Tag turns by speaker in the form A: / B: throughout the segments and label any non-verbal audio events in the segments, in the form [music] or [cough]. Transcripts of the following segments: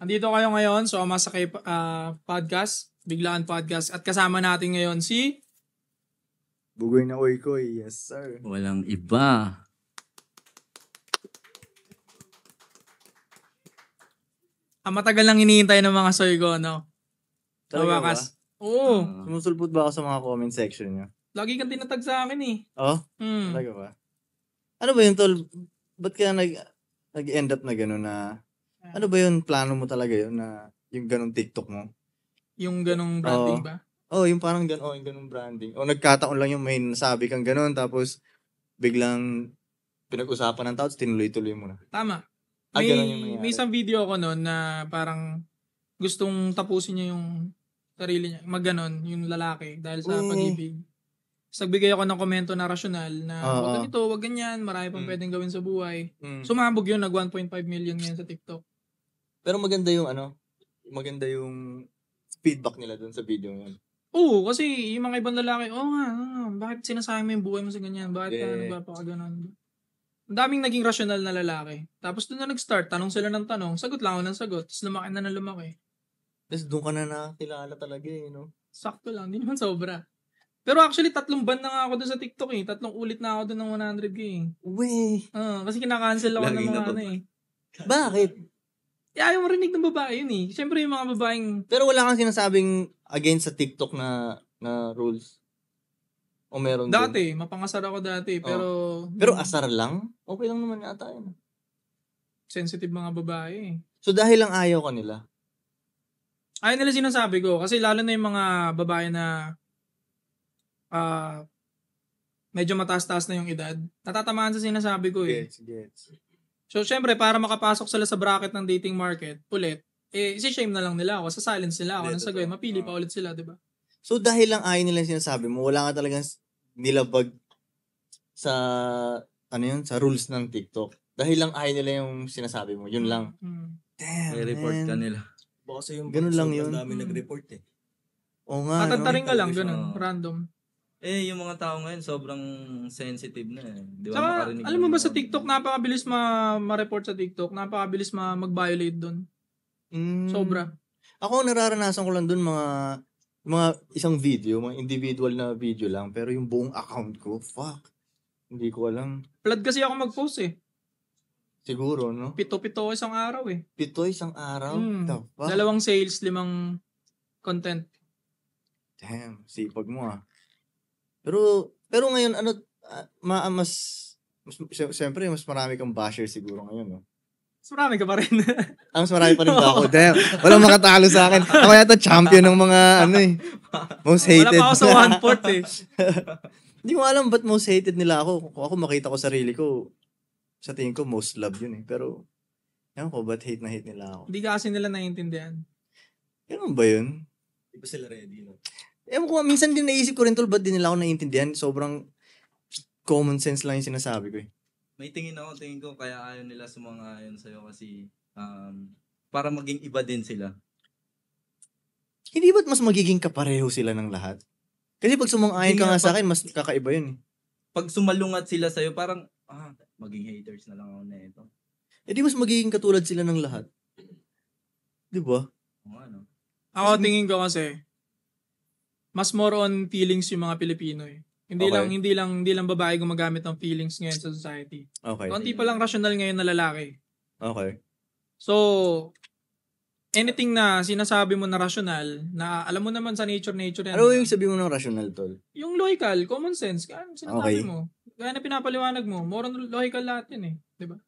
A: Andito kayo ngayon sa so Masakay uh, ah, Podcast, Biglaan Podcast. At kasama natin ngayon si...
B: Bugoy na Oy Koy, yes sir.
C: Walang iba.
A: Ang ah, matagal nang hinihintay ng mga soy ko, no? Talaga ba?
B: Oo. Uh, sumusulpot ba ako sa mga comment section niya?
A: Lagi kang tinatag sa akin eh.
B: Oo? Oh? Mm. Talaga ba? Ano ba yung tol? Ba't ka nag, nag-end up na gano'n na ano ba yun? Plano mo talaga yun na yung ganong TikTok mo? Yung ganong branding oh. ba? Oh, yung parang gan oh, yung ganong branding. O oh, nagkataon lang yung may nasabi kang ganon tapos biglang pinag-usapan ng tao tinuloy-tuloy mo na. Tama. Ah, may, ah, ganun yung may
A: isang video ako noon na parang gustong tapusin niya yung sarili niya. Maganon, yung lalaki dahil sa mm. pag-ibig. Tapos nagbigay ako ng komento na rasyonal na uh, huwag ganito, huwag ganyan, marami pang mm. pwedeng gawin sa buhay. Mm. Sumabog yun, nag 1.5 million ngayon sa TikTok.
B: Pero maganda yung ano, maganda yung feedback nila dun sa video yun.
A: Oo, kasi yung mga ibang lalaki, oh, nga, ah, bakit sinasabi mo yung buhay mo sa ganyan? Bakit yeah. ano ba pa ganun? Ang daming naging rational na lalaki. Tapos doon na nag-start, tanong sila ng tanong, sagot lang ako ng sagot, tapos lumaki na na lumaki.
B: Tapos doon ka na nakilala
A: talaga eh, no? Sakto lang, hindi naman sobra. Pero actually, tatlong ban na nga ako doon sa TikTok eh. Tatlong ulit na ako doon ng 100k eh. Uwe! Uh, kasi kinakancel ako Laging ng mga ano eh. Bakit? ayaw marinig ng babae yun eh. Siyempre yung mga babaeng... Pero wala kang sinasabing
B: against sa TikTok na na rules. O meron Dati, din?
A: mapangasar ako dati. Oh. Pero... Pero
B: asar lang?
A: Okay lang naman yata yun. Sensitive mga babae eh. So dahil lang ayaw ka nila? Ayaw nila sinasabi ko. Kasi lalo na yung mga babae na uh, medyo mataas-taas na yung edad. Natatamaan sa sinasabi ko eh. Gets, gets. So, syempre, para makapasok sila sa bracket ng dating market, ulit, eh, isi-shame na lang nila ako. Sa silence nila ako. Anong yeah, Mapili pa ulit sila, di ba?
B: So, dahil lang ayaw nila sinasabi mo, wala nga talagang nilabag sa, ano yun, sa rules ng TikTok. Dahil lang ayaw nila yung sinasabi mo. Yun lang. Mm. Damn, report man. ka nila.
C: Baka sa yung
D: Ganun lang yun. Ang dami mm. nag-report eh.
C: Oo nga. Matantarin ka lang, ganun. Random. Eh, yung mga tao ngayon, sobrang sensitive na eh. Di ba? Saka, Makarinig alam mo ba
A: sa TikTok, napakabilis ma- ma-report sa TikTok. Napakabilis ma- mag-violate doon. Mm. Sobra.
B: Ako, nararanasan ko lang doon mga mga isang video, mga individual na video lang, pero yung buong account ko, fuck. Hindi ko alam. Flood kasi ako mag-post eh. Siguro, no? Pito-pito isang araw eh. Pito isang araw? Mm. The fuck? Dalawang sales, limang content. Damn, sipag mo ah. Pero, pero ngayon, ano, ah, ma, mas, mas, siyempre, mas marami kang basher siguro ngayon, no? Mas marami ka pa rin. ah, mas marami pa rin ba ako? Damn, walang makatalo sa akin. Ako yata champion ng mga, ano eh, most hated. Wala pa ako sa one fourth eh. [laughs] Hindi ko alam ba't most hated nila ako. Kung ako makita ko sarili ko, sa tingin ko, most love yun eh. Pero, yan ko, ba't hate na hate nila ako?
A: Hindi kasi nila naiintindihan.
B: Ganun ba yun?
A: Di ba
C: sila ready, no?
B: Ewan ko, minsan din naisip ko rin tol, ba't din nila ako naiintindihan? Sobrang common sense lang yung sinasabi ko eh.
C: May tingin ako, tingin ko kaya ayaw nila sumangayon sa'yo kasi um, para maging iba din sila.
B: Hindi ba't mas magiging kapareho sila ng lahat? Kasi pag sumangayon ka nga sa akin, mas kakaiba yun eh. Pag
C: sumalungat sila sa'yo, parang, ah, maging haters na lang ako na ito. Eh di mas magiging katulad sila ng lahat. Di ba? ano? Ako tingin ko kasi,
A: mas more on feelings yung mga Pilipino eh. Hindi okay. lang hindi lang hindi lang babae gumagamit ng feelings ngayon sa society. Okay. Konti pa lang rational ngayon na lalaki. Okay. So anything na sinasabi mo na rational, na alam mo naman sa nature nature yan. Ano yung
B: sabi mo ng rational tol?
A: Yung logical, common sense, kaya sinasabi okay. mo. Kaya na pinapaliwanag mo, more on logical lahat yan eh, 'di ba?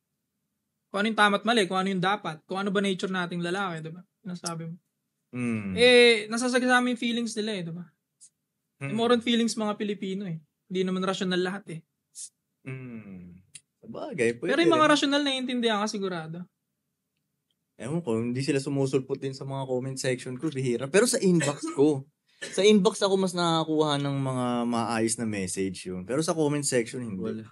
A: Kung ano yung tama't mali, kung ano yung dapat, kung ano ba nature nating lalaki, 'di ba? Sinasabi mo. Mm. Eh, nasasagasama yung feelings nila eh, 'di ba? Mm. More on feelings mga Pilipino eh. Hindi naman rational lahat
B: eh. Mm. Sabagay, pwede. Pero yung mga
A: rational na intindihan ka sigurado.
B: Ewan ko, hindi sila sumusulpot din sa mga comment section ko, bihira. Pero sa inbox ko, sa inbox ako mas nakakuha ng mga maayos na message yun. Pero sa comment section, hindi. Wala.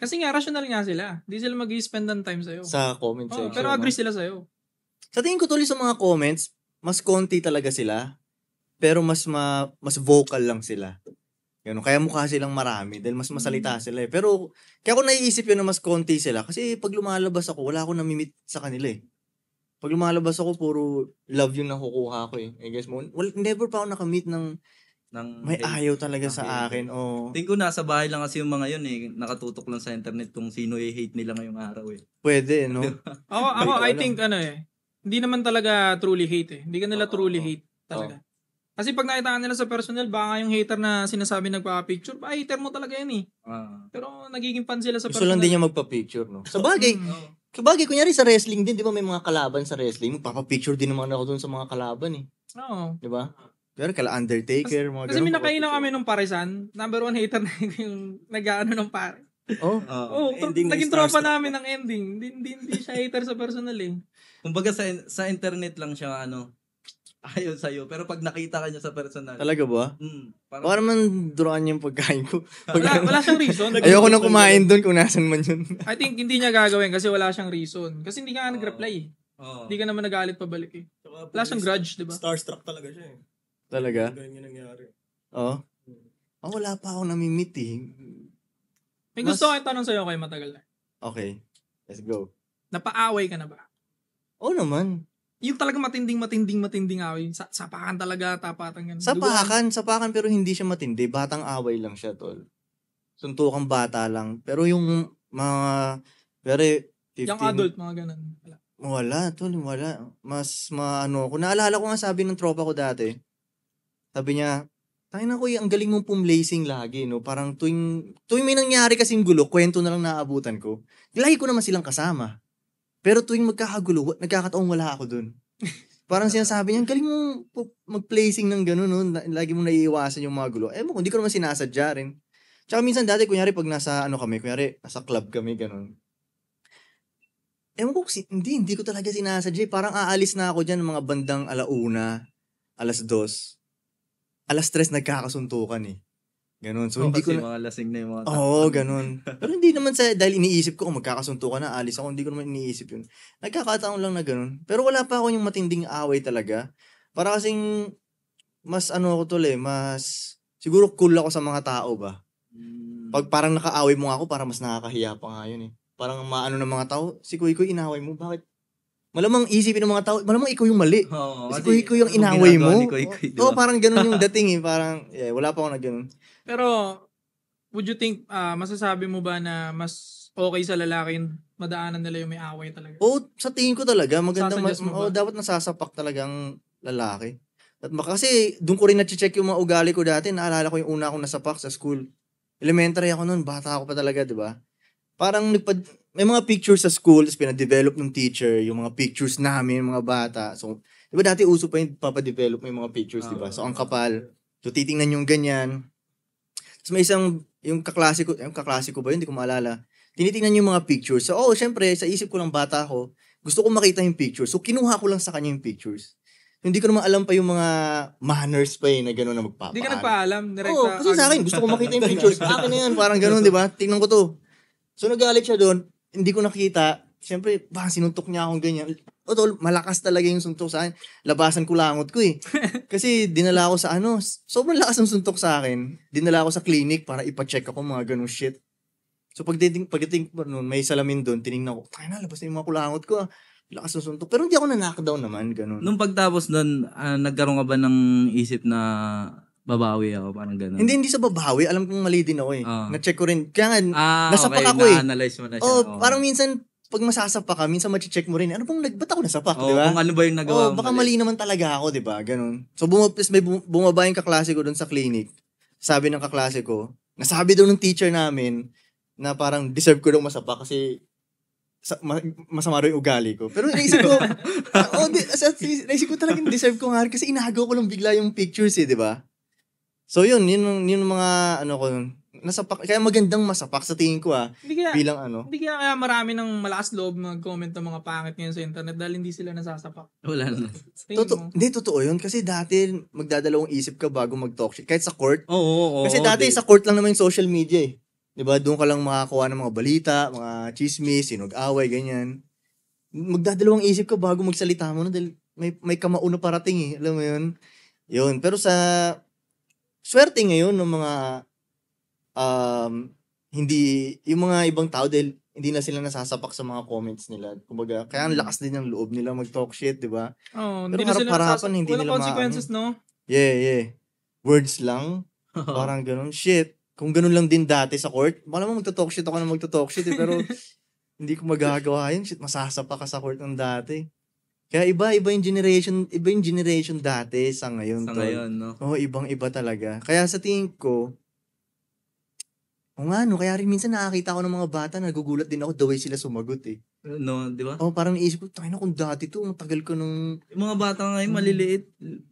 A: Kasi nga, rational nga sila. Hindi sila mag spend ng time sa'yo. Sa comment oh, section. Pero agree
B: sila sa'yo. Sa tingin ko tuloy sa mga comments, mas konti talaga sila pero mas ma, mas vocal lang sila. Ganun. Kaya mukha silang marami dahil mas masalita mm. sila eh. Pero kaya ako naiisip yun na mas konti sila kasi pag lumalabas ako, wala akong namimit sa kanila eh. Pag lumalabas ako, puro love yung nakukuha ko eh. I guess mo, well, never pa ako nakamit ng ng may ayaw talaga ng sa akin. Oh.
C: Tingin ko nasa bahay lang kasi yung mga yun eh, nakatutok lang sa internet kung sino i-hate nila ngayong araw eh. Pwede, eh, no? ako, ako I think ano eh, hindi naman talaga truly hate eh. Hindi ka nila oh, truly oh, hate talaga. Oh.
A: Kasi pag nakita nila sa personal, baka yung hater na sinasabi nagpa-picture, ah, hater mo talaga yan eh. Ah. Pero nagiging fan sila sa Gusto personal. lang din niya
B: magpa-picture, no? Sa bagay, mm. sa bagay, kunyari sa wrestling din, di ba may mga kalaban sa wrestling? magpapa-picture din naman ako dun sa mga kalaban eh. Oo. Di ba? Pero kala Undertaker, mga Kasi ganun, minakailan
A: kami nung parisan. Number one hater [laughs] na yung nag-ano nung
C: pare. papapicture. Oh, ah. Oo, ending naging tropa
A: namin ng ending. Hindi, hindi, hindi
C: siya hater sa personal eh. Kumbaga sa, sa internet lang siya, ano, ayon sa'yo. Pero pag nakita ka niya sa personal. Talaga ba? Mm, parang, Baka
B: naman duraan yung pagkain ko. Pag wala, wala siyang reason. Ayoko nang kumain doon kung nasan man yun.
A: I think hindi niya gagawin kasi wala siyang reason. Kasi hindi ka oh. nag-reply eh. Oh. Hindi ka naman nagalit pabalik eh. Saka, wala siyang grudge, di ba? Starstruck talaga siya eh. Talaga?
B: Ganyan yung nangyari. Oo. Oh. Oh, wala pa ako namimit eh.
A: May Mas... gusto akong tanong sa'yo kay matagal na.
B: Okay. Let's go.
A: Napaaway ka na ba? Oo oh, naman. Yung talaga matinding, matinding, matinding away. Sa, sapakan talaga, tapatan
B: ganun. Sapakan, Duguan. sapakan pero hindi siya matindi. Batang away lang siya, tol. Suntukang bata lang. Pero yung mga, very 15. Yung adult,
A: mga ganun. Wala. Wala,
B: tol, wala. Mas maano ko. Naalala ko nga sabi ng tropa ko dati. Sabi niya, tayo na kuya, ang galing mong pumlacing lagi, no? Parang tuwing, tuwing may nangyari kasing gulo, kwento na lang naabutan ko. Lagi ko naman silang kasama. Pero tuwing magkakagulo, nagkakataon wala ako dun. Parang [laughs] sinasabi niya, galing mong mag-placing ng gano'n, no? lagi mong naiiwasan yung mga gulo. Eh, mo, hindi ko naman sinasadya rin. Tsaka minsan dati, kunyari, pag nasa, ano kami, kunyari, nasa club kami, gano'n. Ewan ko, hindi, hindi ko talaga sinasadya. Eh. Parang aalis na ako dyan ng mga bandang alauna, alas dos. Alas tres nagkakasuntukan eh. Ganun. So, oh, hindi ko na...
C: mga lasing na yung mga Oo, oh, ganun.
B: Pero hindi naman sa, dahil iniisip ko, kung magkakasunto ka na, alis ako, hindi ko naman iniisip yun. Nagkakataon lang na ganun. Pero wala pa ako yung matinding away talaga. Para kasing, mas ano ako tol eh, mas, siguro cool ako sa mga tao ba. Hmm. Pag parang nakaaway mo nga ako, parang mas nakakahiya pa nga yun eh. Parang maano ng mga tao, si Kuy Kuy, inaway mo, bakit? Malamang isipin ng mga tao, malamang ikaw yung mali. oh, si Kuy yung inaway mo. Kuy Kuy, diba? Oo, parang ganun yung [laughs] dating eh. Parang, yeah, wala pa ako na ganun. Pero, would you think, uh,
A: masasabi mo ba na mas okay sa lalaki yung madaanan nila yung may away talaga?
B: oh, sa tingin ko talaga. Maganda, ma- oh, dapat nasasapak talaga ang lalaki. At kasi doon ko rin na-check yung mga ugali ko dati. Naalala ko yung una akong nasapak sa school. Elementary ako noon, bata ako pa talaga, 'di ba? Parang nagpad may mga pictures sa school, tapos pinadevelop ng teacher, yung mga pictures namin, mga bata. So, di ba dati uso pa yung papadevelop may mga pictures, di ba? Ah. So, ang kapal. So, titingnan yung ganyan. Tapos may isang, yung kaklase ko, yung kaklase ko ba yun? Hindi ko maalala. Tinitingnan yung mga pictures. So, oh, syempre, sa isip ko lang bata ko, gusto ko makita yung pictures. So, kinuha ko lang sa kanya yung pictures. So, hindi ko naman alam pa yung mga manners pa eh, na gano'n na magpapaan. Hindi ka nagpaalam? Direkta, Oo, kasi sa akin, ano? gusto ko makita yung pictures. Akin na yan, parang gano'n, di ba? Tingnan ko to. So nagalit siya doon hindi ko nakita. Siyempre, baka sinuntok niya akong ganyan. Although, malakas talaga yung suntok sa akin. Labasan ko langot ko eh. [laughs] Kasi dinala ako sa ano, sobrang lakas ng suntok sa akin. Dinala ako sa clinic para ipacheck ako mga ganong shit. So pagdating, pagdating pa noon, may salamin doon, tiningnan ko, tayo na, labas na yung mga kulangot ko. Ah. Lakas ng suntok. Pero hindi ako na-knockdown naman, ganun.
C: Nung pagtapos doon, uh, ah, nagkaroon ka ba ng isip na babawi ako, parang gano'n. Hindi, hindi sa babawi. Alam kong mali din ako eh. Oh. Na-check ko rin. Kaya
B: nga, ah, nasapak okay, ako eh. Na-analyze mo na siya. Oh, oh. parang minsan, pag masasapak ka, minsan check mo rin, ano bang nag, ba't ako nasapak, oh, di ba? kung ano ba
C: yung nagawa oh, baka mali.
B: naman talaga ako, di ba? Ganun. So, bum- may bumaba yung kaklase ko dun sa clinic. Sabi ng kaklase ko, nasabi daw ng teacher namin, na parang deserve ko daw masapak kasi sa, ma, masama rin ugali ko. Pero naisip ko, [laughs] oh, di, naisip ko talaga deserve ko nga kasi inagaw ko lang bigla yung pictures eh, di ba? So yun, yun, yun mga ano ko nun. Nasapak, kaya magandang masapak sa tingin ko ah, bigla, bilang ano.
A: Bigla kaya marami ng malakas loob mag-comment ng mga pangit ngayon sa internet dahil hindi sila nasasapak.
B: Wala na. Toto, hindi, totoo yun. Kasi dati magdadalawang isip ka bago mag-talk shit. Kahit sa court. Oo,
C: oo, oo Kasi dati
B: okay. sa court lang naman yung social media eh. Diba? Doon ka lang makakuha ng mga balita, mga chismis, sinog-away, ganyan. Magdadalawang isip ka bago magsalita mo na dahil may, may kamauna parating eh. Alam mo yun? Yun. Pero sa swerte ngayon ng mga um, hindi, yung mga ibang tao dahil hindi na sila nasasapak sa mga comments nila. Kumbaga, kaya ang mm. lakas din ng loob nila mag-talk shit, di ba? Oo,
A: oh, hindi Pero na harapan, hindi Wala nila consequences, ma- no?
B: Yeah, yeah. Words lang.
C: [laughs] parang
B: ganun. Shit. Kung ganun lang din dati sa court, baka naman magta-talk shit ako na magta-talk shit eh, pero [laughs] hindi ko magagawa yun. Shit, masasapak ka sa court ng dati. Kaya iba, iba yung generation, iba yung generation dati sa ngayon. Sa ngayon, no? Oo, oh, ibang-iba talaga. Kaya sa tingin ko, o nga, no, kaya rin minsan nakakita ko ng mga bata, nagugulat din ako the way sila sumagot eh.
C: No, di ba?
B: oh, parang iisip ko, tayo na kung dati to, ang ko nung...
C: Yung mga bata ngayon, hmm. maliliit,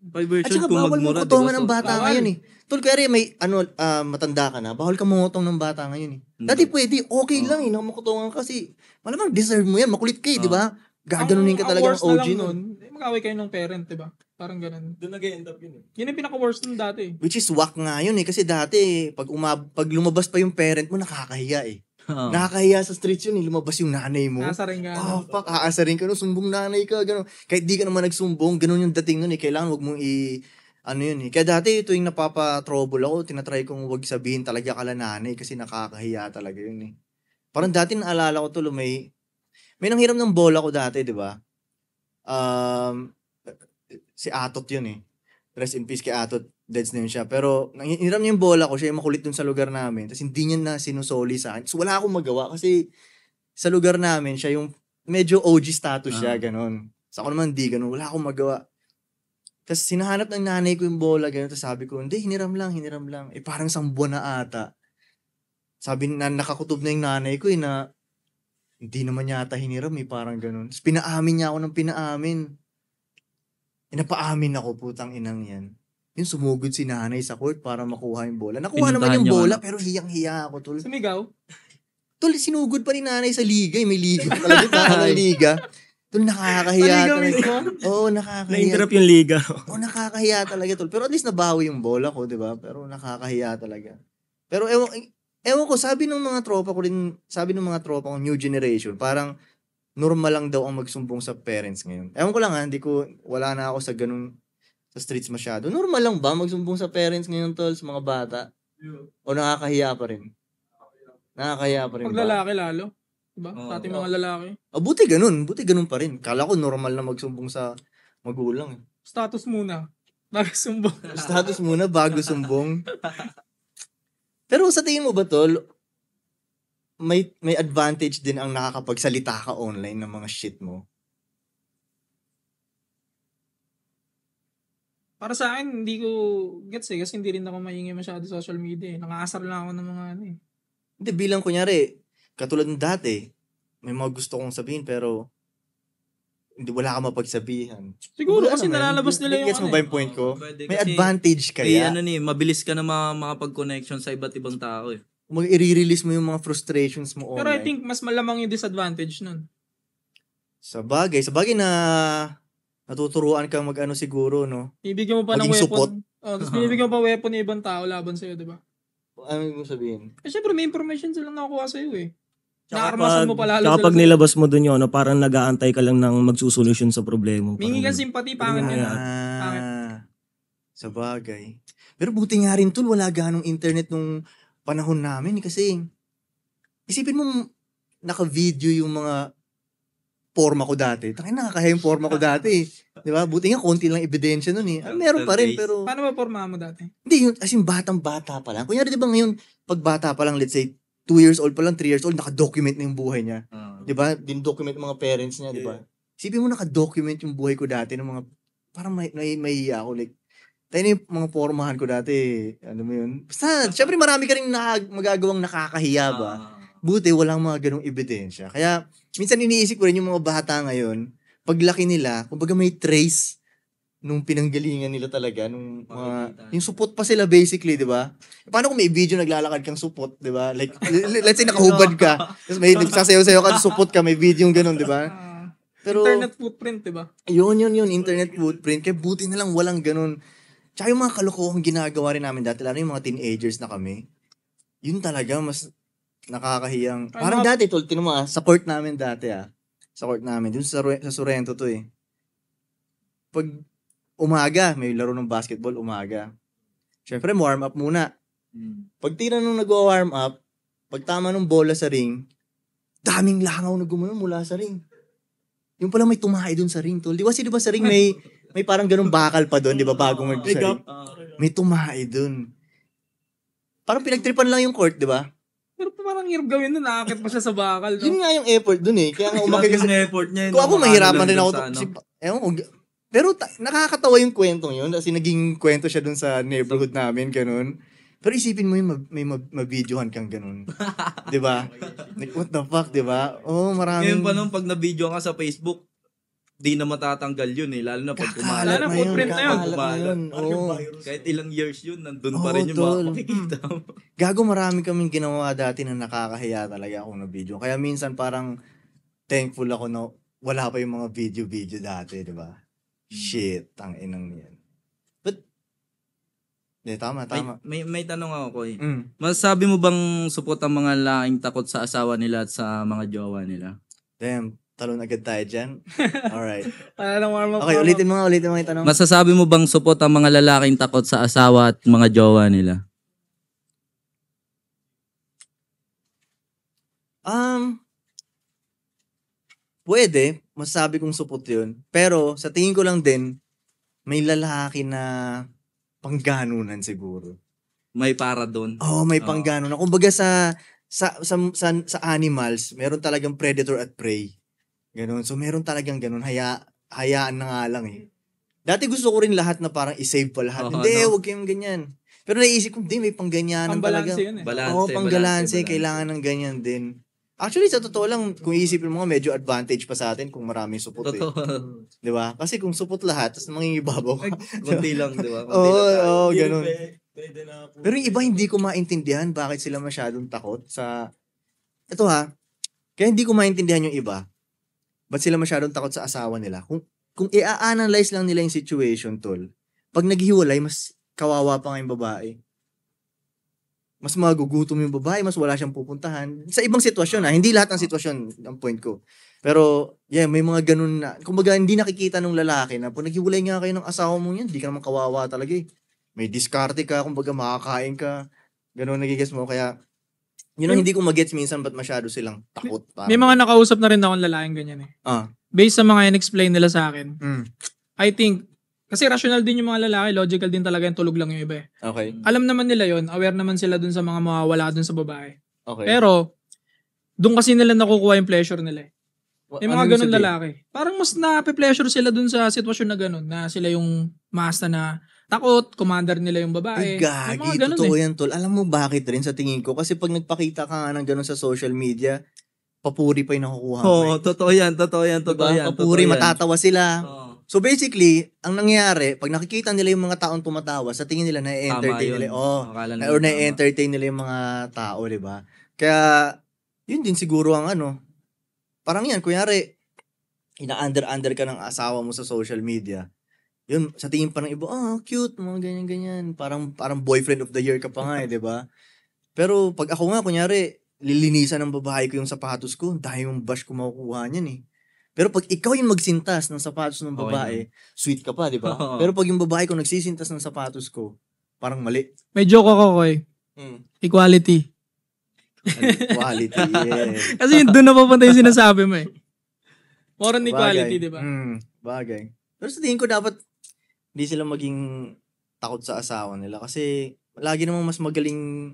C: by virtue At saka, kung bawal magmura, diba? ng bata bawal. ngayon eh.
B: Tol, kaya may, ano, uh, matanda ka na, bawal ka mungutong ng bata ngayon eh. Dati hmm. pwede, okay oh. lang eh, nakamukutongan kasi, malamang deserve mo yan, makulit ka eh, oh. di ba? Oh. Gaganunin ka talaga ng OG nun.
A: Eh, mag-away kayo ng parent, di ba? Parang ganun. Doon nag-end up yun eh. Yun yung pinaka-worst nun dati. Eh.
B: Which is whack nga yun eh. Kasi dati, pag, umab- pag lumabas pa yung parent mo, nakakahiya eh. Oh. Nakakahiya sa streets yun, eh. lumabas yung nanay mo. Aasarin ka. Oh, fuck, aasarin ka. No? Sumbong nanay ka, ganun. Kahit di ka naman nagsumbong, ganun yung dating nun eh. Kailangan wag mong i... Ano yun eh. Kaya dati, tuwing napapa-trouble ako, tinatry kong wag sabihin talaga kala nanay kasi nakakahiya talaga yun eh. Parang dati naalala ko to, may may nanghiram ng bola ko dati, di ba? Um, si Atot yun eh. Rest in peace kay Atot. Deads na yun siya. Pero nanghiram niya yung bola ko, siya yung makulit dun sa lugar namin. Tapos hindi niya na sinusoli sa akin. So wala akong magawa kasi sa lugar namin, siya yung medyo OG status uh-huh. siya, ah. ganun. Sa so, ako naman di, ganun. Wala akong magawa. Tapos sinahanap ng nanay ko yung bola, gano'n. Tapos sabi ko, hindi, hiniram lang, hiniram lang. Eh parang isang buwan na ata. Sabi na nakakutob na yung nanay ko eh na hindi naman yata hiniram eh, parang ganun. Tapos pinaamin niya ako ng pinaamin. Inapaamin ako, putang inang yan. Yun, sumugod si nanay sa court para makuha yung bola. Nakuha Pinuntahan naman yung bola, ano? pero hiyang-hiya ako, tol. Sumigaw? Tol, sinugod pa ni nanay sa liga. Eh. May liga pala dito, ng liga. Tol,
D: nakakahiya Sa liga talaga. mismo?
B: Oo, nakakahiya. Na-interrupt yung
D: liga. [laughs] Oo,
B: nakakahiya talaga, tol. Pero at least nabawi yung bola ko, di ba? Pero nakakahiya talaga. Pero ewan, Ewan ko, sabi ng mga tropa ko rin, sabi ng mga tropa ko, new generation, parang normal lang daw ang magsumbong sa parents ngayon. Ewan ko lang ha, ah, hindi ko, wala na ako sa ganun, sa streets masyado. Normal lang ba magsumbong sa parents ngayon, tol, sa mga bata? O nakakahiya pa rin? Nakakahiya pa rin Pag ba? lalaki lalo.
A: Diba? Oh, sa diba? mga lalaki.
B: Oh, buti ganun. Buti ganun pa rin. Kala ko normal na magsumbong sa magulang. Eh.
A: Status muna.
B: Bago sumbong. Status muna bago sumbong. [laughs] Pero sa tingin mo ba, Tol, may, may advantage din ang nakakapagsalita ka online ng mga shit mo?
A: Para sa akin, hindi ko gets eh. Kasi hindi rin ako maingi masyado sa social media eh. Nangaasar lang ako ng mga ano eh.
B: Hindi, bilang kunyari, katulad ng dati, may mga gusto kong sabihin pero
C: hindi wala kang mapagsabihan. Siguro wala kasi naman. nalalabas nila yung Gets mo ano ba eh. yung point ko? Oh, May advantage kaya. Ano eh, ano ni, mabilis ka na makapag-connection sa iba't ibang tao eh.
B: Mag i-release mo yung mga frustrations mo online. Pero I think
C: mas malamang yung disadvantage nun.
B: Sa bagay, sa bagay na natuturuan kang mag-ano siguro, no?
A: Ibigyan mo pa Maging ng weapon. Support. Oh, tapos [laughs] binibigyan mo pa weapon ng ibang tao laban sa'yo, di ba?
B: Ano yung sabihin?
A: Eh, syempre, may information silang nakukuha sa'yo eh. Naarmasan mo pa lalo sila. nilabas
D: mo dun yun, no, parang nag-aantay ka lang ng magsusolusyon sa problema.
B: Mingi ka simpati,
A: pangit yun. Ah. Pangit.
D: Ah, sa bagay.
B: Pero buti nga rin, tol, wala ganong internet nung panahon namin. Eh, kasi, isipin mo, naka-video yung mga forma ko dati. Tangin na, kakaya yung forma ko dati. Eh. [laughs] Di ba? Buti nga, konti lang ebidensya nun eh. Ah, meron pa rin,
A: pero... Paano ba forma mo dati?
B: Hindi, yun, as in, batang-bata pa lang. Kunyari, di ba ngayon, pag bata pa lang, let's say, 2 years old pa lang, 3 years old, nakadocument na yung buhay niya. Uh, di ba? Din-document mga parents niya, di ba? Isipin mo nakadocument yung buhay ko dati ng mga, parang may, may, may ako, like, tayo na yung mga formahan ko dati, ano mo yun? Basta, [laughs] syempre marami ka rin na, magagawang nakakahiya ba? Uh, Buti, walang mga ganong ebidensya. Kaya, minsan iniisip ko rin yung mga bata ngayon, paglaki nila, kumbaga may trace nung pinanggalingan nila talaga nung mga yung supot pa sila basically, 'di ba? Paano kung may video naglalakad kang supot, 'di ba? Like [laughs] let's say nakahubad ka, tapos may nagsasayaw-sayaw ka, supot ka, may video yung ganun, 'di ba? Ah. Pero internet footprint, 'di ba? 'Yun, 'yun, 'yun, internet footprint. Kaya buti na lang walang ganun. Tsaka yung mga kalokohan ginagawa rin namin dati, lalo yung mga teenagers na kami. Yun talaga mas nakakahiyang. Ay, Parang dati, tol, tinan mo ah, sa court namin dati ah. Sa court namin, dun sa, sa Sorrento to eh. Pag umaga, may laro ng basketball umaga. Siyempre, warm up muna. Hmm. Pag nung nag-warm up, pag tama ng bola sa ring, daming langaw na gumano mula sa ring. Yung pala may tumahay doon sa ring, tol. Di ba, di ba sa ring may, [laughs] may parang ganung bakal pa doon, di ba, bago mag sa ah. ring? May tumahay doon. Parang pinagtripan lang yung court, di ba? Pero parang hirap gawin na nakakit pa siya sa bakal. No? Yun nga yung effort dun eh. Kaya nga umakit kasi. effort niya. Eh, kung ako, mahirapan rin ako. Ano? Ewan ko, pero ta- nakakatawa yung kwentong yun. Kasi naging kwento siya dun sa neighborhood namin, ganun. Pero isipin mo yung mag- may mag- mabidyohan kang ganun. [laughs] 'Di
C: ba? Like what the fuck, 'di ba? Oh, maraming Ngayon pa nung pag na-video ka sa Facebook, di na matatanggal yun eh. Lalo na pag Kakalat na yun, footprint na yun. kakalat Kumalat. Kahit ilang years yun, nandun pa rin yung tol. mga makikita hmm. mo.
B: Gago marami kaming ginawa dati na nakakahiya talaga akong na-video. Kaya minsan parang thankful ako na wala pa yung mga video-video dati, 'di ba? Shit, tang inang niyan. But,
C: di, tama, tama. May, may, may tanong ako, Koy. Mm. Masabi mo bang support ang mga laing takot sa asawa nila at sa mga jowa nila? Damn, talon agad tayo dyan. [laughs] Alright.
B: Parang warm up. Okay, ulitin mo nga, ulitin mo yung tanong.
C: Masasabi mo bang support ang mga lalaking takot sa asawa at mga jowa nila?
B: Um, pwede, masasabi kong supot yun. Pero sa tingin ko lang din, may lalaki na pangganunan siguro.
C: May para doon. Oo, oh, may oh.
B: pangganunan. Kumbaga sa, sa, sa, sa, sa animals, meron talagang predator at prey. Ganun. So meron talagang ganun. Haya, hayaan na nga lang eh. Dati gusto ko rin lahat na parang isave pa lahat. uh hindi, no? huwag kayong ganyan. Pero naisip ko, hindi, may pangganyanan talaga. Pang balanse yun eh. Balance, Oo, panggalanse. Kailangan ng ganyan din. Actually, sa totoo lang, kung iisipin mo, medyo advantage pa sa atin kung maraming supot.
C: Eh. Totoo.
B: Eh. Di ba? Kasi kung supot lahat, tapos mangingibabaw ka. Kunti lang, di
D: ba? Oo, oh, oh, ganun. Pero yung
B: iba, hindi ko maintindihan bakit sila masyadong takot sa... Ito ha, kaya hindi ko maintindihan yung iba. Ba't sila masyadong takot sa asawa nila? Kung, kung i-analyze lang nila yung situation, tol, pag naghiwalay, mas kawawa pa nga yung babae mas magugutom yung babae, mas wala siyang pupuntahan. Sa ibang sitwasyon ha, ah, hindi lahat ng sitwasyon ang point ko. Pero, yeah, may mga ganun na, kumbaga hindi nakikita ng lalaki na, kung naghiwalay nga kayo ng asawa mo yan, hindi ka naman kawawa talaga eh. May diskarte ka, kumbaga makakain ka, ganun nagigis mo. Kaya, yun ang hindi ko magets minsan ba't masyado silang takot. pa. May
A: mga nakausap na rin akong lalaking ganyan eh. Ah. Based sa mga in-explain nila sa akin, mm. I think kasi rational din yung mga lalaki, logical din talaga yung tulog lang yung iba eh. Okay. Alam naman nila yon aware naman sila dun sa mga mawawala dun sa babae. Okay. Pero, dun kasi nila nakukuha yung pleasure nila eh. Well, yung ano mga ano ganun lalaki. Parang mas na-pleasure sila dun sa sitwasyon na ganun, na sila yung master na takot, commander nila yung
C: babae. Ay, gagi, yung eh. totoo eh. yan,
B: tol. Alam mo bakit rin sa tingin ko? Kasi pag nagpakita ka nga ng ganun sa social media, papuri pa yung nakukuha. Oo,
C: oh, totoo yan, totoo yan, diba? totoo diba? yan. Papuri, totoo yan. matatawa
B: sila. Oh So basically, ang nangyayari, pag nakikita nila yung mga taong tumatawa, sa tingin nila na-entertain nila. Oh, or na-entertain nila yung mga tao, di ba? Kaya, yun din siguro ang ano. Parang yan, kunyari, ina-under-under ka ng asawa mo sa social media. Yun, sa tingin pa ng iba, ah, oh, cute, mga ganyan-ganyan. Parang, parang boyfriend of the year ka pa nga, eh, di ba? Pero pag ako nga, kunyari, lilinisan ng babae ko yung sapatos ko, dahil yung bash ko makukuha niyan eh. Pero pag ikaw yung magsintas ng sapatos ng babae, okay. sweet ka pa, di ba? Pero pag yung babae ko nagsisintas ng sapatos ko, parang mali.
A: May joke ako, Koy. Mm. Equality.
B: Equality, [laughs] yeah. Kasi yun, doon napapunta yung
A: sinasabi mo eh.
B: More on equality, di ba? Mm, bagay. Pero sa tingin ko dapat hindi sila maging takot sa asawa nila kasi lagi namang mas magaling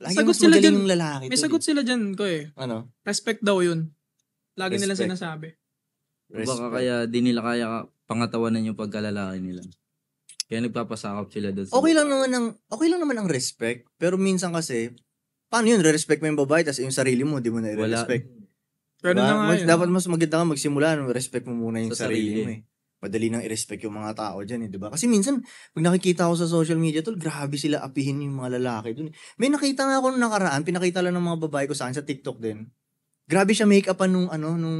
B: lagi sagot mas sila dyan, lalaki. May
A: sagot eh. sila dyan ko eh.
C: Ano? Respect daw yun. Lagi Respect. nila sinasabi. Respect. Baka kaya di nila kaya pangatawanan yung pagkalalaki nila. Kaya nagpapasakop sila doon. Okay
B: lang naman ang okay lang naman ang respect, pero minsan kasi paano yun re-respect mo yung babae tapos yung sarili mo hindi mo na i-respect. Pero diba? na mas, Dapat mas maganda ka magsimula ng respect mo muna yung sa sarili, sarili mo eh. Madali nang i-respect yung mga tao diyan, eh, di ba? Kasi minsan, pag nakikita ko sa social media, tol, grabe sila apihin yung mga lalaki doon. Eh. May nakita nga ako nung nakaraan, pinakita lang ng mga babae ko saan sa TikTok din grabe siya make-upan nung ano, nung,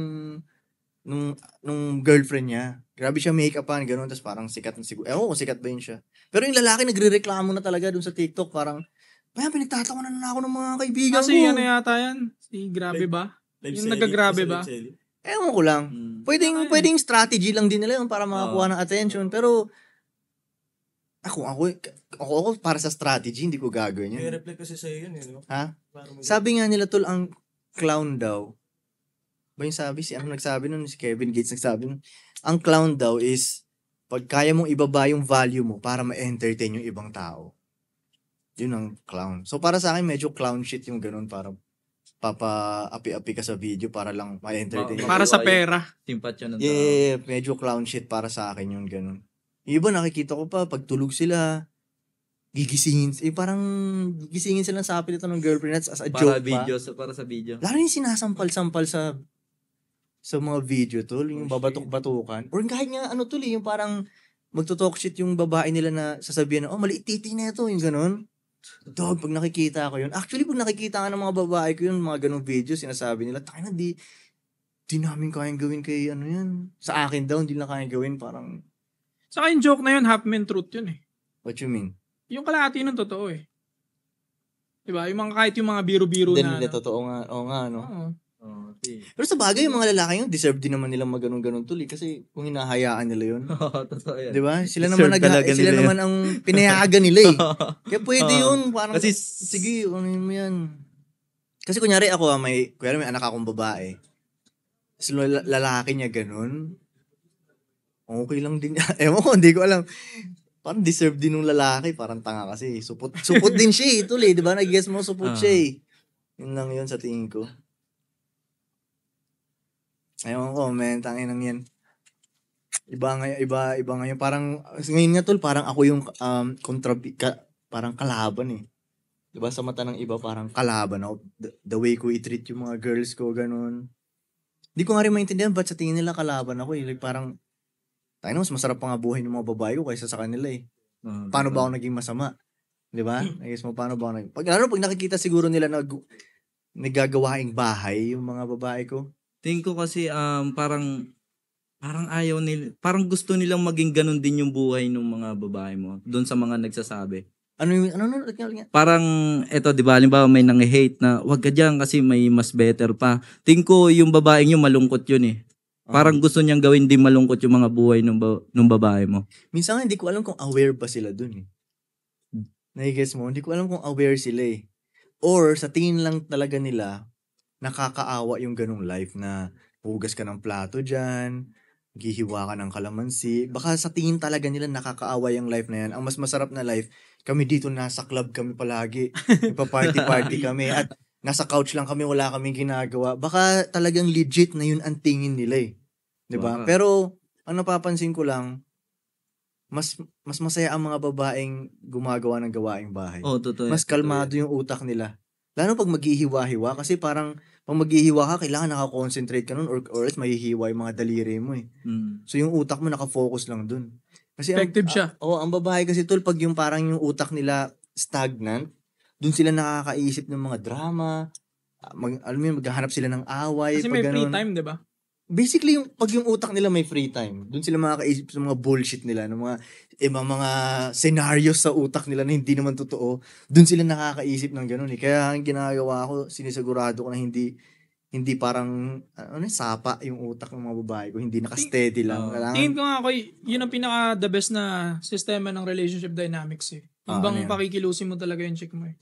B: nung, nung girlfriend niya. Grabe siya make-upan, ganoon, Tapos parang sikat na siguro. eh, oh, sikat ba yun siya. Pero yung lalaki nagre-reklamo na talaga dun sa TikTok. Parang, kaya pinagtatawanan na ako ng mga kaibigan Kasi ah, ko. Kasi yan na yata yan. Si grabe ba? Live yung nagagrabe ba? Live Ewan ko lang. Hmm. Pwedeng, Ay. pwedeng strategy lang din nila yun para makakuha oh. ng attention. Pero, ako, ah, ako, ako, ako, para sa strategy, hindi ko gagawin yan. May
D: reflect kasi sa'yo yun, eh, no? Ha? Sabi
B: nga nila, tol, ang clown daw, ba yung sabi? Si ano nagsabi nun? Si Kevin Gates nagsabi nun. Ang clown daw is, pag kaya mong ibaba yung value mo para ma-entertain yung ibang tao. Yun ang clown. So para sa akin, medyo clown shit yung ganun. para papa-api-api ka sa video para lang ma-entertain. Oh, para sa pera. Timpat yun ng tao. Yeah, medyo clown shit para sa akin yung ganun. Yung iba nakikita ko pa, pag tulog sila, gigisingin. Eh, parang gigisingin sila sa apil ito ng girlfriend as a para joke video, pa.
C: So, para sa video.
B: Lalo yung sinasampal-sampal sa sa mga video tol, yung oh, babatok-batukan. Or kahit nga ano to, eh, yung parang magto-talk shit yung babae nila na sasabihin na, oh, maliit titi na ito, yung ganun. Dog, pag nakikita ko yun. Actually, pag nakikita ka ng mga babae ko yun, mga ganong video, sinasabi nila, tayo na, di, di namin kayang gawin kay ano yan. Sa akin daw, hindi na kayang gawin, parang... Saka yung joke na yun, half-man truth yun eh. What you mean?
A: yung kalahati nun totoo eh.
B: Diba? Yung mga, kahit yung mga biro-biro Hindi na. Hindi ano. totoo nga. Oo nga, no? Oo. Oh, okay. Pero sa bagay, yung mga lalaki yun, deserve din naman nilang maganon-ganon tuloy eh. kasi kung hinahayaan nila yun. [laughs] Oo, totoo yan. Di ba? Sila deserve naman, nag, sila yun. naman ang pinayagan nila eh. [laughs] Kaya pwede yun. Parang, kasi, sige, ano mo yan. Kasi kunyari ako, ah, may, kunyari may anak akong babae. Tapos lalaki niya ganun. Okay lang din. [laughs] Ewan ko, hindi ko alam parang deserve din ng lalaki, parang tanga kasi. Supot, supot din siya eh, tuloy, di ba? Nag-guess mo, supot uh. siya ah. eh. Yun lang yun sa tingin ko. Ewan ko, man, tangin lang yan. Iba ngayon, iba, iba ngayon. Parang, ngayon nga tol, parang ako yung um, kontra, ka, parang kalaban eh. Di ba sa mata ng iba, parang kalaban ako. The, the way ko i-treat yung mga girls ko, ganun. Hindi ko nga rin maintindihan ba't sa tingin nila kalaban ako eh. Like, parang, tayo mas masarap pa nga buhay ng mga babae ko kaysa sa kanila eh. Uh, paano ba ako naging masama? Di ba? [clears throat] I guess mo, paano ba ako naging... Pag, lalo pag nakikita siguro nila na nagagawaing bahay yung mga babae ko.
C: Tingin ko kasi um, parang parang ayaw nila, parang gusto nilang maging ganun din yung buhay ng mga babae mo doon sa mga nagsasabi. Ano yung, ano, ano, ano, Parang, eto, di ba, halimbawa may nang-hate na, wag ka dyan kasi may mas better pa. Tingin ko yung babaeng yung malungkot yun eh. Parang mm. gusto niyang gawin din malungkot yung mga buhay ng ba- nung babae mo.
B: Minsan nga, hindi ko alam kung aware ba sila dun eh. Nagigets mo? Hindi ko alam kung aware sila eh. Or sa tingin lang talaga nila, nakakaawa yung ganong life na hugas ka ng plato dyan, gihiwa ka ng kalamansi. Baka sa tingin talaga nila nakakaawa yung life na yan. Ang mas masarap na life, kami dito nasa club kami palagi. Ipa-party-party [laughs] kami. At nasa couch lang kami, wala kaming ginagawa, baka talagang legit na yun ang tingin nila eh. 'Di ba? Wow. Pero ang napapansin ko lang, mas mas masaya ang mga babaeng gumagawa ng gawaing bahay. Oh, totoo. Mas kalmado totoo. yung utak nila. Lalo pag maghihiwa-hiwa kasi parang pag maghihiwa ka, kailangan nakakonsentrate ka nun or, or else mahihiwa yung mga daliri mo eh. Mm. So yung utak mo nakafocus lang dun. Kasi Effective ang, siya. Ah, oo, oh, ang babae kasi tol, pag yung parang yung utak nila stagnant, doon sila nakakaisip ng mga drama, mag, alam mo yun, maghahanap sila ng away. Kasi pag may ganun. free time, di ba? Basically, yung, pag yung utak nila may free time, doon sila makakaisip sa mga bullshit nila, ng mga iba eh, mga scenarios sa utak nila na hindi naman totoo. Doon sila nakakaisip ng ganun. Eh. Kaya ang ginagawa ko, sinisigurado ko na hindi hindi parang ano sapa yung utak ng mga babae ko hindi naka-steady lang uh, kailangan tingin
A: ko nga ako yun ang pinaka the best na sistema ng relationship dynamics eh yung ah, bang ano pakikilusin mo talaga yung chick mo eh.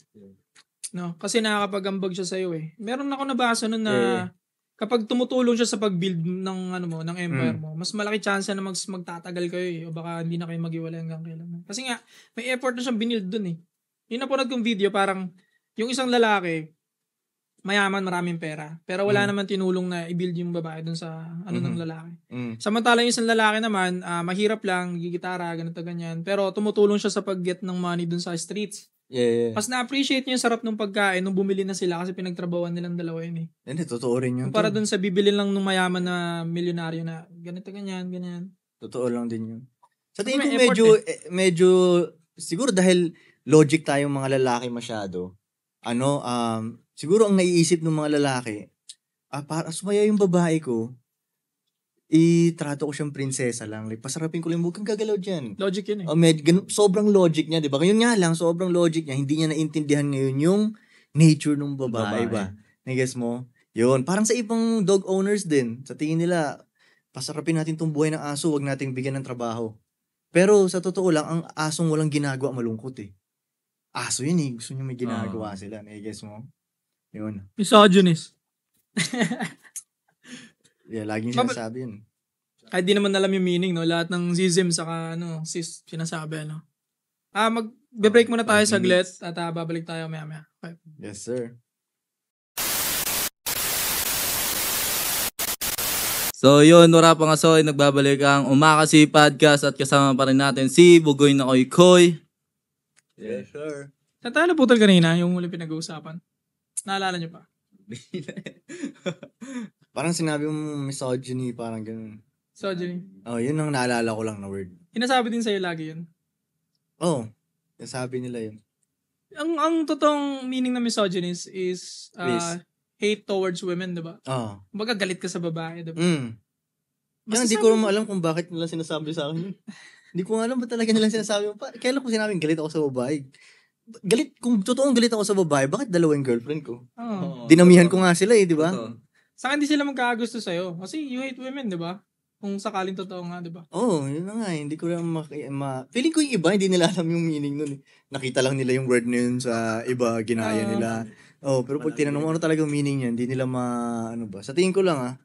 A: No? Kasi nakakapagambag siya sa'yo eh. Meron ako nabasa nun na eh. kapag tumutulong siya sa pag-build ng ano mo, ng empire mm. mo, mas malaki chance na mag, magtatagal kayo eh. O baka hindi na kayo maghiwalay hanggang kailan. Kasi nga, may effort na siyang binild dun eh. Yung napunod kong video, parang yung isang lalaki, mayaman, maraming pera. Pero wala mm. naman tinulong na i-build yung babae dun sa ano mm-hmm. ng lalaki. Mm. Samantala yung isang lalaki naman, uh, mahirap lang, gigitara, ganito, ganyan. Pero tumutulong siya sa pag-get ng money dun sa streets.
D: Yeah, yeah. Mas
A: na-appreciate niya yung sarap ng pagkain nung bumili na sila kasi pinagtrabawan nilang dalawa yun eh.
B: Hindi, eh, totoo rin yun. Para
A: dun sa bibili lang ng mayaman na milyonaryo na ganito, ganyan, ganyan.
B: Totoo lang din yun. Sa tingin ko medyo, eh. eh. medyo, siguro dahil logic tayong mga lalaki masyado, ano, um, siguro ang naiisip ng mga lalaki, ah, para sumaya yung babae ko, i itrato ko siyang prinsesa lang. Like, pasarapin ko lang, huwag kang gagalaw dyan. Logic yun eh. Oh, med, ganun, sobrang logic niya, di ba? Ngayon nga lang, sobrang logic niya. Hindi niya naintindihan ngayon yung nature ng babae, babae. ba? Nag-guess mo? Yun. Parang sa ibang dog owners din, sa tingin nila, pasarapin natin tong buhay ng aso, wag nating bigyan ng trabaho. Pero sa totoo lang, ang asong walang ginagawa malungkot eh. Aso yun eh, gusto niya may ginagawa uh. sila, nai-guess mo? Yun. Misogynist. [laughs] yeah, laging sinasabi yun.
A: Kahit di naman alam yung meaning, no? Lahat ng sism saka, ano, sis, sinasabi, no? Ah, mag, break muna tayo sa saglit at uh, babalik tayo maya maya. Okay.
B: Yes, sir.
C: So yun, wala pa nga so, nagbabalik ang Umakasi Podcast at kasama pa rin natin si Bugoy na Koy Koy.
B: Yes, sir.
A: Saan tayo naputol kanina yung huli pinag-uusapan? Naalala niyo pa?
B: [laughs] parang sinabi mo misogyny, parang ganun. Misogyny? Oh, yun ang naalala ko lang na word.
A: Inasabi din sa'yo lagi yun?
B: Oo. Oh, nasabi nila yun.
A: Ang ang totoong meaning ng misogynist is, uh,
B: hate towards women, di ba? Oo. Oh. Baga galit ka sa babae, di ba? Mm. Basta hindi ko alam kung bakit nila sinasabi sa akin Hindi ko alam ba talaga nila sinasabi. mo. Kailan ko sinabing galit ako sa babae? galit, kung totoong galit ako sa babae, bakit dalawang girlfriend ko? Oo. Dinamihan ko nga sila eh, di ba? Totoo.
A: Sa akin, di sila magkakagusto sa'yo. Kasi you hate women, di ba? Kung sakaling totoo nga, di ba?
B: Oo, oh, yun nga. eh. Hindi ko lang ma... ma- feeling ko yung iba, hindi nila alam yung meaning nun. eh. Nakita lang nila yung word na yun sa iba, ginaya Ah. nila. Oh, pero pag tinanong mo ano talaga yung meaning niyan, hindi nila ma... Ano ba? Sa tingin ko lang ah.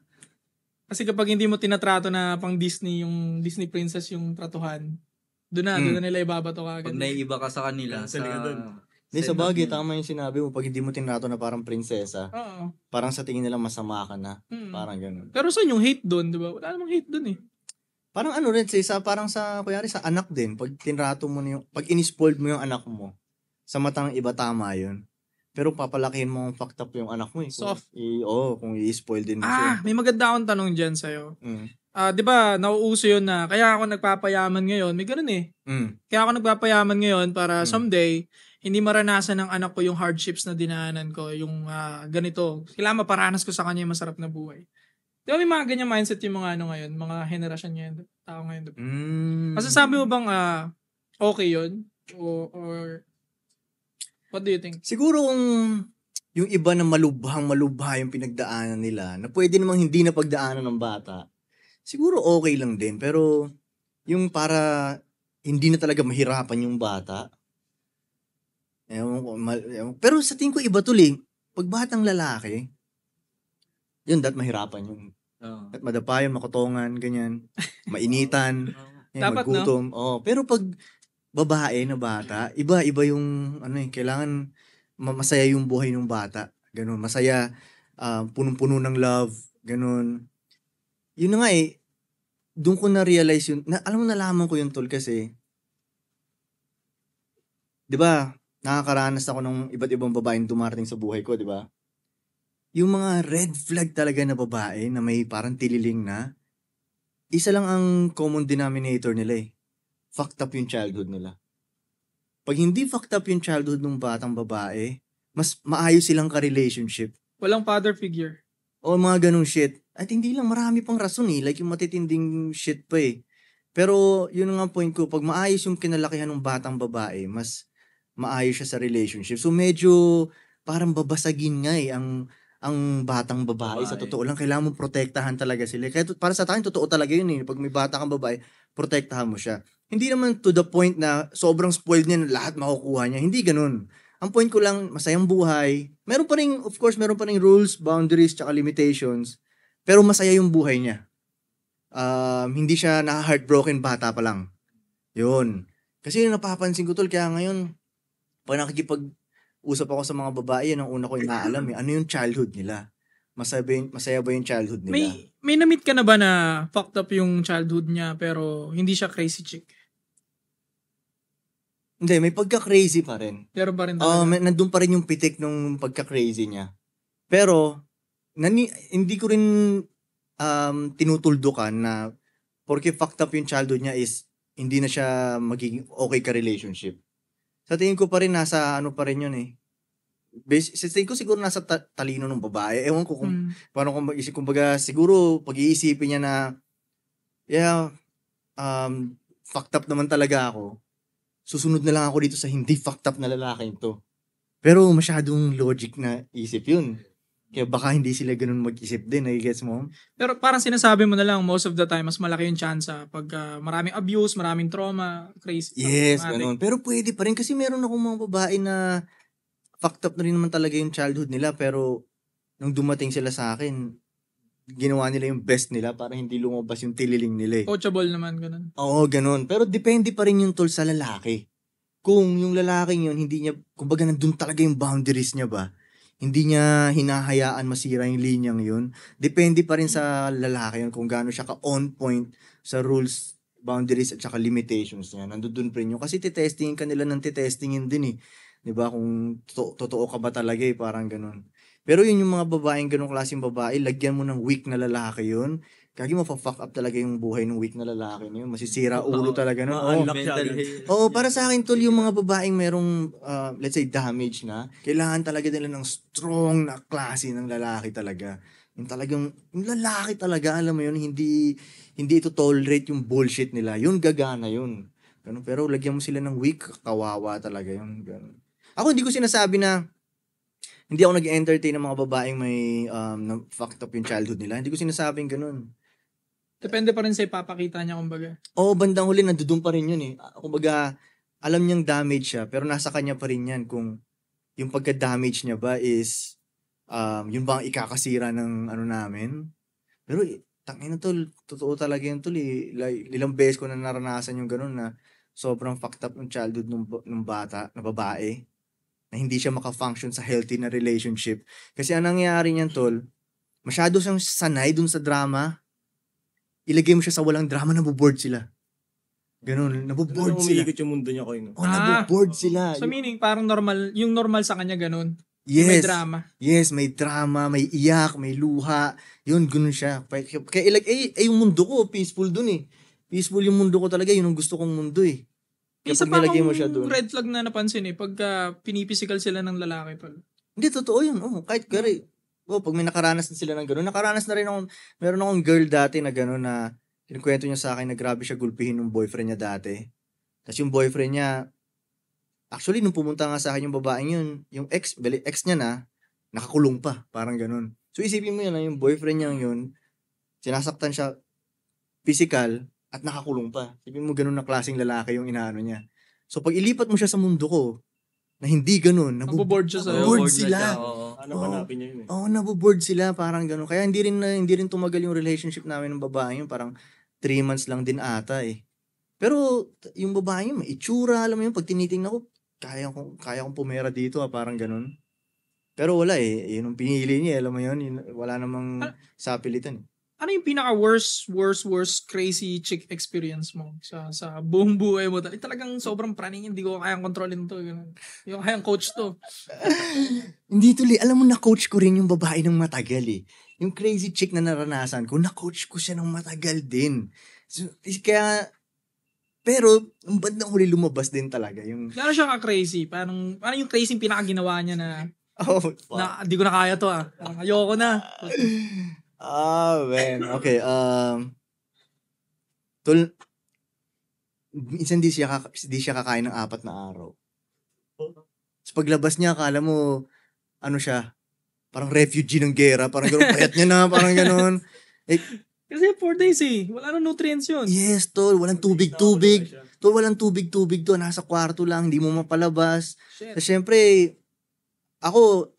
A: Kasi kapag hindi mo tinatrato na pang Disney, yung Disney princess yung tratuhan, doon na, mm. doon hmm. na nila ibabato kagad. Pag naiiba
C: ka sa kanila,
A: sa... sa
B: Di sa bagay, tama yung sinabi mo. Pag hindi mo tinrato na parang prinsesa, Oo. parang sa tingin nila masama ka na. Mm. Parang ganun.
A: Pero saan yung hate
B: doon, di ba? Wala namang hate doon eh. Parang ano rin, sa isa, parang sa, kuyari sa anak din. Pag tinrato mo na yung, pag inispoiled mo yung anak mo, sa matang iba tama yun. Pero papalakihin mo ang fucked up yung anak mo eh. Soft. I, oh, kung i-spoil din mo ah, siya. may maganda akong tanong dyan sa'yo. Mm. Ah, 'di
A: ba, nauuso 'yun na kaya ako nagpapayaman ngayon, may ganun eh. Mm. Kaya ako nagpapayaman ngayon para mm. someday hindi maranasan ng anak ko yung hardships na dinaanan ko, yung ah, ganito. Kailangan maparanas ko sa kanya yung masarap na buhay. Di ba may mga ganyan mindset yung mga ano ngayon, mga generation ngayon, tao ngayon.
B: di Mm.
A: Masasabi mo bang ah, okay yun? O, or,
B: what do you think? Siguro kung yung iba na malubhang malubha yung pinagdaanan nila, na pwede namang hindi na pagdaanan ng bata, siguro okay lang din. Pero yung para hindi na talaga mahirapan yung bata. Ewan ko, mal, ewan. Pero sa tingin ko iba tuloy, pag batang lalaki, yun, dat mahirapan yung Oh. At madapa yung makotongan, ganyan. [laughs] Mainitan. oh. yan, Dapat, magutom. No? Oh, pero pag babae na bata, iba-iba yung, ano eh, kailangan masaya yung buhay ng bata. Ganun, masaya, uh, punong-puno ng love, ganun. Yun na nga eh, doon ko na-realize yun. Na, alam mo, nalaman ko yun, tol, kasi, di ba, nakakaranas ako ng iba't ibang babaeng dumarating sa buhay ko, di ba? Yung mga red flag talaga na babae na may parang tililing na, isa lang ang common denominator nila eh. Fucked up yung childhood nila. Pag hindi fucked up yung childhood ng batang babae, mas maayos silang ka-relationship.
A: Walang father figure.
B: O mga ganong shit. At hindi lang, marami pang rason eh. Like yung matitinding shit pa eh. Pero yun nga point ko, pag maayos yung kinalakihan ng batang babae, mas maayos siya sa relationship. So medyo parang babasagin nga eh ang ang batang babae. babae. Sa totoo lang, kailangan mong protektahan talaga sila. Kaya para sa akin, totoo talaga yun eh. Pag may bata kang babae, protektahan mo siya. Hindi naman to the point na sobrang spoiled niya lahat makukuha niya. Hindi ganun. Ang point ko lang, masayang buhay. Meron pa rin, of course, meron pa rin rules, boundaries, tsaka limitations. Pero masaya yung buhay niya. Um, hindi siya na-heartbroken bata pa lang. Yun. Kasi napapansin ko tol, kaya ngayon, pag nakikipag-usap ako sa mga babae, yan ang una ko inaalam eh. Ano yung childhood nila? Masaya masaya ba yung childhood nila? May,
A: may na-meet ka na ba na fucked up yung childhood niya pero hindi siya crazy chick?
B: Hindi, may pagka-crazy pa rin.
A: Pero pa rin ah,
B: talaga. Um, nandun pa rin yung pitik nung pagka-crazy niya. Pero, nani, hindi ko rin um, tinutuldukan na porque fucked up yung childhood niya is hindi na siya magiging okay ka relationship. Sa tingin ko pa rin, nasa ano pa rin yun eh. Bas- sa tingin ko siguro nasa ta- talino ng babae. Ewan ko kung mm. paano kung mag-isip. Kumbaga, siguro pag-iisipin niya na, yeah, um, fucked up naman talaga ako susunod na lang ako dito sa hindi [laughs] fucked up na lalaking to. Pero masyadong logic na isip yun. Kaya baka hindi sila ganun mag-isip din, I eh, guess mo.
A: Pero parang sinasabi mo na lang, most of the time, mas
B: malaki yung chance ah, pag uh, maraming abuse, maraming trauma, crazy. Yes, traumatic. ganun. Pero pwede pa rin kasi meron akong mga babae na fucked up na rin naman talaga yung childhood nila pero nung dumating sila sa akin, ginawa nila yung best nila para hindi lumabas yung tililing nila eh.
A: Coachable naman, ganun.
B: Oo, ganun. Pero depende pa rin yung tol sa lalaki. Kung yung lalaki yun, hindi niya, kumbaga nandun talaga yung boundaries niya ba? Hindi niya hinahayaan masira yung linyang yun. Depende pa rin sa lalaki yun kung gaano siya ka-on point sa rules boundaries at saka limitations niya. Nandoon pa rin yun. Kasi titestingin ka nila ng titestingin din eh. 'Di ba Kung to- totoo ka ba talaga eh, parang ganun. Pero yun yung mga babaeng ganong klaseng babae, lagyan mo ng weak na lalaki yun, kagi mapafuck up talaga yung buhay ng weak na lalaki na yun. Masisira ulo talaga No? oh, oh, para sa akin, tol, yung mga babaeng merong, uh, let's say, damage na, kailangan talaga nila ng strong na klase ng lalaki talaga. Yung talagang, yung lalaki talaga, alam mo yun, hindi, hindi ito tolerate yung bullshit nila. Yun, gagana yun. Ganun. Pero lagyan mo sila ng weak, kawawa talaga yun. Ganun. Ako, hindi ko sinasabi na, hindi ako nag-entertain ng mga babaeng may um, na fucked up yung childhood nila. Hindi ko sinasabing ganun. Depende pa rin sa
A: ipapakita niya, kumbaga.
B: Oo, oh, bandang huli, nandudun pa rin yun eh. Ah, kumbaga, alam niyang damage siya, pero nasa kanya pa rin yan kung yung pagka-damage niya ba is, um, yun ba ang ikakasira ng ano namin? Pero, eh, tangin na tol, totoo talaga yun tol eh. Like, ilang beses ko na naranasan yung ganun na sobrang fucked up ng childhood ng, ng bata, na babae na hindi siya makafunction sa healthy na relationship. Kasi anong nangyayari niyan, tol, masyado siyang sanay dun sa drama. Ilagay mo siya sa walang drama, nabuboard sila. Ganun, nabuboard Ganun, sila.
D: yung mundo niya ko yun. Oh, ah,
B: nabuboard sila. So
A: meaning, parang normal, yung normal sa kanya ganun.
B: Yes. may drama. Yes, may drama, may iyak, may luha. Yun, ganun siya. Kaya, kaya ilag, eh, eh, yung mundo ko, peaceful dun eh. Peaceful yung mundo ko talaga, yun ang gusto kong mundo eh. Kapag Isa pa nilagay mo siya doon. red
A: flag na napansin eh, pagka pinipisikal sila ng lalaki pal.
B: Hindi, totoo yun. Oh, kahit kari, oh, pag may nakaranas na sila ng gano'n, nakaranas na rin akong, meron akong girl dati na gano'n na, kinukwento niya sa akin na grabe siya gulpihin ng boyfriend niya dati. Tapos yung boyfriend niya, actually, nung pumunta nga sa akin yung babaeng yun, yung ex, bali, ex niya na, nakakulong pa, parang ganun. So, isipin mo yun, ah, yung boyfriend niya yun, sinasaktan siya, physical, at nakakulong pa. Sabihin mo, ganun na klaseng lalaki yung inaano niya. So, pag ilipat mo siya sa mundo ko, na hindi ganun, nabuboard siya sa board sila. Ano oh, hanapin niya yun eh. Oo, oh, nabuboard sila, parang ganun. Kaya hindi rin, hindi rin tumagal yung relationship namin ng babae yun. Parang three months lang din ata eh. Pero yung babae yun, may itsura, alam mo yun, pag tinitingnan ko, kaya kong, kaya kong pumera dito ah, parang ganun. Pero wala eh, yun ang pinili niya, eh. alam mo yun, yun wala namang ah. sapilitan eh
A: ano yung pinaka worst worst worst crazy chick experience mo sa sa buong buhay mo talagang sobrang praning hindi ko kayang kontrolin to yung hindi kayang coach to [laughs]
B: hindi tuloy alam mo na coach ko rin yung babae ng matagal eh yung crazy chick na naranasan ko na coach ko siya ng matagal din so, kaya pero, ang bandang huli lumabas din talaga. Yung... Lalo
A: siya ka-crazy. Parang, parang yung crazy yung pinakaginawa niya na, [laughs] oh, fuck. na, di ko na kaya to ah. Ayoko na. [laughs]
B: Ah, when. Okay, um... Tul... Minsan di siya, kaka- di siya kakain ng apat na araw. Sa paglabas niya, akala mo, ano siya, parang refugee ng gera, parang gano'n, payat niya na, [laughs] parang gano'n. Eh, Kasi 4 days eh. Wala nang nutrients yun. yes, tol, walang tubig-tubig. Tol, walang tubig-tubig to. Nasa kwarto lang, hindi mo mapalabas. Shit. Kasi syempre, ako,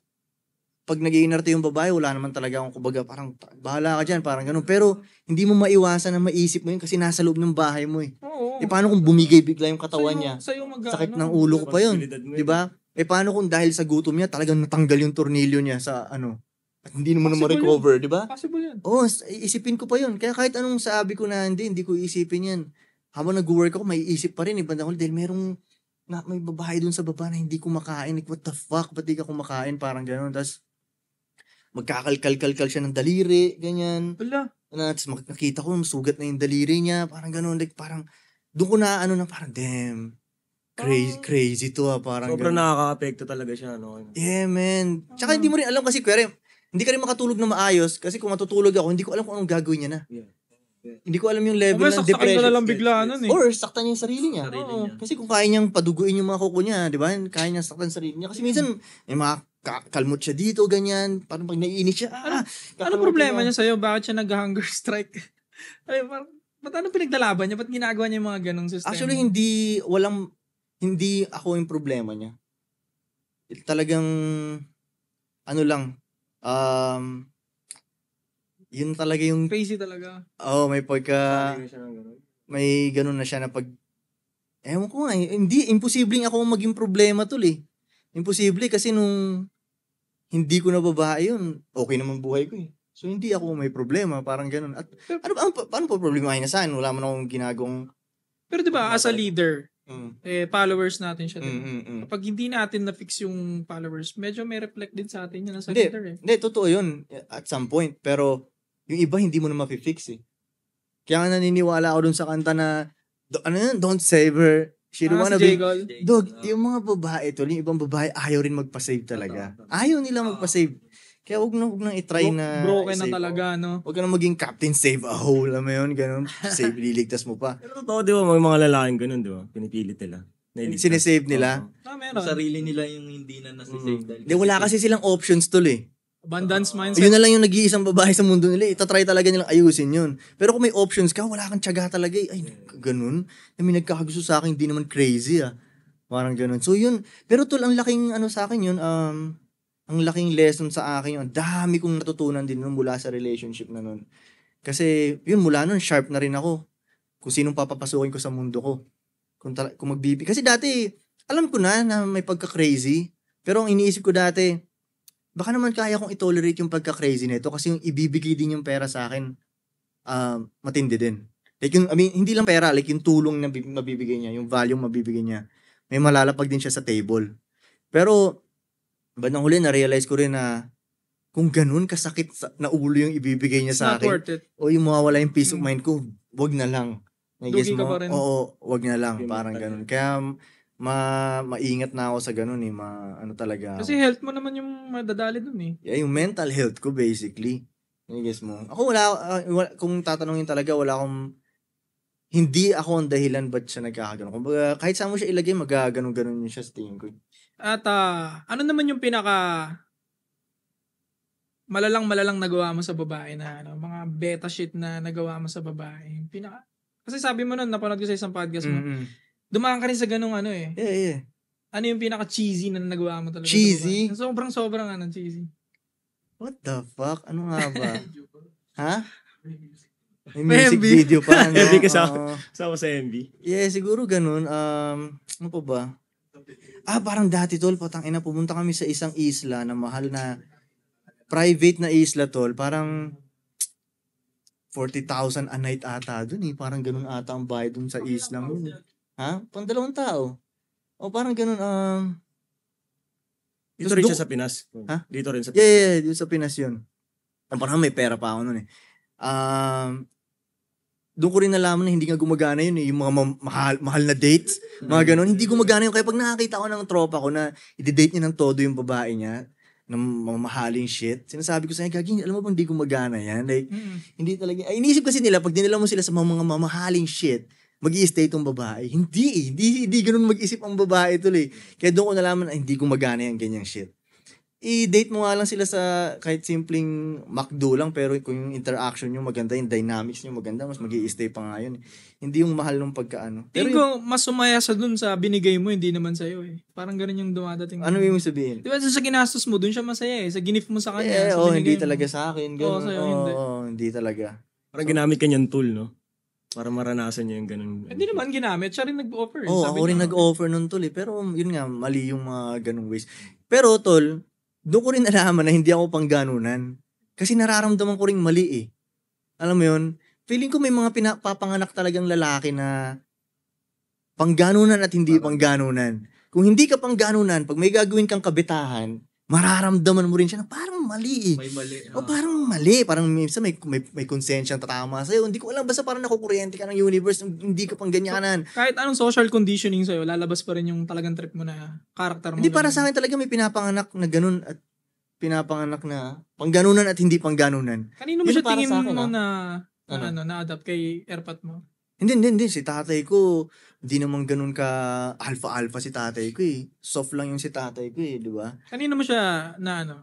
B: pag nag yung babae, wala naman talaga akong kubaga, parang bahala ka dyan, parang ganun. Pero hindi mo maiwasan na maisip mo yun kasi nasa loob ng bahay mo eh. Oo. E paano kung bumigay bigla yung katawan sa'yo, niya? Sa'yo mag, Sakit ano, ng ulo ko pa yun. Di ba? Eh paano kung dahil sa gutom niya, talagang natanggal yung tornilyo niya sa ano? At hindi naman na ma-recover, di ba? Possible yan. Oo, oh, isipin ko pa yun. Kaya kahit anong sabi ko na hindi, hindi ko iisipin yan. Habang nag-work ako, may isip pa rin. Ibang eh, ko, dahil merong na may babae dun sa baba na hindi kumakain. Like, what the fuck? Ba't di ka kumakain? Parang gano'n. Tapos, magkakalkalkalkal siya ng daliri, ganyan. Wala. Ano, tapos makikita ko, sugat na yung daliri niya, parang ganun, like parang, doon ko na ano na parang,
D: damn, crazy, oh. crazy to ah, parang Sobrang ganun. nakaka-apekto talaga siya, no? Yeah,
B: man. Tsaka ah. hindi mo rin alam kasi, kuwari, hindi ka rin makatulog na maayos kasi kung matutulog ako, hindi ko alam kung anong gagawin niya na. Yeah. Yeah. Hindi ko alam yung level Kaya, ng depression. Na lang bigla nun ano, eh. Or saktan niya yung sarili niya. Sarili niya. Kasi kung kaya niyang paduguin yung mga kuko niya, di ba? Kaya niya saktan sarili niya. Kasi minsan, may mga ka- kalmot siya dito, ganyan. Parang pag naiinis siya, ah, ano, ano problema niya sa'yo? Bakit siya nag-hunger [laughs] strike?
A: Ay, parang, ba't ano pinaglalaban niya? Ba't ginagawa niya yung mga ganong system? Actually,
B: hindi, walang, hindi ako yung problema niya. Talagang, ano lang, um, yun talaga yung... Crazy talaga. Oo, oh, may pagka... May ganun na siya na pag... Ewan ko nga, eh, hindi, imposibleng ako maging problema tol eh. Imposible kasi nung hindi ko nababa yun, okay naman buhay ko eh. So hindi ako may problema, parang ganun. At pero, ano, ano, paano po problema niya sa akin? Wala man akong ginagong
A: Pero di ba, as a leader, mm. eh, followers natin siya. Diba? Mm, mm, mm. Kapag hindi natin na-fix yung followers, medyo may reflect din sa atin yun as a hindi, leader eh. Hindi,
B: totoo yun at some point. Pero yung iba hindi mo na ma-fix eh. Kaya nga naniniwala ako dun sa kanta na, ano yun, don't save her, She ah, wanna si be... Dog, yung mga babae to, yung ibang babae, ayaw rin magpa-save talaga. Ayaw nila magpa-save. Kaya huwag na, huwag nang itry Bro- na... Broken na talaga, no? Huwag ka na maging captain, save a hole, alam mo yun, ganun. [laughs] Save,
D: liligtas mo pa. Pero totoo, di ba, may mga lalaking ganun, di ba? Pinipilit nila. Nailigtas. Sinesave nila. Oh, oh.
C: Ah, meron. Sarili nila yung hindi na nasisave. Mm. Dahil Di,
D: wala kasi silang options tol eh.
C: Abundance
A: mindset. Yun na lang yung
B: nag-iisang babae sa mundo nila. Itatry talaga nilang ayusin yun. Pero kung may options ka, wala kang tiyaga talaga. Eh. Ay, ganun. I mean, nagkakagusto sa akin, hindi naman crazy ah. Parang ganun. So yun, pero tol, ang laking ano sa akin yun, um, ang laking lesson sa akin yun. dami kong natutunan din nun mula sa relationship na nun. Kasi yun, mula nun, sharp na rin ako. Kung sinong papapasukin ko sa mundo ko. Kung, tala- kung magbibi. Kasi dati, alam ko na na may pagka-crazy. Pero ang iniisip ko dati, baka naman kaya kong itolerate yung pagka-crazy nito kasi yung ibibigay din yung pera sa akin, uh, matindi din. Like yung, I mean, hindi lang pera, like yung tulong na mabibigay niya, yung value mabibigay niya, may malalapag din siya sa table. Pero, bandang huli, na-realize ko rin na kung ganun kasakit sa, na ulo yung ibibigay niya sa Not akin, o yung mawawala yung peace of mm. mind ko, wag na lang. I guess mo, oo, wag na lang, parang ganun. Kaya, ma maingat na ako sa ganun eh, ma ano talaga. Kasi
A: health mo naman yung madadali dun eh.
B: Yeah, yung mental health ko basically. I guess mo. Ako wala, uh, wala kung tatanungin talaga wala akong hindi ako ang dahilan ba't siya nagkakaganon. Kumbaga, kahit saan mo siya ilagay, magaganon-ganon yun siya sa tingin ko.
A: At uh, ano naman yung pinaka malalang malalang nagawa mo sa babae na ano, mga beta shit na nagawa mo sa babae. Pinaka Kasi sabi mo nun, napanood ko sa isang podcast mo. Mm-hmm dumaan ka rin sa ganung ano eh. Yeah, yeah. Ano yung pinaka-cheesy na nagawa mo talaga? Cheesy? Sobrang sobrang ano, cheesy. What
B: the fuck? Ano nga ba? [laughs] ha? May music MB. video pa. [laughs] Ano? MB kasama, sa, kasama sa MB. Yeah, siguro ganun. Um, ano pa ba? Ah, parang dati tol, patang ina, pumunta kami sa isang isla na mahal na private na isla tol. Parang 40,000 a night ata dun eh. Parang ganun ata ang bayad dun sa isla mo. Ha? Pang dalawang tao. O parang ganun, um, dito rin siya sa Pinas. Ha? Dito rin sa Pinas. Yeah, yeah, yeah. Dito sa Pinas yun. Parang may pera pa ako nun eh. Um, doon ko rin nalaman na hindi nga gumagana yun eh. Yung mga ma- mahal, mahal na dates, mga ganun. Hindi gumagana yun. Kaya pag nakakita ko ng tropa ko na i-date niya ng todo yung babae niya, ng mamahaling shit, sinasabi ko sa kanya, Gagi, alam mo bang hindi gumagana yan? Like, mm. hindi talaga, ay, iniisip kasi nila, pag dinala mo sila sa mga, mga mamahaling shit, mag stay tong babae. Hindi, eh. hindi, hindi ganun mag-isip ang babae tuloy. Kaya doon ko nalaman, ay, hindi gumagana yung ganyang shit. I-date mo nga lang sila sa kahit simpleng McDo lang, pero kung yung interaction nyo maganda, yung dynamics nyo maganda, mas mag stay pa nga yun. Eh. Hindi yung mahal nung pagkaano. Pero ko,
A: mas sumaya sa dun sa binigay mo, hindi naman sa'yo eh. Parang ganun yung dumadating. Ano yung sabihin? Diba so, sa ginastos mo, dun siya masaya eh. Sa ginif mo sa kanya. Eh, sa oh, hindi mo. talaga sa akin. Ganun. Oo, oh, sa'yo, oh, hindi. Oh,
D: hindi talaga. Parang ginamit kanyang tool, no? Para maranasan niya yung ganun.
A: Hindi naman ginamit. Siya rin nag-offer. Oo, oh, ako rin
D: nag-offer nun, tol. Eh. Pero yun nga,
B: mali yung mga ganung ways. Pero, tol, doon ko rin alaman na hindi ako pang ganunan. Kasi nararamdaman ko rin mali eh. Alam mo yun? Feeling ko may mga pinapapanganak talagang lalaki na pang pangganunan at hindi Parang. pangganunan. Kung hindi ka pang pangganunan, pag may gagawin kang kabitahan, mararamdaman mo rin siya na parang mali eh. May mali. Uh, o ah. parang mali. Parang minsan may, may, may konsensya ang tatama sa'yo. Hindi ko alam. Basta parang nakukuryente ka ng universe. Hindi ka pang ganyanan.
A: So, kahit anong social conditioning sa'yo, lalabas pa rin yung talagang trip mo na karakter mo. Hindi, para sa
B: akin talaga may pinapanganak na ganun at pinapanganak na pangganunan at hindi pangganunan.
A: Kanino mo siya tingin mo na, ah. na, ano, na, ano, na-adapt kay erpat mo?
B: Hindi, hindi, hindi. Si tatay ko, hindi naman ganun ka alpha-alpha si tatay ko eh. Soft lang yung si tatay ko eh, di ba? Kanino mo siya na ano?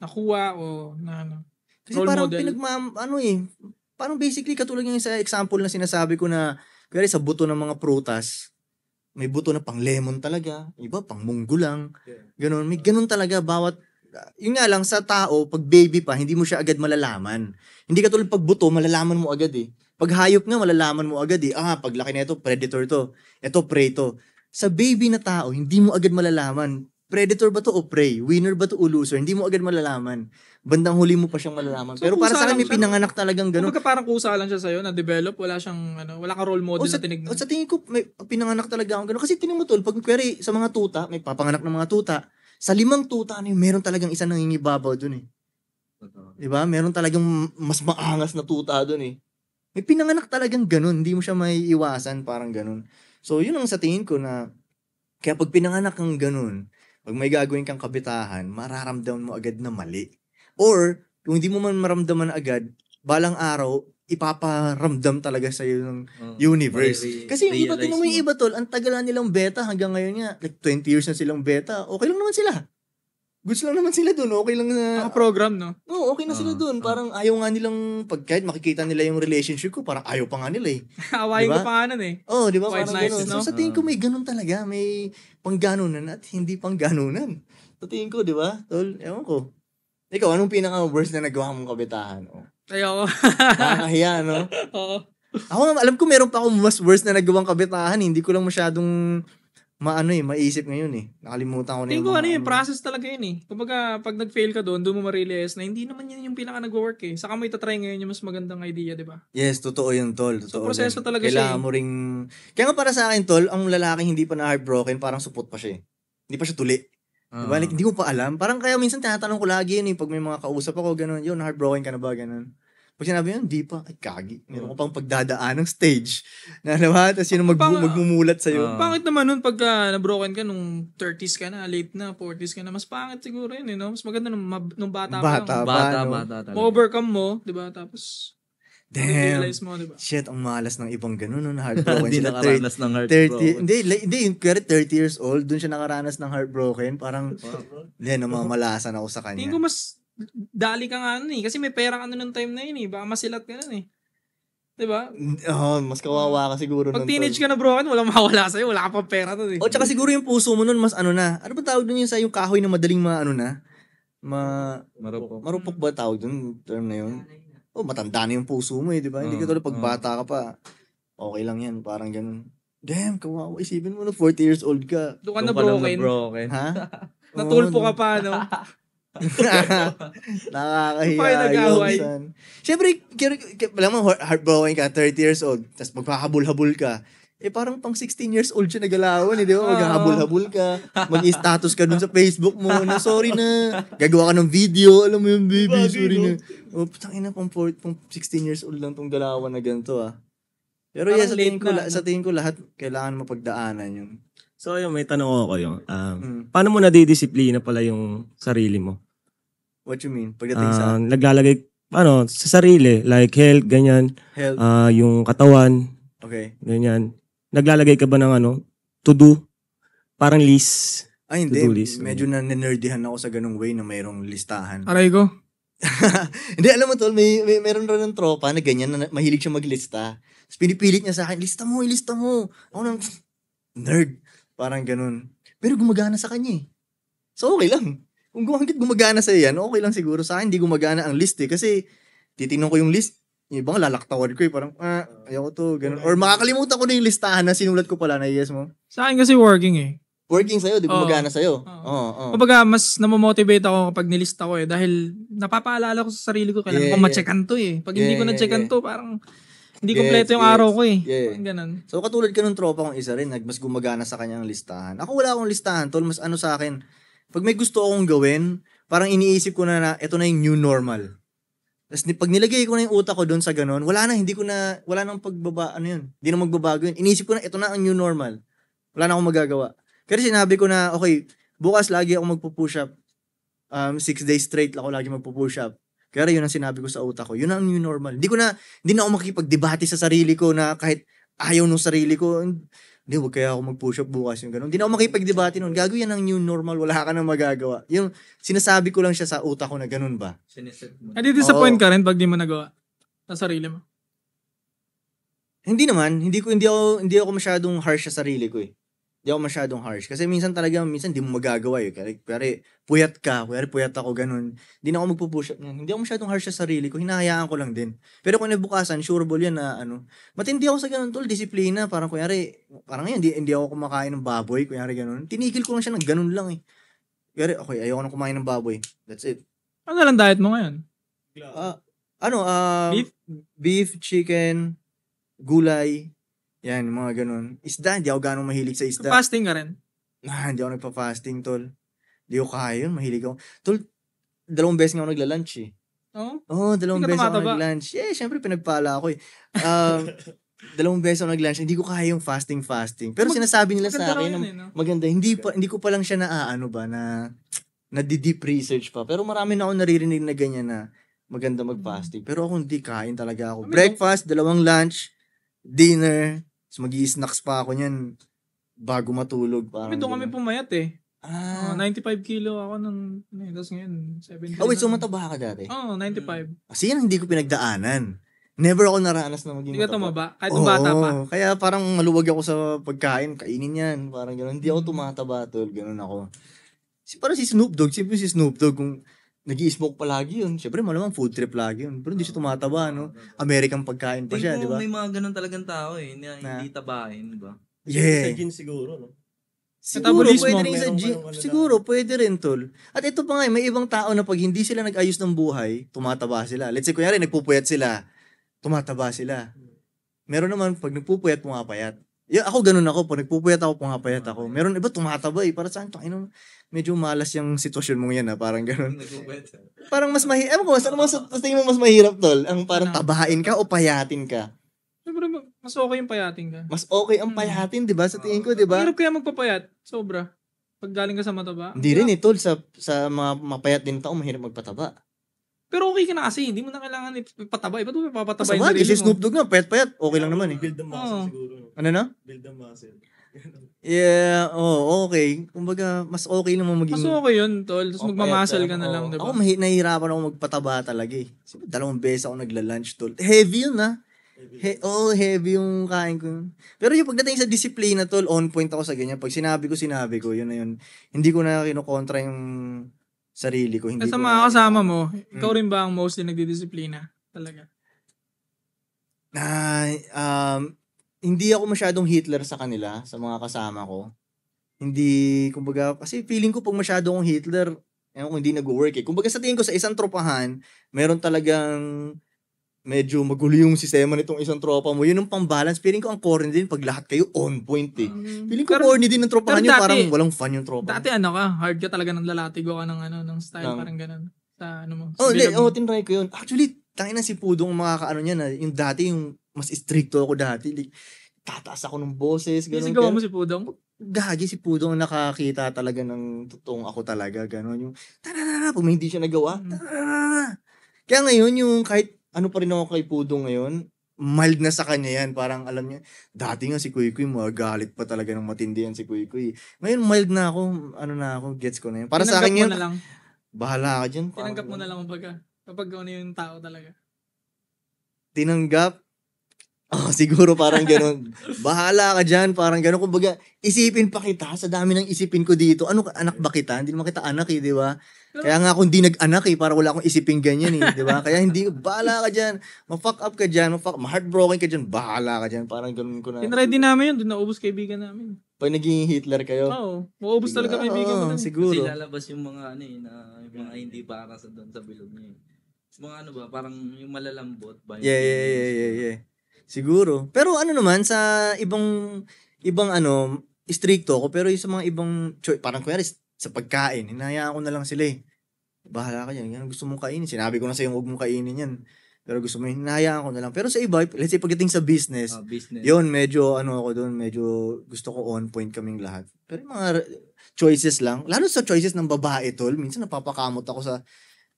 B: Nakuha o na ano?
A: Kasi role parang model? pinagma,
B: ano eh, parang basically katulad yung sa example na sinasabi ko na, kaya sa buto ng mga prutas, may buto na pang lemon talaga, iba pang munggo lang, ganun. May ganun talaga bawat yun nga lang sa tao, pag baby pa, hindi mo siya agad malalaman. Hindi ka tulad pag buto, malalaman mo agad eh. Pag hayop nga, malalaman mo agad eh, ah, paglaki na ito, predator to. Ito, prey to. Sa baby na tao, hindi mo agad malalaman. Predator ba to o prey? Winner ba to o loser? Hindi mo agad malalaman. Bandang huli mo pa siyang malalaman. So, Pero para sa akin, may pinanganak talagang ganun. Kumbaga parang kusa lang siya sa'yo, na-develop, wala siyang, ano, wala kang role model o, sa, na tinignan. O, sa tingin ko, may pinanganak talaga akong ganun. Kasi tinig mo to, pag query sa mga tuta, may papanganak ng mga tuta, sa limang tuta na ano yun, meron talagang isang nangingibabaw dun eh. Totoo. Diba? Meron talagang mas maangas na tuta dun eh. May pinanganak talagang ganun. Hindi mo siya may iwasan, parang ganun. So, yun ang sa tingin ko na, kaya pag pinanganak kang ganun, pag may gagawin kang kabitahan, mararamdaman mo agad na mali. Or, kung hindi mo man maramdaman agad, balang araw, ipaparamdam talaga sa iyo ng uh, universe. Re- Kasi yung iba, tinan mo yung iba tol, ang tagal na nilang beta hanggang ngayon nga, like 20 years na silang beta, okay lang naman sila. Gusto lang naman sila doon. Okay lang na... Ah, program, no? Oo, oh, okay na uh, sila ah, doon. Ah. Parang uh. ayaw nga nilang, pag kahit makikita nila yung relationship ko, parang ayaw pa nga nila eh. [laughs] Awayin diba? ko pa nga nun eh. Oo, oh, di ba? Parang nice, No? So sa tingin ko may ganun talaga. May pangganunan at hindi pangganunan. Sa tingin ko, di ba? Tol, ewan ko. Ikaw, anong pinaka-worst na nagawa mong kabitahan? Oh. Ayoko. Nakakahiya, no? [laughs] Oo. Ako, alam ko meron pa akong mas worst na nagawang kabitahan. Hindi ko lang masyadong maano eh, maisip ngayon eh. Nakalimutan ko na Tingin ko ano yung ano. process
A: talaga yun eh. Kumbaga, pag nag-fail ka doon, doon mo ma-realize na hindi naman yun yung pinaka nag-work eh. Saka mo itatry ngayon yung mas magandang idea, di ba?
B: Yes, totoo yun, Tol. Totoo so, proseso din. talaga Kailangan siya. Eh. mo ring... Kaya nga para sa akin, Tol, ang lalaki hindi pa na-heartbroken, parang supot pa siya eh. Hindi pa siya tuli. Uh. Diba? Like, ah. hindi ko pa alam. Parang kaya minsan tinatanong ko lagi yun eh. Pag may mga kausap ako, ganun, yun, heartbroken ka na ba? Ganun. Pag sinabi niya, hindi pa, ay kagi. Meron ko oh. pang pagdadaan ng stage. Na ano ba? Tapos yun ang mag- Pang- magmumulat sa'yo. Oh. Pangit
A: naman nun pagka ah, na-broken ka nung 30s ka na, late na, 40s ka na. Mas pangit siguro yun, you eh, know? Mas maganda nung, mab- nung bata, Bata pa lang. Bata, Paano? bata talaga. Ma-overcome mo, di ba? Tapos,
B: Damn. mo, di Shit, ang malas ng ibang ganun. Nung [laughs] heartbroken Hindi sila. Thir- nakaranas ng heart 30, hindi, hindi, yung kaya 30 years old, dun siya nakaranas ng heartbroken. Parang, hindi, namamalasan ako sa kanya. Tingin ko
A: mas dali ka nga nun eh. Kasi may pera ka ano nun nung time na yun eh. Baka masilat ka nun eh. Diba?
B: Oo, oh, mas kawawa ka siguro. Pag teenage
A: ka na broken, ano, walang mawala sa'yo. Wala ka pang pera
B: nun eh. O oh, tsaka siguro yung puso mo nun, mas ano na. Ano ba tawag dun yun sa yung kahoy na madaling ma ano na? Ma... Marupok. Marupok ba tawag dun? Term na yun? Oh, matanda na yung puso mo eh, di ba? Hindi ka ah, tulad pag ah. bata ka pa. Okay lang yan, parang ganun. Damn, kawawa. Isipin mo na 40 years old ka. Doon ka na broken. broken. Ha? [laughs] Natulpo ka pa, [laughs] no? [laughs] Nakakahiya. Paano nag-away? Siyempre, alam mo, heartbroken ka, 30 years old, tapos magpahabol-habol ka. Eh parang pang 16 years old siya nagalawan, eh, di ba? Maghahabol-habol ka, ah. mag-status ka dun sa Facebook mo na sorry na, gagawa ka ng video, alam mo yung baby, Bagay sorry no. na. Oh, putang ina, pang, 4, pang 16 years old lang tong galawan na ganito ah. Pero parang yeah, sa tingin, ko, na, sa tingin ko lahat, kailangan mapagdaanan yung
D: So, ayun, may tanong ako yung, um, Mm. paano mo nadidisiplina pala yung sarili mo? What you mean? Pagdating sa Ah, naglalagay, ano, sa sarili, like health, ganyan, health? ah yung katawan, okay. ganyan. Naglalagay ka ba ng ano, to do? Parang list. Ay, hindi. to-do list, Medyo
B: na nerdihan ako sa ganung way na mayroong listahan. Aray ko. [laughs] hindi, alam mo tol, may, may meron rin ng tropa na ganyan na mahilig siya maglista. Tapos pinipilit niya sa akin, lista mo, lista mo. Ako nang, nerd. Parang ganun. Pero gumagana sa kanya eh. So okay lang. Kung hanggat gumagana sa yan, okay lang siguro. Sa akin, hindi gumagana ang list eh. Kasi titingnan ko yung list, yung ibang lalaktawan ko eh. Parang, ah, ayoko to, ganun. Or makakalimutan ko na yung listahan na sinulat ko pala na yes mo.
A: Sa akin kasi working eh.
B: Working sa'yo, di gumagana oh. sa'yo. Oo. Oh. Oh, oh.
A: Kumbaga, mas namomotivate ako kapag nilista ko eh. Dahil napapaalala ko sa sarili ko, kailangan yeah, ko yeah. macheckan to eh. Pag yeah, hindi ko na-checkan yeah. to, parang hindi yes, kompleto yung yes, araw ko eh. Yeah. ganun.
B: So katulad ka nung tropa kong isa rin, mas gumagana sa kanyang listahan. Ako wala akong listahan, tol, mas ano sa akin, pag may gusto akong gawin, parang iniisip ko na na ito na yung new normal. Tapos pag nilagay ko na yung utak ko doon sa ganun, wala na, hindi ko na, wala nang pagbaba, ano yun, hindi na magbabago yun. Iniisip ko na, ito na ang new normal. Wala na akong magagawa. Kasi sinabi ko na, okay, bukas lagi ako magpo-push up. Um, six days straight ako lagi magpo-push up. Kaya yun ang sinabi ko sa utak ko. Yun ang new normal. Hindi ko na, hindi na ako makipagdebate sa sarili ko na kahit ayaw ng sarili ko. Hindi, wag kaya ako mag-push up bukas yung ganun. Hindi na ako makipagdebate nun. Gagawin yan ang new normal. Wala ka nang magagawa. Yung sinasabi ko lang siya sa utak ko na ganun ba? Siniset mo. Hindi eh, disappoint oh. ka rin pag di mo nagawa sa sarili mo. Hindi naman, hindi ko hindi ako hindi ako masyadong harsh sa sarili ko eh. Di ako masyadong harsh. Kasi minsan talaga, minsan di mo magagawa eh. Kaya, kaya puyat ka, kaya puyat ako, ganun. Di na ako magpo-push up niyan. Hindi ako masyadong harsh sa sarili ko, hinahayaan ko lang din. Pero kung nabukasan, sure ball yan na ano. Matindi ako sa ganun, tol, disiplina. Parang kunyari, parang yan, hindi ako kumakain ng baboy, kunyari ganun. Tinikil ko lang siya ng ganun lang eh. Kunyari, okay, ayoko na kumain ng baboy. That's it.
A: Ano lang diet mo ngayon?
B: Ah, ano, um, beef? beef, chicken, gulay, yan, mga ganun. Isda, hindi ako ganong mahilig sa isda. Fasting ka rin? Ah, hindi ako nagpa-fasting, tol. Hindi ko kaya yun, mahilig ako. Tol, dalawang beses nga ako nagla-lunch eh. Oo? Oh? Oo, oh, dalawang beses ako nag-lunch. Yeah, syempre pinagpala ako eh. Um, [laughs] dalawang beses ako nag-lunch, hindi ko kaya yung fasting-fasting. Pero Mag- sinasabi nila sa akin, yun, eh, no? maganda. Hindi pa hindi ko pa lang siya na, naaano ba na na deep research pa. Pero marami na ako naririnig na ganyan na maganda mm. mag-fasting. Pero ako hindi, kain talaga ako. Breakfast, dalawang lunch, dinner, So mag snacks pa ako niyan bago matulog. Parang doon
A: kami pumayat eh. Ah. Uh, ah, 95 kilo ako nung, eh, tapos ngayon, 70. Oh wait, so mataba ka dati? Oo, oh, ah, 95.
B: Kasi yan hindi ko pinagdaanan. Never ako naranas na maging Hindi ka tumaba?
C: Kahit oh, bata pa?
B: Kaya parang maluwag ako sa pagkain, kainin yan, parang gano'n. Hindi ako hmm. tumataba, tol, gano'n ako. Si, parang si Snoop Dogg, siyempre si Snoop Dogg, kung nag smoke palagi yun. Siyempre, malamang food trip lagi yun. Pero hindi siya tumataba, no? American pagkain pa siya, di ba? May
C: mga ganun talagang tao eh, na, na. hindi tabahin, di ba? Yeah. Sa gin siguro, no? Siguro, Metabolismo, pwede rin sa gym. Ano, siguro,
B: pwede rin, tol. At ito pa nga, eh, may ibang tao na pag hindi sila nag-ayos ng buhay, tumataba sila. Let's say, kunyari, nagpupuyat sila, tumataba sila. Meron naman, pag nagpupuyat, pumapayat. Yeah, ako ganun ako po. Nagpupuyat ako, pumapayat ako. Meron iba tumataba eh. Para saan? Tangino, medyo malas yung sitwasyon mo yan ha. Ah. Parang ganun. [laughs] parang mas mahirap. Ewan ko, mas, mas, mas tingin mo mas mahirap tol. Ang parang ano? tabahin ka o payatin ka.
A: Siyempre, mas okay yung payatin ka. Mas okay ang hmm. payatin, di ba? Sa tingin ko, ah, di ba? Hirap kaya magpapayat. Sobra. Pag galing ka sa mataba. Hindi rin eh,
B: tol. Sa, sa mga mapayat din tao, mahirap magpataba.
A: Pero okay ka na kasi, hindi mo na kailangan ipataba. Iba't mo papatabay na rin. Kasi Snoop
B: Dogg na, payat-payat, okay lang naman eh. Build the
A: muscle siguro.
D: Ano na? Build the muscle.
B: yeah, oh, okay. Kumbaga, mas okay naman maging... Mas okay yun, tol. Tapos okay, oh, magmamasal ka na lang, oh. diba? Ako, oh, mahi- nahihirapan ako magpataba talaga eh. Dalawang beses ako nagla-lunch, tol. Heavy yun, ha? Ah. He- oh, heavy yung kain ko. Pero yung pagdating sa disiplina, tol, on point ako sa ganyan. Pag sinabi ko, sinabi ko, yun na yun. Hindi ko na kinokontra yung sarili ko. Hindi sa mga na- kasama mo, mm. ikaw
A: rin ba ang mostly nagdidisiplina? Talaga?
B: Na, um, hindi ako masyadong Hitler sa kanila, sa mga kasama ko. Hindi, kumbaga, kasi feeling ko pag masyado akong Hitler, ewan eh, ko, hindi nag-work eh. Kumbaga sa tingin ko sa isang tropahan, meron talagang medyo magulo yung sistema nitong isang tropa mo. Yun yung pang-balance. Feeling ko ang corny din pag lahat kayo on point eh. Mm, Feeling ko pero, corny din ng tropa nyo. Dati, parang walang fun yung tropa.
A: Dati ano ka, hard ka talaga ng lalatigo ka ng, ano, ng style. Um, parang ganun. Sa ano mo. oh, di, oh,
B: tinry ko yun. Actually, tangin na si Pudong mga makakaano niya na yung dati yung mas stricto ako dati. Like, tataas ako ng boses. Ganun. Sigaw mo si Pudong? Gagi si Pudong nakakita talaga ng totoong ako talaga. Ganun yung, tararara, pag may hindi siya nagawa, mm. tararara. Kaya ngayon yung kahit ano pa rin ako kay Pudo ngayon, mild na sa kanya yan. Parang alam niya, dati nga si Kuy Kuy, magagalit pa talaga ng matindi yan si Kuy Kuy. Ngayon mild na ako, ano na ako, gets ko na yan. Para Tinanggap sa akin yun, lang. bahala ka dyan. Tinanggap
A: mo na lang baga, kapag ano yung tao talaga.
B: Tinanggap? Oh, [laughs] siguro parang ganun. [laughs] bahala ka dyan, parang ganun. Kumbaga, isipin pa kita, sa dami ng isipin ko dito. Ano, anak ba kita? Hindi naman kita anak eh, di ba? Kaya nga kung hindi nag-anak eh, para wala akong isipin ganyan eh, di ba? Kaya hindi, bahala ka dyan, ma-fuck up ka dyan, ma-fuck, ma-heartbroken ka dyan, bahala ka dyan, parang ganun ko na. Tinry din
A: namin yun, doon naubos kaibigan namin.
B: Pag naging Hitler kayo? Oo, oh,
A: maubos Sige, talaga kaibigan mo. Oh, siguro. Kasi
C: lalabas yung mga ano eh, na yung mga hindi para sa doon sa bilog niya eh. Mga ano ba, parang yung malalambot ba? Yung yeah, yeah, yeah,
B: yeah, yeah. Siguro. Pero ano naman, sa ibang, ibang ano, stricto ako, pero yung sa mga ibang, parang kunyari, sa pagkain, hinayaan ko na lang sila eh. Bahala ka yan. Yan gusto mong kainin. Sinabi ko na sa'yo, huwag mong kainin yan. Pero gusto mo, hinayaan ko na lang. Pero sa iba, let's say pagdating sa business, oh, business. yun, medyo ano ako doon, medyo gusto ko on point kaming lahat. Pero yung mga choices lang, lalo sa choices ng babae, tol, minsan napapakamot ako sa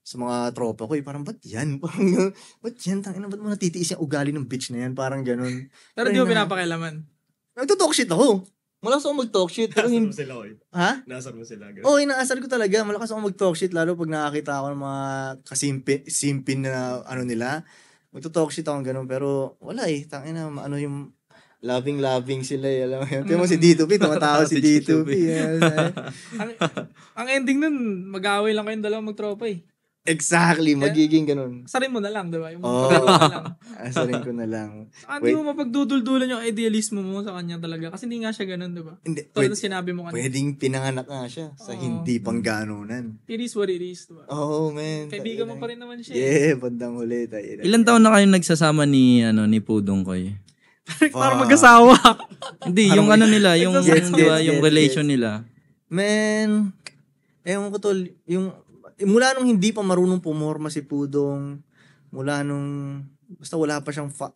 B: sa mga tropa ko, eh, parang, ba't yan? [laughs] Parang, ba't yan? Tang, ina, ba't mo natitiis yung ugali ng bitch na yan? Parang ganun. Pero di mo pinapakailaman? Nagtutalk shit ako. Malakas ako mag-talk shit. Pero hindi... sila, oy. Ha? Nasar
D: mo sila. Ganun. Oo,
B: oh, inaasar ko talaga. Malakas ako mag-talk shit, lalo pag nakakita ako ng mga kasimpin simpin na ano nila. Magto-talk shit ako ganun, pero wala eh. Tangin na, ano yung loving-loving sila eh. Alam mo yun. Tingnan mo si d 2 P, mm-hmm. tumatawa si [laughs] Dito P. Eh. [laughs] ang,
A: ang ending nun, mag-away lang kayong dalawa magtropa eh.
B: Exactly, magiging ganun. Sarin mo na lang, di ba? Yung oh, lang. [laughs] sarin ko na lang. Saka ah, hindi mo
A: mapagduduldulan yung idealismo mo sa kanya talaga. Kasi hindi nga siya ganun, di ba? Hindi. Tulad sinabi mo kanina. Pwedeng
B: pinanganak nga siya sa oh. hindi pang ganunan.
A: It is what it is, di ba?
B: Oh, man. Kaibigan mo pa
A: rin naman siya. Yeah,
B: bandang huli. Tayo,
C: Ilan taon na kayong nagsasama ni, ano, ni Pudong Koy? Parang mag-asawa. [laughs] hindi, yung ano nila, yung, yes, ano yes, yung relation nila.
B: Man, ewan ko tol, yung eh, mula nung hindi pa marunong pumorma si Pudong, mula nung, basta wala pa siyang, fa-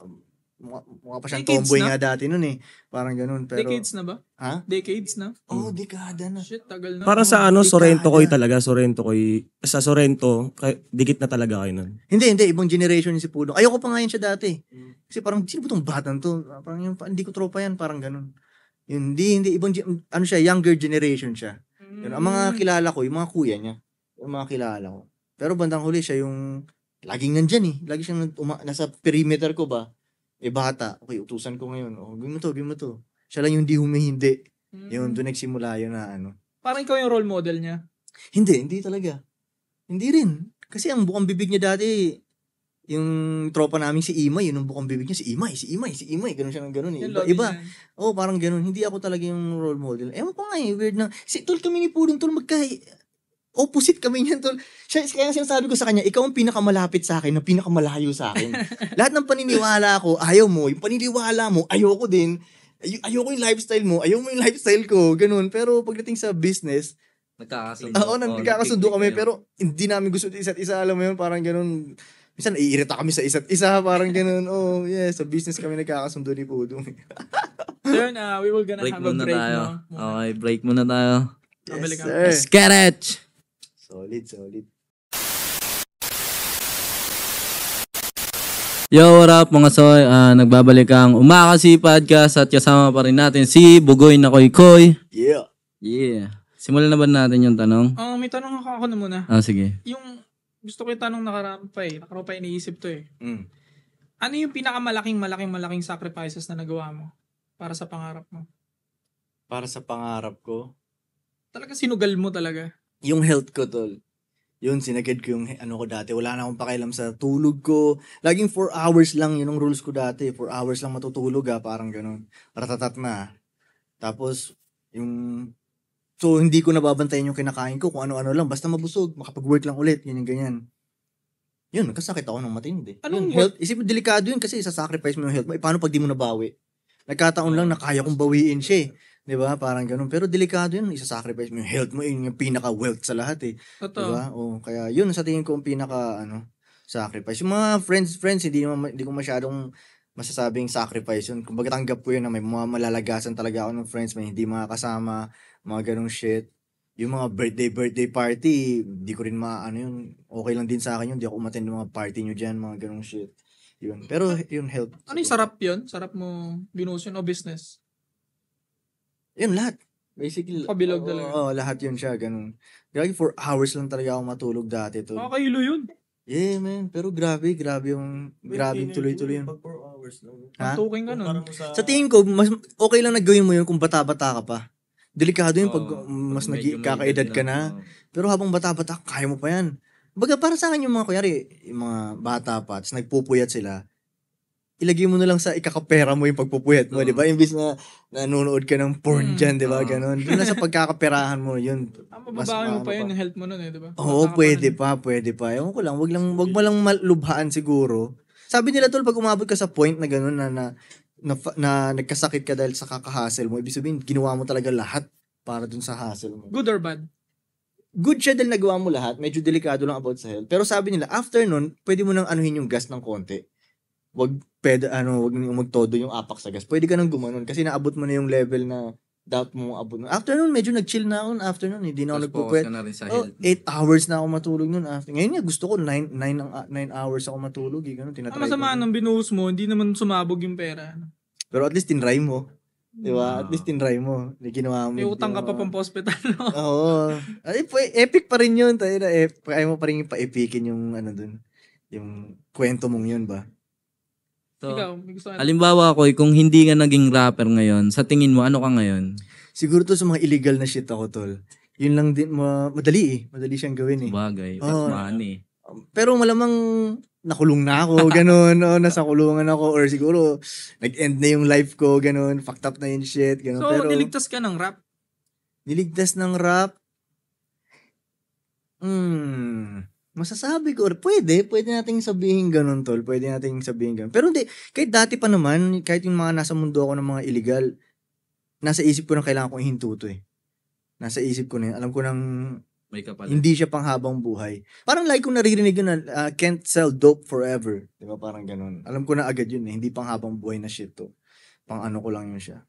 B: mukha, pa siyang decades tomboy na?
D: nga dati nun eh. Parang
B: ganun.
A: Pero, decades na ba? Ha? Decades na? oh, dekada na. Shit, tagal
D: na. Para sa ano, dekada. Sorrento ko'y talaga, Sorrento ko'y, sa Sorrento, kay, dikit na talaga kayo nun.
B: Hindi, hindi. Ibang generation
D: si Pudong. Ayoko pa nga yun siya dati. Hmm. Kasi parang, sino ba tong
B: batang to? Parang yung, hindi ko tropa yan. Parang ganun. Yun, hindi, hindi. Ibang, ano siya, younger generation siya. Yun, ang mga hmm. kilala ko, yung mga kuya niya yung mga kilala ko. Pero bandang huli siya yung laging nandyan eh. Lagi siyang uma- nasa perimeter ko ba. Eh bata, okay, utusan ko ngayon. Oh, gawin mo to, gawin mo to. Siya lang yung hindi humihindi. Mm. Yun, doon nagsimula yun na ano. Parang ikaw yung role model niya. Hindi, hindi talaga. Hindi rin. Kasi ang bukang bibig niya dati, yung tropa namin si Imay, yun ang bukang bibig niya, si Imay, si Imay, si Imay, ganun siya ng ganun. Eh. Iba, iba. Oo, oh, parang ganun. Hindi ako talaga yung role model. Ewan ko nga eh, weird na. Si Tol kami ni Pudong Tol, magka, opposite kami niyan tol. Siya, kaya sinasabi ko sa kanya, ikaw ang pinakamalapit sa akin, na pinakamalayo sa akin. [laughs] Lahat ng paniniwala ko, ayaw mo. Yung paniniwala mo, ayaw ko din. Ay, ayaw ko yung lifestyle mo, ayaw mo yung lifestyle ko, ganun. Pero pagdating sa business,
C: Nagkakasundo. Oo, nagkakasundo
B: kami, pero hindi namin gusto isa't isa, alam mo yun, parang ganun. Minsan naiirita kami sa isa't isa, parang ganun. [laughs] Oh, yeah, sa business kami nagkakasundo ni Pudong.
C: so yun, uh, we were gonna break have a break, tayo. no? Muna. Okay, break muna tayo. Yes, sir. Sketch!
B: Solid, solid.
C: Yo, what up mga soy? Uh, nagbabalik ang Umakasi Podcast at kasama pa rin natin si Bugoy na Koy Koy. Yeah. Yeah. Simulan na ba natin yung tanong? Ah,
A: may tanong ako, ako na muna. Ah, sige. Yung gusto ko yung tanong nakaraan pa eh. Nakaraan iniisip to eh. Mm. Ano yung pinakamalaking malaking malaking sacrifices na nagawa mo para sa pangarap mo?
B: Para sa pangarap ko? Talaga sinugal mo talaga? yung health ko, tol. Yun, sinagad ko yung ano ko dati. Wala na akong pakialam sa tulog ko. Laging 4 hours lang, yun ang rules ko dati. 4 hours lang matutulog ha, ah, parang ganun. Ratatat na. Tapos, yung... So, hindi ko nababantayan yung kinakain ko, kung ano-ano lang. Basta mabusog, makapag-work lang ulit, ganyan, ganyan. Yun, nagkasakit ako ng matindi. Anong yun, health? Isipin, delikado yun kasi isa-sacrifice mo yung health mo. E, paano pag di mo nabawi? Nagkataon lang na kaya kong bawiin siya eh. 'Di ba? Parang ganoon. Pero delikado 'yun, isa-sacrifice mo yung health mo, yun yung pinaka-wealth sa lahat eh. Totoo. 'Di O kaya 'yun sa tingin ko yung pinaka ano, sacrifice. Yung mga friends, friends hindi naman hindi ko masyadong masasabing sacrifice yun. Kumbaga tanggap ko yun na may mga malalagasan talaga ako ng friends, may hindi mga kasama, mga ganung shit. Yung mga birthday, birthday party, di ko rin maano yun. Okay lang din sa akin yun, di ako umattend ng mga party niyo diyan, mga ganung shit. Yun. Pero yun, health.
A: Ano yung sarap yun? Sarap mo binus
B: o business? Yun, lahat. Basically, Pabilog oh, talaga. Oo, oh, lahat yun siya, ganun. Grabe, for hours lang talaga ako matulog dati to.
A: Makakailo yun.
B: Yeah, man. Pero grabe, grabe yung, grabe yung tuloy-tuloy yun. Pag
A: hours lang. Ha? Tuking ka Sa...
B: sa tingin ko, mas okay lang nagawin mo yun kung bata-bata ka pa. Delikado yun oh, pag mas pag nag kakaedad ka na. na. Pero habang bata-bata, kaya mo pa yan. Baga para sa akin yung mga, kuyari, yung mga bata pa, tapos nagpupuyat sila, ilagay mo na lang sa ikakapera mo yung pagpupuyat mo, uh 'di ba? Mm. Imbis na nanonood ka ng porn mm, diyan, 'di ba? Uh-huh. Ganon. Doon na sa pagkakaperahan mo 'yun.
A: Ah, mababawi mo pa 'yun yung health mo noon, eh, 'di
B: ba? Oo, Mataka pwede pa, pwede pa. Ewan ko lang, wag lang wag mo lang malubhaan siguro. Sabi nila tol, pag umabot ka sa point na ganun, na, na, na, na, nagkasakit ka dahil sa kakahasel mo, ibig sabihin, ginawa mo talaga lahat para dun sa hassle mo. Good or bad? good siya dahil nagawa mo lahat, medyo delikado lang about sa health. Pero sabi nila, after nun, pwede mo nang anuhin yung gas ng konti wag pwede ano wag magtodo yung apak sa gas. Pwede ka nang gumanon kasi naabot mo na yung level na dapat mo abot. After noon, medyo nagchill na ako after noon. Hindi na ako nagpupwet. Na oh, 8 hours na ako matulog noon after. Ngayon nga, gusto ko 9, 9, ang 9 hours ako matulog. Eh, ganun, tinatry Ang
A: masama nang binuhos mo, hindi naman sumabog yung pera.
B: Pero at least tinry mo. Di ba? Wow. At least tinry mo. Di ginawa mo. May utang ka pa pang hospital, no? [laughs] Oo. Ay, eh, epic pa rin yun. Tayo na, epic. Eh, ayaw mo pa rin yung pa yung ano dun. Yung kwento mong yun ba? So, Ikaw, may gusto
C: Halimbawa, ko, kung hindi nga naging rapper ngayon, sa tingin mo, ano ka ngayon? Siguro to sa mga illegal na shit ako, tol. Yun
B: lang din, ma- madali eh. Madali siyang gawin eh. Bagay, Oo. oh, money. Pero malamang nakulong na ako, [laughs] ganun. o, nasa kulungan ako. Or siguro, nag-end na yung life ko, ganun. Fucked up na yung shit, ganun. So, Pero, niligtas ka ng rap. niligtas ng rap. Hmm masasabi ko, pwede, pwede nating sabihin ganun, tol. Pwede nating sabihin ganun. Pero hindi, kahit dati pa naman, kahit yung mga nasa mundo ako ng mga illegal, nasa isip ko na kailangan kong ihinto to eh. Nasa isip ko na yun. Alam ko nang
C: may kapalit. Hindi
B: siya pang habang buhay. Parang like kong naririnig yun na uh, can't sell dope forever. Di ba? Parang ganun. Alam ko na agad yun eh. Hindi pang habang buhay na shit to. Pang ano ko lang yun siya.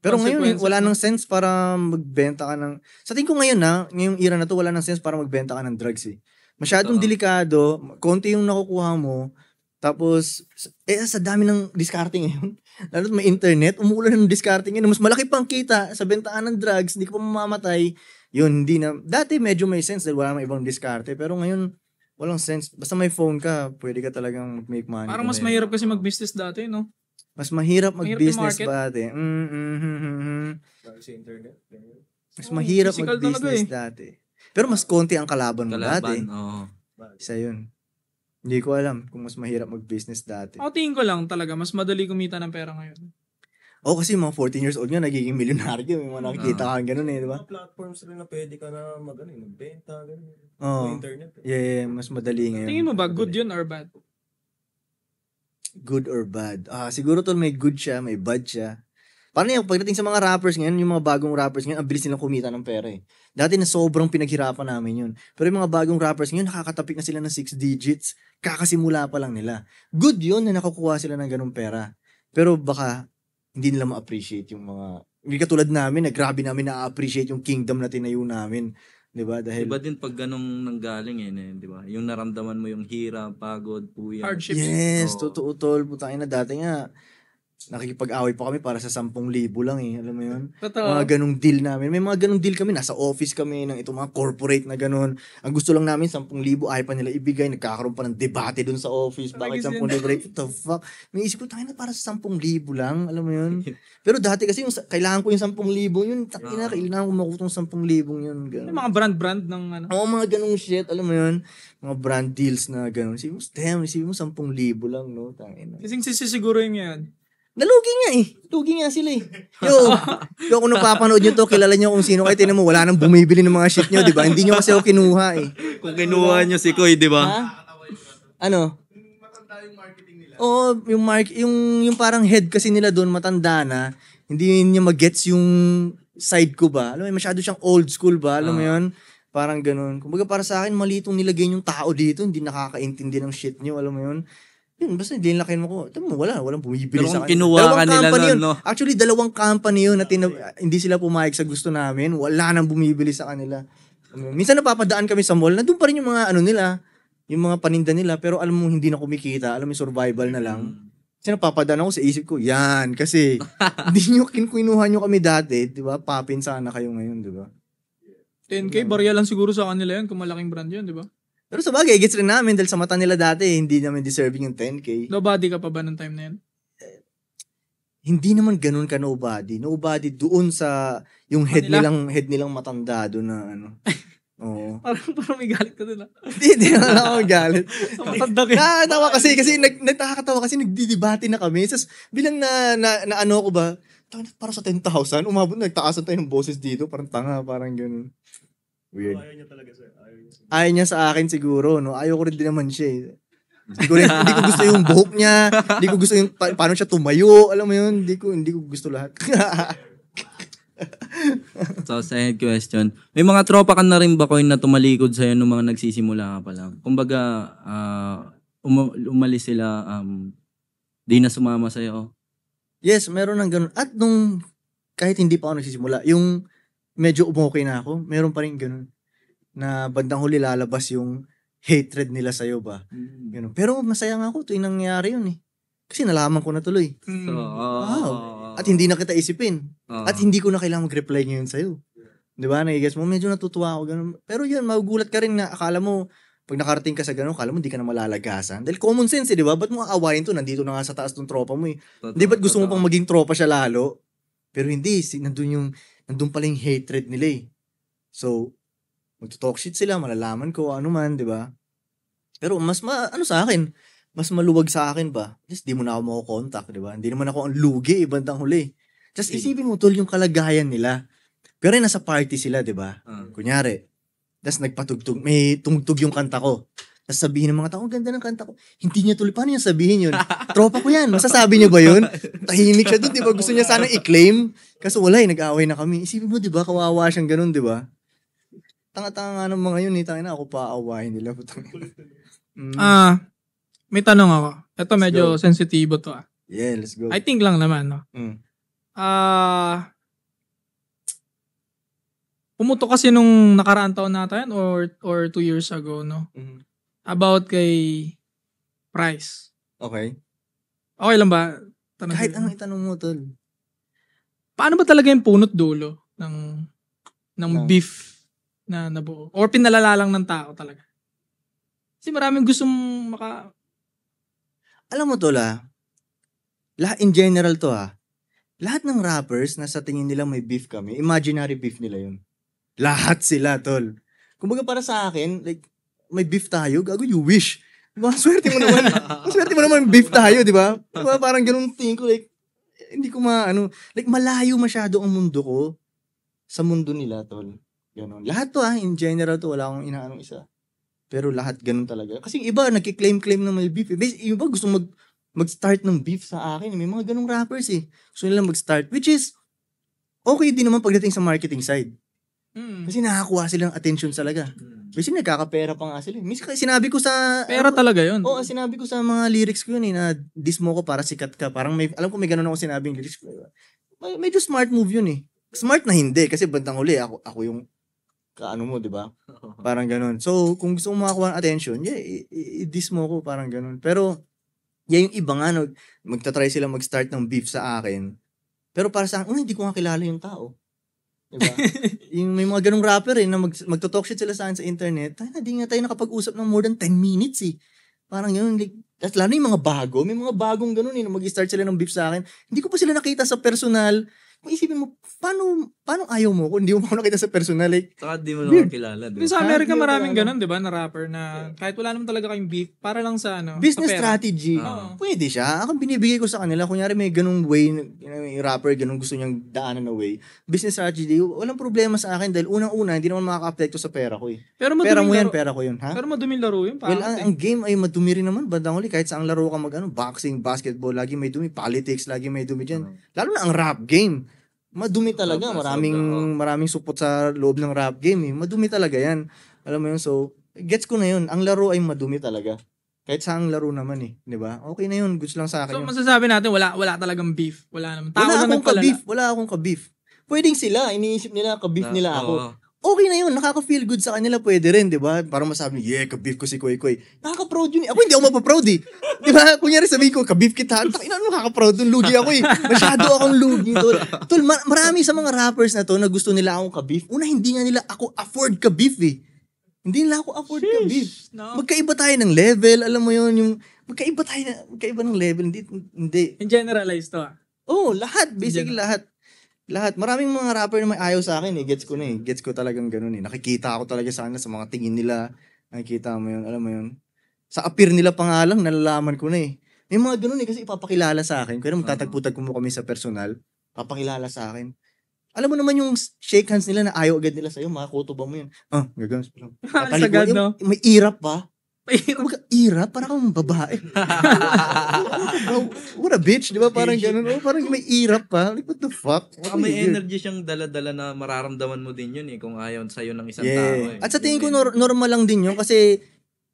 B: Pero ngayon, wala nang sense para magbenta ka ng... Sa tingin ko ngayon na, ngayong era na to, wala nang sense para magbenta ka ng drugs eh. Masyadong delikado, konti yung nakukuha mo, tapos, eh, sa dami ng discarding ngayon. Eh. [laughs] Lalo't may internet, umuulan ng discarding ngayon. Mas malaki pang kita sa bentaan ng drugs, hindi ka pa mamamatay. Yun, hindi na. Dati medyo may sense dahil wala mang ibang discarte. Pero ngayon, walang sense. Basta may phone ka, pwede ka talagang make money. Parang mas mahirap
A: kasi mag-business dati, no? Mas mahirap mag-business dati.
B: Mm-hmm.
D: Dahil sa internet. Mas mahirap mag-business eh. dati.
B: Pero mas konti ang kalaban, mo dati. kalaban, dati. Oo. Isa yun. Hindi ko alam kung mas mahirap mag-business dati.
A: O, tingin ko lang talaga, mas madali kumita ng pera ngayon.
B: Oo, oh, kasi mga 14 years old nga, nagiging milyonaryo. May mga nakikita uh, kang ganun eh, di ba? Mga
A: platforms rin na pwede ka na mag, ano, nagbenta, ganun.
B: Oo. Oh, internet. Eh. Yeah, yeah, mas madali ngayon. Tingin
A: mo ba, good yun or bad?
B: Good or bad? Ah, siguro tol may good siya, may bad siya. Parang yung pagdating sa mga rappers ngayon, yung mga bagong rappers ngayon, ang bilis nilang kumita ng pera eh. Dati na sobrang pinaghirapan namin yun. Pero yung mga bagong rappers ngayon, nakakatapik na sila ng 6 digits. Kakasimula pa lang nila. Good yun na nakukuha sila ng ganong pera. Pero baka hindi nila ma-appreciate yung mga... Hindi katulad namin, na grabe namin na-appreciate yung kingdom na tinayo namin. 'di ba? Dahil 'di
C: din pag ganung nanggaling eh, 'di ba? Yung naramdaman mo yung hira, pagod, puya. Hardships. Yes, oh.
B: totoo tol, na dati nga nakikipag-away pa kami para sa 10,000 lang eh. Alam mo yun? Totoo. Mga ganong deal namin. May mga ganong deal kami. Nasa office kami ng itong mga corporate na ganon. Ang gusto lang namin, 10,000 ayaw pa nila ibigay. Nagkakaroon pa ng debate dun sa office. Bakit 10,000 What the fuck? May isip ko, tayo na para sa 10,000 lang. Alam mo yun? [laughs] Pero dati kasi yung kailangan ko yung 10,000 yun. Takin na, kailangan ko makutong 10,000 yun. Ganun. May mga brand-brand ng ano? Oo, mga ganong shit. Alam mo yun? Mga brand deals na ganon. Sige mo, damn, isipin mo 10,000 lang, no? Tangin na.
A: Kasing sisisiguro yun yan Nalugi nga eh. Lugi
B: nga sila eh. Yo, yo kung napapanood nyo to, kilala nyo kung sino kayo. Tinan mo, wala nang bumibili ng mga shit
C: nyo, di ba? Hindi nyo kasi ako
B: kinuha eh.
C: Kung kinuha nyo si Koy, di ba?
B: Ano? yung marketing nila. Oo, yung, mark, yung, yung parang head kasi nila doon, matanda na. Hindi niya mag-gets yung side ko ba. Alam mo, masyado siyang old school ba. Alam mo ah. yun? Parang ganun. Kumbaga para sa akin, mali itong nilagay yung tao dito. Hindi nakakaintindi ng shit niyo. Alam mo yun? Yun, basta nilakihan mo ko. Tama, wala, walang bumibili dalawang sa akin. Kinuha dalawang ka nila nun, yun. no? Actually, dalawang company yun na tinab- okay. hindi sila pumayag sa gusto namin. Wala nang bumibili sa kanila. Minsan napapadaan kami sa mall, nandun pa rin yung mga ano nila, yung mga paninda nila, pero alam mo, hindi na kumikita. Alam mo, survival na lang. Mm. Kasi napapadaan ako sa isip ko, yan, kasi [laughs] hindi nyo kinuha nyo kami dati, di ba? Papin sana kayo ngayon, di ba? 10K,
A: barya lang siguro sa kanila yun, kung malaking brand yun, di ba?
B: Pero sa bagay, gets rin namin dahil sa mata nila dati, hindi namin deserving yung 10K.
A: Nobody ka pa ba ng time na yan? Eh,
B: hindi naman ganun ka nobody. Nobody doon sa yung head Manila? nilang head nilang matanda doon na ano. [laughs] Oo.
C: parang, parang may galit ka
B: doon ah. hindi,
A: hindi
D: na lang
B: ako galit. [laughs] Matanda ka. Nakakatawa ah, kasi, kasi nag, nakakatawa kasi nagdidibate na kami. Tapos bilang na, na, na ano ko ba, tangin para sa 10,000, umabot, nagtaasan tayo ng boses dito, parang tanga, parang ganun. Weird. Oh, ayaw niya talaga sir ayaw niya sa akin siguro, no? Ayaw ko rin din naman siya, eh. hindi ko, rin,
C: hindi ko gusto yung buhok
B: niya. Hindi ko gusto yung pa- paano siya tumayo. Alam mo yun, hindi ko, hindi ko gusto lahat.
C: [laughs] so, second question. May mga tropa ka na rin ba, Coin, na tumalikod sa'yo nung mga nagsisimula ka pa lang? Kumbaga, uh, um- umalis sila, um, di na sumama sa'yo? Yes, meron ng ganun.
B: At nung, kahit hindi pa ako nagsisimula, yung medyo umokay na ako, meron pa rin ganun na bandang huli lalabas yung hatred nila sa'yo ba. Mm. know? Pero masaya nga ako tuwing nangyari yun eh. Kasi nalaman ko na tuloy. Mm.
C: Wow. At hindi
B: na kita isipin. Oh. At hindi ko na kailangan mag-reply ngayon sa'yo. Di ba? Nagigets mo, medyo natutuwa ako. Ganun. Pero yun, magugulat ka rin na akala mo, pag nakarating ka sa ganun, akala mo hindi ka na malalagasan. Dahil common sense, eh, di ba? Ba't mo aawayin to? Nandito na nga sa taas ng tropa mo eh. Di ba't gusto mo pang maging tropa siya lalo? Pero hindi, si, nandun yung, nandun pala yung hatred nila eh. So, Magto-talk shit sila, malalaman ko, ano man, di ba? Pero mas ma, ano sa akin, mas maluwag sa akin ba? Just di mo na ako makukontak, di ba? Hindi naman ako ang lugi, ibandang huli. Just isipin mo tol yung kalagayan nila. Pero nasa party sila, di ba? Uh. Kunyari. Tapos nagpatugtog, may tumugtog yung kanta ko. Tapos sabihin ng mga tao, ganda ng kanta ko. Hindi niya tuloy. Paano niya sabihin yun? [laughs] Tropa ko yan. Masasabi niya ba yun? Tahimik siya doon, di ba? Gusto niya sana i-claim. Kaso wala eh, nag-away na kami. Isipin mo, di ba? Kawawa siyang ganun, di ba? Tanga-tanga nga ng mga yun, eh. Tangina, ako pa aawahin nila. Putang ina. Mm. Ah,
A: may tanong ako. Ito let's medyo go. sensitibo to ah. Yeah, let's go. I think lang naman, no? Mm. Ah, pumuto kasi nung nakaraan taon natin or or two years ago, no? Mm-hmm. About kay Price. Okay. Okay lang ba? Tanong Kahit anong itanong mo, tol. Paano ba talaga yung punot dulo ng ng no. beef na nabuo or pinalala lang ng tao talaga. Kasi maraming gustong maka
B: Alam mo to la, in general to ha. Lahat ng rappers na sa tingin nila may beef kami, imaginary beef nila yun. Lahat sila, tol. Kumbaga para sa akin, like, may beef tayo, gago you wish. Diba? Swerte mo naman. [laughs] swerte mo naman beef tayo, di ba? Diba? Parang ganun tingin ko, like, hindi ko ma, ano, like, malayo masyado ang mundo ko sa mundo nila, tol. Ganun. Lahat to ah, in general to, wala akong inaanong isa. Pero lahat ganun talaga. Kasi iba, nagki-claim-claim ng may beef. Yung iba gusto mag, mag-start ng beef sa akin. May mga ganung rappers eh. Gusto nila mag-start. Which is, okay din naman pagdating sa marketing side. Mm. Kasi nakakuha silang attention talaga. Mm. Kasi nagkakapera pa nga sila. Eh. Miss, sinabi ko sa... Pera talaga yun. Oo, oh, sinabi ko sa mga lyrics ko yun eh, na dismo ko para sikat ka. Parang may, alam ko may ganun ako sinabing lyrics ko. Eh. Medyo smart move yun eh. Smart na hindi kasi bandang huli ako, ako yung kaano mo, di ba? [laughs] Parang ganun. So, kung gusto mong makakuha ng attention, yeah, i-diss mo ko, parang ganun. Pero, yeah, yung iba nga, nag, magta-try sila mag-start ng beef sa akin. Pero para sa akin, hindi ko nga kilala yung tao. Diba? [laughs] yung may mga ganung rapper eh, na mag, magto-talk shit sila sa akin sa internet, tayo na, di nga tayo nakapag-usap ng more than 10 minutes eh. Parang ganun, like, at lalo yung mga bago, may mga bagong ganun eh, na mag-start sila ng beef sa akin. Hindi ko pa sila nakita sa personal, isipin mo, paano, paano ayaw mo kung hindi mo ako nakita sa personal? Like, Saka di mo naman
A: kilala. Di Sa Amerika Hindi, maraming ganun, di ba, na rapper na kahit wala naman talaga kayong beef, para lang sa ano, business sa pera.
B: strategy. Oo. Pwede siya. Ako binibigay ko sa kanila, kunyari may ganung way, na- you rapper, ganung gusto niyang daanan na way. Business strategy, walang problema sa akin dahil unang-una, hindi naman makaka-apekto sa pera ko eh. Pero Pera mo maduming yan, laro. pera ko yun, ha? Pero
A: maduming laro yun. Well, ang, ang
B: game ay madumi rin naman. Bandang huli, kahit sa ang laro ka mag ano, boxing, basketball, lagi may dumi. Politics, lagi may dumi dyan. Lalo na ang rap game. Madumi talaga, maraming maraming supot sa loob ng rap game eh. Madumi talaga 'yan. Alam mo 'yun, so gets ko na 'yun. Ang laro ay madumi talaga. Kahit saang laro naman eh, 'di ba? Okay na 'yun, goods lang sa akin. So yun. masasabi natin wala wala talagang beef, wala naman. Tao wala na akong ka-beef, wala akong ka-beef. Pwedeng sila, iniisip nila ka-beef nila ako okay na yun. Nakaka-feel good sa kanila. Pwede rin, di ba? Para masabi, yeah, kabif ko si Koy Koy. Nakaka-proud yun. Eh. Ako hindi ako mapaproud eh. Di ba? Kunyari sabihin ko, kabif kita. Ina, ano nakaka-proud nun? Lugi ako eh. Masyado akong lugi. Tol, tol mar- marami sa mga rappers na to na gusto nila akong kabif. Una, hindi nga nila ako afford kabif eh. Hindi nila ako afford Sheesh, kabif. No. Magkaiba tayo ng level. Alam mo yun, yung magkaiba tayo, na, magkaiba ng level. Hindi, hindi. In generalize to ah. Oh, lahat. Basically lahat. Lahat. Maraming mga rapper na may ayaw sa akin eh. Gets ko na eh. Gets ko talagang ganun eh. Nakikita ako talaga sa sa mga tingin nila. Nakikita mo yun. Alam mo yun. Sa appear nila pa nga lang, nalalaman ko na eh. May mga ganun eh kasi ipapakilala sa akin. Kaya magtatagputag ko mo kami sa personal. Papakilala sa akin. Alam mo naman yung shake hands nila na ayaw agad nila sa'yo. ba mo yun. Ah, gagans pa lang. Sagad, no? May irap pa. Eh, [laughs] ira, parang kang babae. [laughs] Oh, what a bitch, di ba? Parang ganun. Oh, parang may ira pa. Like, what the
C: fuck? Baka may weird. energy siyang dala-dala na mararamdaman mo din yun eh kung ayaw sa'yo ng isang yeah. tao. Eh.
B: At sa tingin ko, nor- normal lang din yun kasi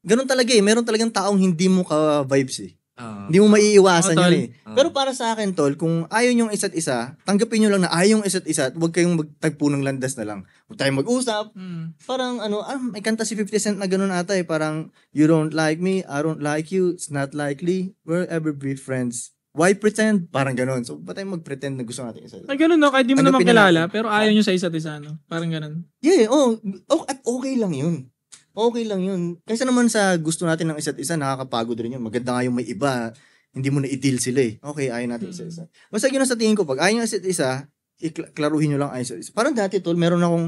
B: ganun talaga eh. Meron talagang taong hindi mo ka-vibes eh.
C: Ah. Hindi mo maiiwasan oh, yun eh. Uh.
B: Pero para sa akin, tol, kung ayaw yung isa't isa, tanggapin nyo lang na ayaw yung isa't isa at huwag kayong magtagpo ng landas na lang. Huwag tayong mag-usap. Mm. Parang ano, ah, may kanta si 50 Cent na ganun ata eh. Parang, you don't like me, I don't like you, it's not likely, we'll ever be friends. Why pretend? Parang ganun. So, ba't tayo mag-pretend na gusto natin isa't isa? Ay,
A: ganun no? Kahit di mo naman kilala, pero ayaw ah. nyo sa isa't isa,
B: no? Parang ganun. Yeah, oh, oh, okay lang yun. Okay lang yun. Kaysa naman sa gusto natin ng isa't isa, nakakapagod rin yun. Maganda nga yung may iba, hindi mo na i-deal sila eh. Okay, ayaw natin isa't isa. Hmm. Basta yun sa tingin ko, pag ayaw isa't isa, iklaruhin nyo lang ayaw isa't isa. Parang dati, tol, meron akong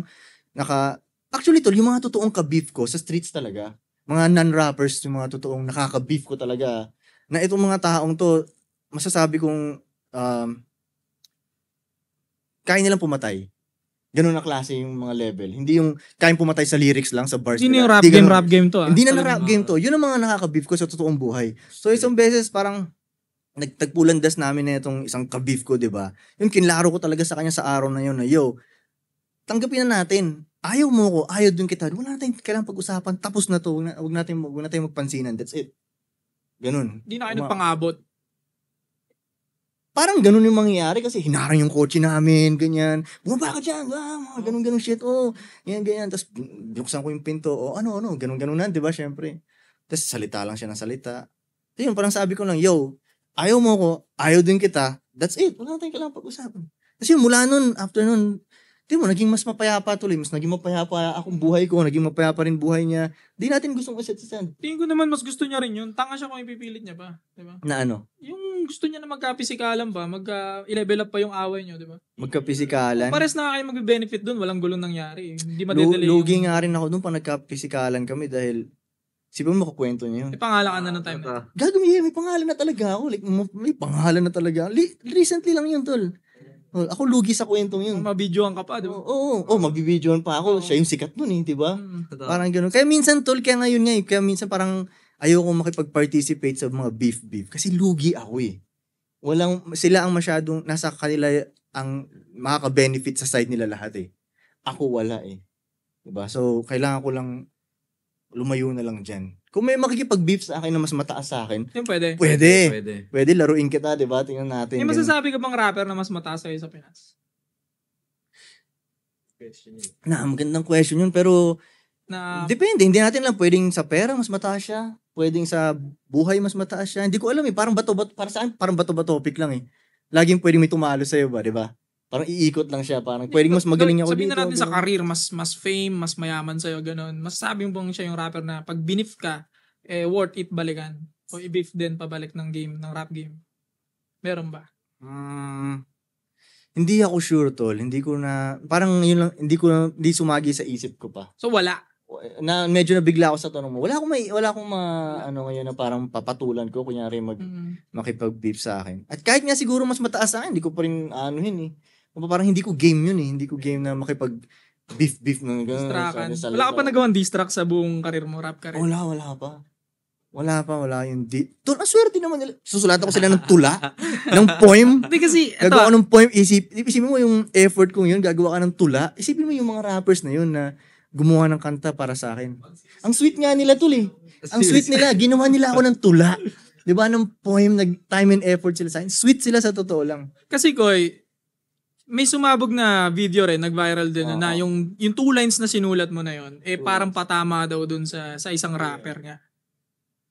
B: naka... Actually, tol, yung mga totoong ka-beef ko sa streets talaga, mga non-rappers, yung mga totoong nakaka-beef ko talaga, na itong mga taong to, masasabi kong, um, kaya nilang pumatay. Ganun na klase yung mga level. Hindi yung kayang pumatay sa lyrics lang, sa bars. Hindi yung rap game, rap game to. Ah. Hindi na, na rap game to. Yun ang mga nakaka-beef ko sa totoong buhay. So isang beses parang nagtagpulandas namin na itong isang ka-beef ko, di ba? Yung kinlaro ko talaga sa kanya sa araw na yun na, yo, tanggapin na natin. Ayaw mo ko, ayaw din kita. Wala natin kailangang pag-usapan. Tapos na to. Huwag, na, huwag natin, huwag natin magpansinan. That's it. Ganun. Hindi na kayo nagpangabot. Parang ganun yung mangyayari kasi hinarang yung kotse namin, ganyan. Bumaba ka dyan, ah, mga ganun-ganun shit, oh. Yan, ganyan. Tapos buksan ko yung pinto, oh, ano, ano, ganun-ganun na, di ba, syempre. Tapos salita lang siya ng salita. So yun, parang sabi ko lang, yo, ayaw mo ko, ayaw din kita, that's it. Wala tayong kailangan pag-usapan. Kasi mula nun, after nun, di mo, naging mas mapayapa tuloy, mas naging mapayapa akong buhay ko, naging mapayapa rin buhay niya. Di natin gustong isa't isa.
A: Tingin ko naman mas gusto niya rin yun. Tanga siya kung ipipilit niya pa. Diba? Na ano? Yung gusto niya na magka-pisikalan ba, mag ah, i level up pa yung away niyo,
B: di ba? Magka-pisikalan? Pares
A: na kayo magbe-benefit doon, walang gulong nangyari. Hindi madedelay. lugi
B: yung... nga rin ako doon pag nagka-pisikalan kami dahil Si ba makakwento niyo? May
A: pangalan ka na ng time na.
B: Gago, yeah, may pangalan na talaga ako. Like, may pangalan na talaga. Li- recently lang yun, tol. Oh, ako lugi sa kwentong yun. Mabidyoan ka pa, di ba? Oo, oh, oh, oh, mabibidyoan pa ako. Oh. Siya yung sikat nun eh, di ba?
C: Mm. Parang
B: ganun. Kaya minsan, tol, kaya ngayon nga eh, kaya minsan parang ayoko makipag-participate sa mga beef-beef kasi lugi ako eh. Walang, sila ang masyadong, nasa kanila ang makaka-benefit sa side nila lahat eh. Ako wala eh. Diba? So, kailangan ko lang lumayo na lang dyan. Kung may makikipag-beef sa akin na mas mataas sa akin, Yung pwede. Pwede. Pwede. Pwede, laruin kita, di ba? Tingnan natin. May
A: masasabi ka bang rapper na mas mataas sa'yo sa Pinas? Question yun.
B: Na, magandang question yun. Pero, na... Depende, hindi natin lang pwedeng sa pera mas mataas siya, pwedeng sa buhay mas mataas siya. Hindi ko alam eh, parang bato-bato, para sa parang bato-bato topic lang eh. Laging pwedeng may tumalo sa iyo ba, di ba? Parang iikot lang siya, parang pwedeng mas magaling ako Sabihin dito. Sabihin na natin sa
A: career, mas mas fame, mas mayaman sa sa'yo, ganun. Masasabi mo bang siya yung rapper na pag binif ka, eh, worth it balikan? O i din pabalik ng game, ng rap game? Meron ba? Mm,
B: hindi ako sure, tol. Hindi ko na, parang yun lang, hindi ko na, hindi sumagi sa isip ko pa. So wala? na medyo nabigla ako sa tanong mo. Wala akong may wala akong ma, ano ngayon na parang papatulan ko kunyari mag mm-hmm. makipag-beef sa akin. At kahit nga siguro mas mataas sa akin, hindi ko pa rin ano yun eh. Parang hindi ko game yun eh. Hindi ko game na makipag beef beef ng ganun. Distrakan. Sa, wala ka
A: pa nagawang distract sa buong karir mo, rap karir? Wala, wala pa.
B: Wala pa, wala yung di... Tol, swerte naman nila. Susulatan ko sila ng tula, [laughs] ng poem. Hindi kasi, ito. Gagawa ko ng poem, isip, isipin mo yung effort kong yun, gagawa ka ng tula. Isipin mo yung mga rappers na yun na gumawa ng kanta para sa akin. Ang sweet nga nila tol eh. Ang sweet nila, ginawa nila ako ng tula. 'Di ba? Ng poem, nag time and effort sila sa akin. Sweet sila sa totoo lang. Kasi
A: koy, may sumabog na video rin, nag-viral din uh-huh. na yung yung two lines na sinulat mo na yon eh parang patama daw dun sa sa isang rapper nga.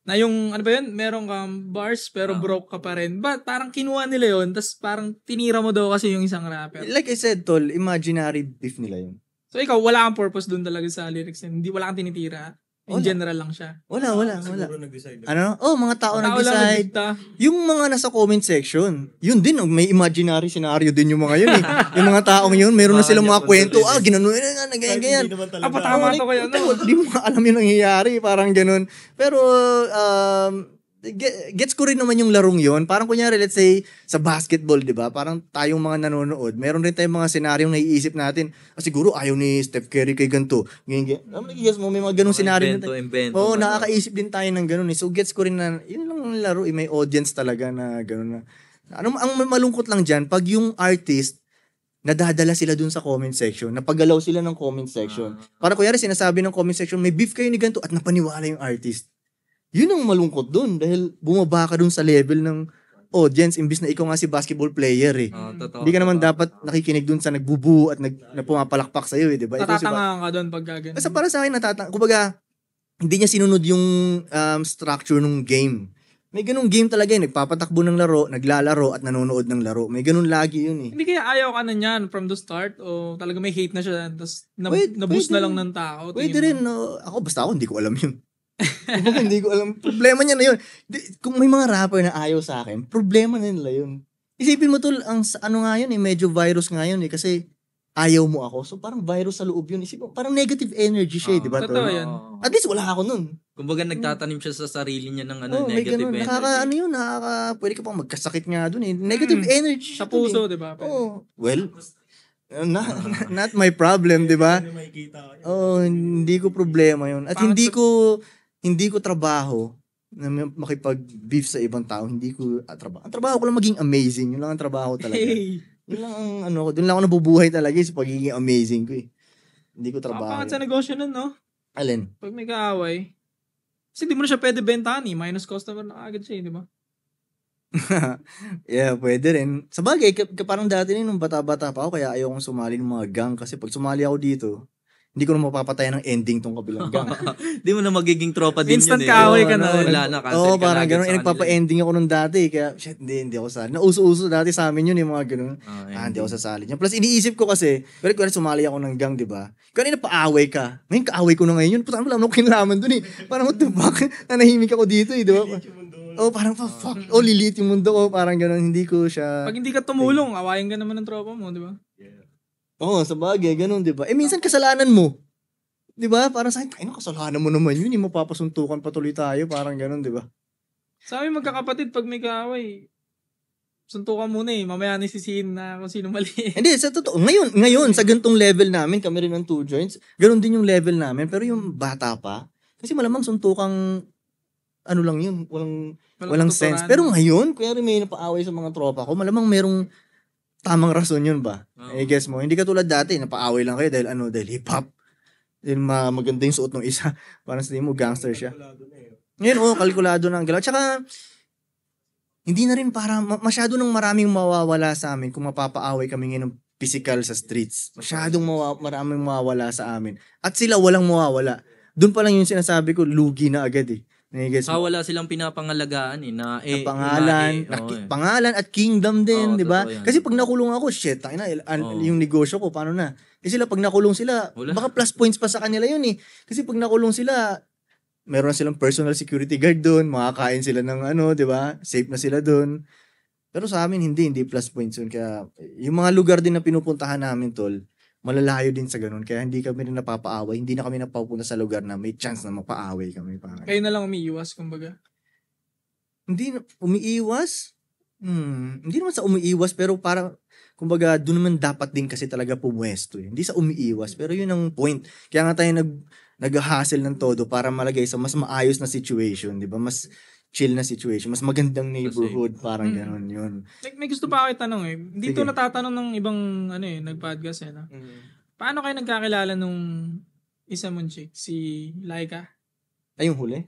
A: Na yung ano ba yun, merong um, bars pero uh-huh. broke ka pa rin. Ba, parang kinuha nila yon, tapos parang tinira mo daw kasi yung isang rapper. Like
B: I said, tol, imaginary beef nila yun.
A: So ikaw, wala kang purpose dun talaga sa lyrics niya. Hindi, wala kang tinitira. In wala. general lang siya. Wala, wala, wala. Siguro nag-decide.
B: Ano? Oh, mga tao, tao nag-decide. Yung mga nasa comment section, yun din, oh, may imaginary scenario din yung mga yun eh. yung mga taong yun, meron na silang mga kwento, ah, ginano yun, nga,
C: ganyan, ganyan. Ah, patama oh, to kaya,
B: no? Hindi mo alam yung nangyayari, parang ganun. Pero, um, gets ko rin naman yung larong yon Parang kunyari, let's say, sa basketball, di ba? Parang tayong mga nanonood, meron rin tayong mga senaryong naiisip natin. Ah, siguro ayaw ni Steph Curry kay ganito. Ganyan, ganyan. Ah, yes, mo, may mga ganong senaryo. Invento, na
C: invento. Oo, oh, nakakaisip
B: din tayo ng ganun. Eh. So, gets ko rin na, yun lang ang laro, eh, may audience talaga na ganun na. Ano, ang malungkot lang dyan, pag yung artist, nadadala sila dun sa comment section, napagalaw sila ng comment section. Uh-huh. Para kuyari, sinasabi ng comment section, may beef kayo ni ganito at napaniwala yung artist. Yun ang malungkot doon dahil bumaba ka doon sa level ng audience imbis na ikaw nga si basketball player eh.
C: Oh, totoo, Hindi ka
B: naman totoo. dapat nakikinig doon sa nagbubuo at nag, na pumapalakpak sa'yo eh, di ba? Natatanga
A: ka doon pag ganun. Kasi para
B: sa akin, natatanga. Kumbaga, hindi niya sinunod yung um, structure ng game. May ganung game talaga yun. Eh, nagpapatakbo ng laro, naglalaro, at nanonood ng laro. May ganun lagi yun eh.
A: Hindi kaya ayaw ka na niyan from the start o talaga may hate na siya tapos na, wait, na-boost na lang ng tao. Pwede rin.
B: No? Ako basta ako hindi ko alam yun. Kumbaga, hindi ko alam. Problema niya na yun. Kung may mga rapper na ayaw sa akin, problema na nila yun. Isipin mo tol, ang ano nga yun eh, medyo virus nga yun eh, kasi ayaw mo ako. So parang virus sa loob yun. Isipin mo, parang negative energy siya, oh, di ba? Ah, totoo yun. At least
C: wala ako nun. Kumbaga nagtatanim siya sa sarili niya ng ano, oh, negative ganun. energy. Nakaka,
B: ano yun, nakaka, pwede ka pang magkasakit nga dun eh. Hmm. Negative mm, energy. Sa eh. puso, eh.
C: di ba? Oo. Oh,
A: well,
B: [laughs] not, not my problem, di ba? Oo, oh, hindi ko problema yun. At hindi ko hindi ko trabaho na makipag-beef sa ibang tao. Hindi ko ah, trabaho. Ang trabaho ko lang maging amazing. Yun lang ang trabaho talaga. Hey. Yun lang ang ano ko. Doon lang ako nabubuhay talaga eh, sa pagiging amazing ko eh. Hindi ko trabaho. Papangat sa
A: negosyo nun, no? Alin? Pag may kaaway. Kasi di mo na siya pwede bentahan eh. Minus customer na agad siya, eh, di ba?
B: [laughs] yeah, pwede rin. Sa bagay, ka, ka parang dati rin nung bata-bata pa ako, kaya ayaw kong sumali ng mga gang. Kasi pag sumali ako dito, hindi ko na mapapatay ng ending
C: tong kabilang gang. [laughs] Hindi mo na magiging tropa din Instant yun. Instant kahoy eh. ka ano, na. Wala na, cancel Oo, oh, parang ganun. Eh,
B: nagpapa-ending ako nung dati. Kaya, shit, hindi, hindi ako sasali. Nauso-uso dati sa amin yun, yung mga ganun. Oh, ah, ah hindi ako sasali Plus, iniisip ko kasi, pero kung sumali ako ng gang, di ba? Kanina paaway ka. Ngayon, kaaway ko na ngayon yun. Puta, wala mo kinalaman dun eh. Parang, what the fuck? [laughs] Nanahimik ako dito eh, di ba? Oh, parang pa, fuck. Oh, lilit yung mundo ko. Parang ganun, hindi ko siya... Pag
A: hindi ka tumulong, awayan ka naman ng tropa mo,
B: di ba? Oo, sa bagay, ganun, di ba? Eh, minsan kasalanan mo. Di ba? Parang sa akin, kasalanan mo naman yun, yung eh, mapapasuntukan patuloy tayo, parang ganun, di ba? Sa
A: magkakapatid, pag may kaaway, suntukan muna eh. Mamaya nasisihin na kung sino mali.
B: [laughs] Hindi, sa totoo. Ngayon, ngayon, sa gantong level namin, kami rin ng two joints, ganun din yung level namin. Pero yung bata pa, kasi malamang suntukang ano lang yun, walang, walang, walang sense. Pero ngayon, kuya may napaaway sa mga tropa ko, malamang mayroong tamang rason yun ba? Oh. Eh, guess mo, hindi katulad dati, napaaway lang kayo dahil ano, dahil hip-hop. Dahil ma- maganda yung suot ng isa. [laughs] Parang sabihin mo, gangster siya. Ngayon, oh, kalkulado na ang galaw. Tsaka, hindi na rin para, masyado nang maraming mawawala sa amin kung mapapaaway kami ngayon ng physical sa streets. Masyadong mawa, maraming mawawala sa amin. At sila walang mawawala. Doon pa lang yung sinasabi ko, lugi na agad eh. Nagigets mo? wala
C: silang pinapangalagaan eh, na eh, na pangalan, na, eh, oh, na, eh.
B: pangalan at kingdom din, oh, 'di ba? Kasi pag nakulong ako, shit, tangin na, oh. yung negosyo ko paano na? Eh sila pag nakulong sila, wala. baka plus points pa sa kanila 'yun eh. Kasi pag nakulong sila, meron na silang personal security guard doon, makakain sila ng ano, 'di ba? Safe na sila doon. Pero sa amin hindi, hindi plus points 'yun kaya yung mga lugar din na pinupuntahan namin tol, malalayo din sa ganun. Kaya hindi kami rin napapaaway. Hindi na kami napapunta sa lugar na may chance na mapaaway kami. Parang.
A: Kayo na lang umiiwas, kumbaga?
B: Hindi, umiiwas? Hmm, hindi naman sa umiiwas, pero para kumbaga, doon naman dapat din kasi talaga pumwesto. Eh. Hindi sa umiiwas, pero yun ang point. Kaya nga tayo nag, nag-hustle ng todo para malagay sa mas maayos na situation, di ba? Mas, chill na situation. Mas magandang neighborhood, parang mm. ganun yun.
A: Like, may gusto pa ako itanong eh. Dito Sige. natatanong ng ibang, ano eh, nag-podcast eh. Na. Mm. Paano kayo nagkakilala nung isa mong chick? Si Laika? Ay, yung huli?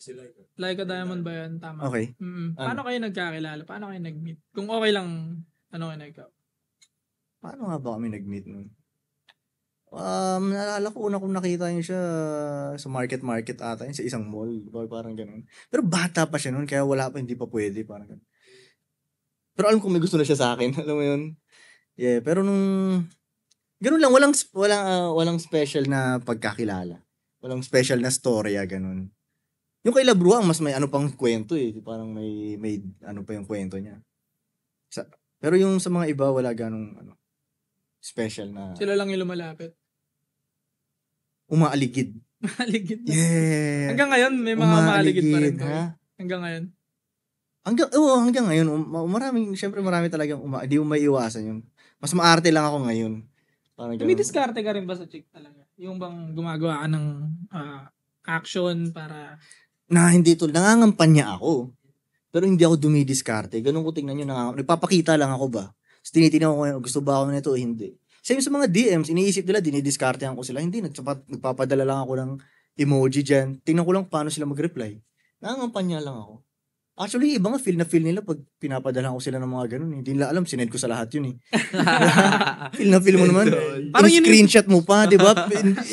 A: Si Laika. Laika Diamond ba yan? Tama. Okay. Mm-hmm. Paano ano? kayo nagkakilala? Paano kayo nag-meet? Kung okay lang, ano kayo nag
B: Paano nga ba kami nag-meet nun? Um, naalala ko, una kong nakita yun siya uh, sa market-market ata yun, sa isang mall, parang ganun. Pero bata pa siya noon, kaya wala pa, hindi pa pwede, parang ganun. Pero alam ko may gusto na siya sa akin, [laughs] alam mo yun? Yeah, pero nung, ganun lang, walang, walang, uh, walang special na pagkakilala. Walang special na storya, ah, ganun. Yung kay Labro, ang mas may ano pang kwento eh, parang may, may ano pa yung kwento niya. Sa, pero yung sa mga iba, wala ganong ano, special na...
A: Sila lang yung lumalapit
B: umaaligid. Maaligid
A: na. Yeah. Hanggang
B: ngayon, may mga umaaligid, maaligid pa rin. Ha? Hanggang ngayon. Hanggang, oo, hanggang ngayon, um, maraming, syempre marami talagang, uma, di mo maiiwasan yun. Mas maarte lang ako ngayon. Parang
A: Tumidiskarte ka rin ba sa chick talaga? Yung bang gumagawa ka ng uh, action para...
B: Na, hindi to. Nangangampanya ako. Pero hindi ako dumidiskarte. Ganun ko tingnan yun. Nangangam- Nagpapakita lang ako ba? Tapos tinitingnan ko kung gusto ba ako nito o hindi. Same sa mga DMs, iniisip nila, dinidiskartehan ko sila. Hindi, nagsapat, nagpapadala lang ako ng emoji dyan. Tingnan ko lang paano sila mag-reply. Nangangampanya lang ako. Actually, iba nga feel na feel nila pag pinapadala ko sila ng mga ganun. Hindi nila alam, sinend ko sa lahat yun eh. [laughs] feel na feel mo naman. Parang yun screenshot mo pa, di ba?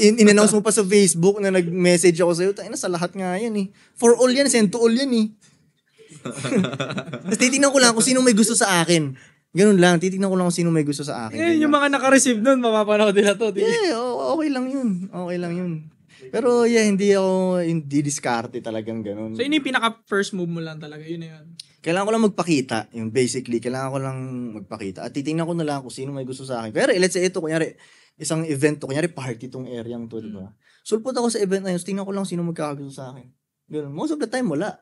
B: In-announce mo pa sa Facebook na nag-message ako sa'yo. Tayo na, sa lahat nga yan eh. For all yan, send to all yan eh.
C: [laughs]
B: Tapos titignan ko lang kung sino may gusto sa akin. Ganun lang, titignan ko lang kung sino may gusto sa akin. Eh, yung mga naka-receive nun, mamapanood nila to. Di? Yeah, o- okay lang yun. Okay lang yun. Pero yeah, hindi ako, hindi diskarte talagang ganun. So, yun yung pinaka-first move
A: mo lang talaga. Yun na yun.
B: Kailangan ko lang magpakita. Yung basically, kailangan ko lang magpakita. At titingnan ko na lang kung sino may gusto sa akin. Pero eh, let's say ito, kunyari, isang event to, kunyari party tong area to, di ba? Mm. Sulpot ako sa event na yun, so tingnan ko lang sino magkakagusto sa akin. Ganun. Most of the time, wala.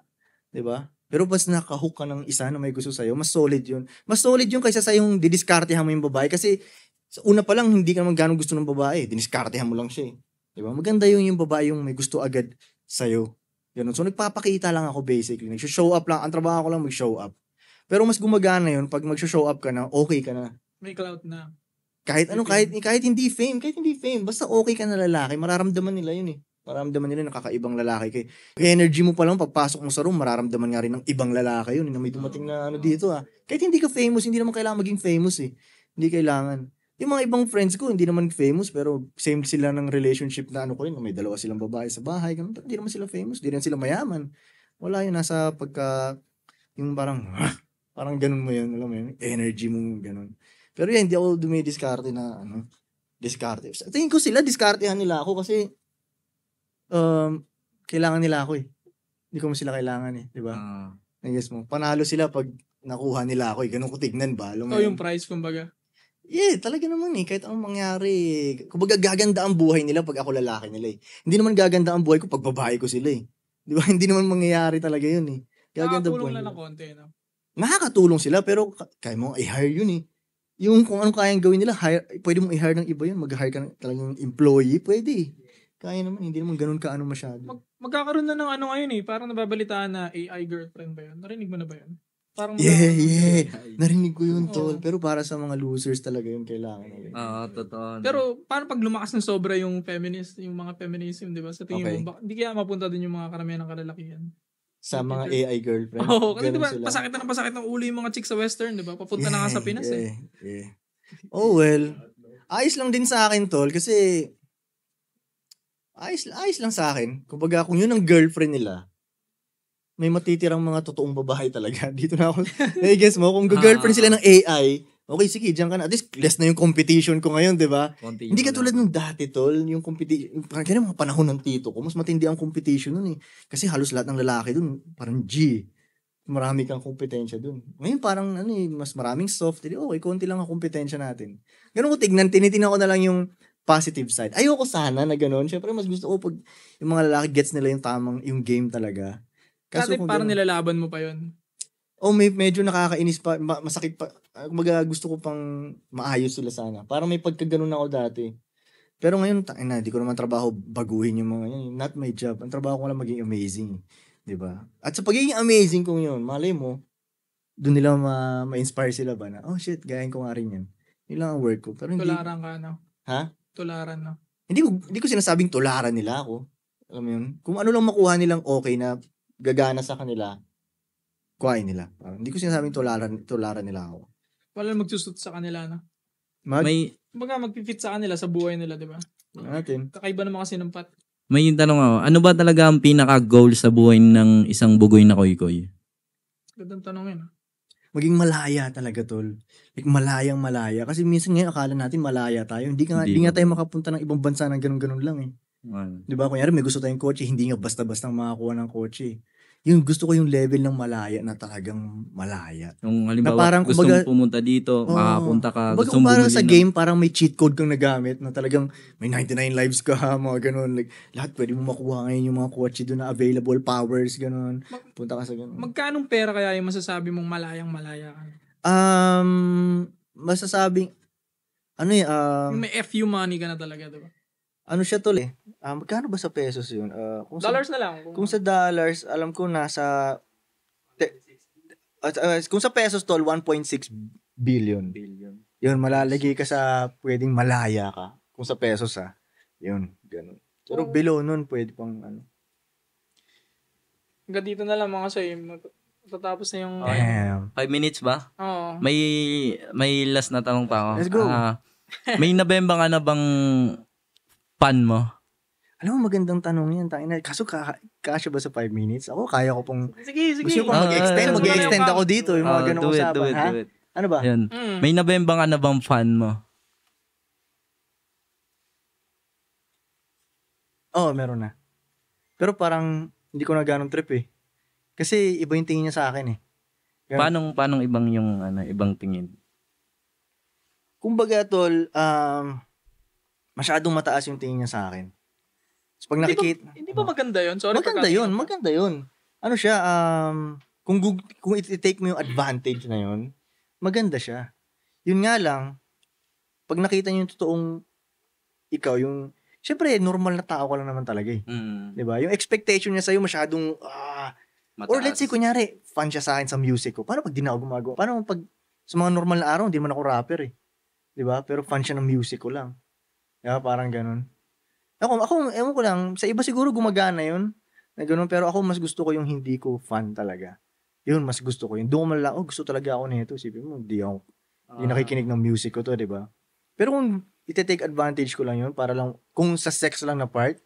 B: Di ba? Pero basta nakahook ka ng isa na may gusto sa'yo, mas solid yun. Mas solid yun kaysa sa yung didiskartehan mo yung babae. Kasi sa una pa lang, hindi ka naman gano'ng gusto ng babae. Diniskartehan mo lang siya eh. Diba? Maganda yung yung babae yung may gusto agad sa'yo. Ganun. So nagpapakita lang ako basically. Nag-show up lang. Ang trabaho ko lang mag-show up. Pero mas gumagana yun pag mag-show up ka na, okay ka na.
A: May clout na.
B: Kahit ano, kahit, kahit hindi fame, kahit hindi fame, basta okay ka na lalaki, mararamdaman nila yun eh mararamdaman nila nakakaibang lalaki eh. kay. Energy mo pa lang pagpasok mo sa room, mararamdaman nga rin ng ibang lalaki yun na may dumating na ano dito ah. Kahit hindi ka famous, hindi naman kailangan maging famous eh. Hindi kailangan. Yung mga ibang friends ko, hindi naman famous pero same sila ng relationship na ano ko yun, may dalawa silang babae sa bahay, ganun. Pero hindi naman sila famous, hindi naman sila mayaman. Wala yun, nasa pagka, yung parang, parang ganun mo yun, alam mo yun, energy mo, ganun. Pero yan, hindi ako dumidiskarte na, ano, diskarte. Tingin ko sila, diskartehan nila ako kasi um, kailangan nila ako eh. Hindi ko mo sila kailangan eh, di ba? Uh, ah. Nag-guess mo. Panalo sila pag nakuha nila ako eh. Ganun ko tignan ba? Alam mo yung
A: price kumbaga.
B: Yeah, talaga naman eh. Kahit anong mangyari. Eh. Kumbaga gaganda ang buhay nila pag ako lalaki nila eh. Hindi naman gaganda ang buhay ko pag babae ko sila eh. Di ba? [laughs] Hindi naman mangyayari talaga yun eh. Gaganda Nakakatulong lang ng konti, no? Nakakatulong sila pero kaya mo i-hire yun eh. Yung kung anong kayang gawin nila, hire, pwede mong i-hire ng iba yun. Mag-hire ka ng talagang employee, pwede eh. Kaya naman, hindi naman ganun kaano masyado. Mag-
A: magkakaroon na ng ano ngayon eh, parang nababalitaan na AI girlfriend ba yun? Narinig mo na ba yun? Parang yeah, na, yeah.
B: Narinig ko yun, tol. Pero para sa mga losers talaga yung kailangan. Oo, oh, totoo. Pero
A: paano pag lumakas ng sobra yung feminist, yung mga feminism, di ba? Sa tingin okay. mo, hindi kaya mapunta din yung mga karamihan ng kalalakihan. Sa mga AI
B: girlfriend. Oo, oh, kasi di ba, pasakit na
A: pasakit ng ulo yung mga chicks sa western, di ba? Papunta yeah, na nga sa Pinas eh. yeah,
B: eh. Yeah. Oh well. Ayos lang din sa akin, tol. Kasi ayos, ayos lang sa akin. Kumbaga, kung yun ang girlfriend nila, may matitirang mga totoong babae talaga. [laughs] Dito na ako. hey, guess mo, kung girlfriend sila ah. ng AI, okay, sige, diyan ka na. At least, less na yung competition ko ngayon, di ba? Hindi ka tulad nung dati, tol. Yung competition, kaya mga panahon ng tito ko, mas matindi ang competition nun eh. Kasi halos lahat ng lalaki dun, parang G. Marami kang kompetensya dun. Ngayon, parang ano eh, mas maraming soft. Edi, eh. okay, konti lang ang kompetensya natin. Ganun ko tignan, tinitin ko na lang yung positive side. Ayoko sana na ganun. Siyempre, mas gusto ko pag yung mga lalaki gets nila yung tamang, yung game talaga. Kaso Dati parang ganun, nilalaban mo pa yon Oh, may, medyo nakakainis pa, masakit pa. Ah, kumbaga, gusto ko pang maayos sila sana. Parang may pagkaganon ako dati. Pero ngayon, ta- na, di ko naman trabaho baguhin yung mga yun. Not my job. Ang trabaho ko lang maging amazing. Di ba? At sa pagiging amazing kong yun, malay mo, doon nila ma- ma-inspire sila ba na, oh shit, gayahin ko nga rin yan. Yun lang ang work ko. Pero hindi, Tularan ka, no? ha? Tularan na. Hindi ko, hindi ko sinasabing tularan nila ako. Alam mo yun? Kung ano lang makuha nilang okay na gagana sa kanila, kuhain nila. Parang, hindi ko sinasabing tularan, tularan nila ako.
A: Wala magsusot sa kanila, na. Mag- May... Baga magpipit sa kanila sa buhay nila, di ba? Ano natin. Kakaiba naman kasi ng
B: pat.
C: May tanong ako, ano ba talaga ang pinaka-goal sa buhay ng isang bugoy na koy-koy?
B: Gandang tanong yun. Ah maging malaya talaga tol. Like malayang malaya kasi minsan ngayon akala natin malaya tayo. Hindi ka hindi, hindi nga tayo makapunta ng ibang bansa ng ganun-ganun lang eh. Well, 'Di ba? Kunyari may gusto tayong kotse, hindi nga basta-basta makakuha ng kotse. Eh yung gusto ko yung level ng malaya na talagang malaya.
C: Yung halimbawa, na parang, gusto kumbaga, mong pumunta dito, oh, makapunta ka,
B: kumbaga, gusto mong parang sa na. game, parang may cheat code kang nagamit na talagang may 99 lives ka, [laughs] mga ganun. Like, lahat pwede mo makuha ngayon yung mga kotse doon na available powers, ganun. Mag, Punta ka sa ganun.
A: Magkanong pera kaya yung masasabi mong malayang malaya ka?
B: Um, masasabing, ano eh, um, may
A: FU money ka na talaga, diba?
B: ano siya tol eh. Uh, magkano ba sa pesos yun? Uh, kung dollars sa, na lang. Kung, kung sa dollars, alam ko nasa... Te, uh, kung sa pesos tol, 1.6 billion. Billion. Yun, malalagay ka sa pwedeng malaya ka. Kung sa pesos ah. Yun, ganun. Pero so, below nun, pwede pang ano.
A: Hanggang dito na lang mga soy. Tatapos na yung... Okay.
C: Damn. Five minutes ba? Oo. May, may last na tanong pa ako. Let's go. Uh, may nabemba nga na bang fan mo?
B: Alam mo, magandang tanong yan. Tangina. Kaso, ka kasya ba sa 5 minutes? Ako, kaya ko pong... Sige,
A: sige. Gusto ko uh, mag-extend. Uh, mag-extend ako dito. Yung mga uh, ganong usapan. It, do it, do it. Ano ba? Yan. Mm.
C: May nabemba ka na bang fan mo?
B: Oo, oh, meron na. Pero parang hindi ko na ganong trip eh. Kasi iba yung tingin niya sa akin eh.
C: Ganun. Paano, paano ibang yung ano, ibang tingin?
B: Kumbaga tol, um, masyadong mataas yung tingin niya sa akin. So pag nakikita... Hindi ba, hindi ba maganda yun? Sorry, maganda yun, ka. maganda yun. Ano siya, um, kung, Google, kung i-take mo yung advantage na yun, maganda siya. Yun nga lang, pag nakita niyo yung totoong ikaw, yung... Siyempre, normal na tao ka lang naman talaga eh. Mm. ba diba? Yung expectation niya sa'yo masyadong... Ah, Mataas. Or let's say, kunyari, fan siya sa akin sa music ko. Paano pag di na ako gumagawa? Paano pag sa mga normal na araw, hindi man ako rapper eh. ba diba? Pero fan siya ng music ko lang. Yeah, parang ganun. Ako, ako, ewan ko lang, sa iba siguro gumagana yun, na ganun, pero ako mas gusto ko yung hindi ko fun talaga. Yun, mas gusto ko yun. Doon lang, oh, gusto talaga ako ito. Sipin mo, di ako, hindi uh, ah. nakikinig ng music ko to, di ba? Pero kung ite-take advantage ko lang yun, para lang, kung sa sex lang na part,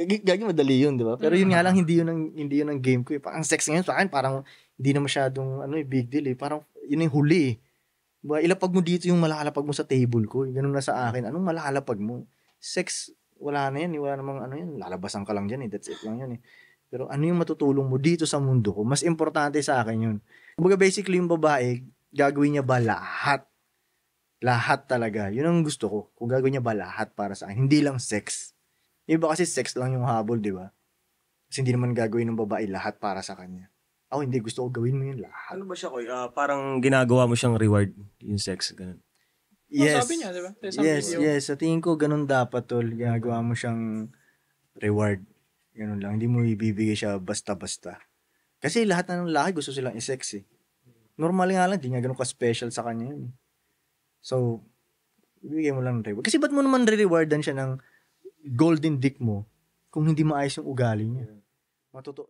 B: gagi madali yun, di ba? Pero yun nga lang, mm. hindi yun ang, hindi yun ang game ko. Eh. Ang sex ngayon sa akin, parang hindi na masyadong ano, eh, big deal. Eh. Parang yun yung huli. Eh. Ba, diba? ilapag mo dito yung malalapag mo sa table ko. Eh. Ganun na sa akin. Anong malalapag mo? Sex, wala na yan. Eh. Wala namang ano yan. Lalabasan ka lang dyan eh. That's it lang yan eh. Pero ano yung matutulong mo dito sa mundo ko? Mas importante sa akin yun. Kumbaga basically yung babae, gagawin niya ba lahat? Lahat talaga. Yun ang gusto ko. Kung gagawin niya ba lahat para sa akin. Hindi lang sex. Iba kasi sex lang yung habol, di ba? Kasi hindi naman gagawin ng babae lahat para sa kanya ako hindi gusto ko gawin mo yun
D: lahat. Ano ba siya, Koy? Uh, parang ginagawa mo siyang reward, yung sex, ganun. Yes. Oh, sabi niya, di ba? Yes, yes.
B: Sa tingin ko, ganun dapat, tol. Ginagawa mo siyang reward. Ganun lang. Hindi mo ibibigay siya basta-basta. Kasi lahat ng lalaki gusto silang i-sex, eh. Normal nga lang, hindi nga ganun ka-special sa kanya yun. Eh. So, ibigay mo lang ng reward. Kasi ba't mo naman re-rewardan siya ng golden dick mo kung hindi maayos yung ugali niya? Matuto.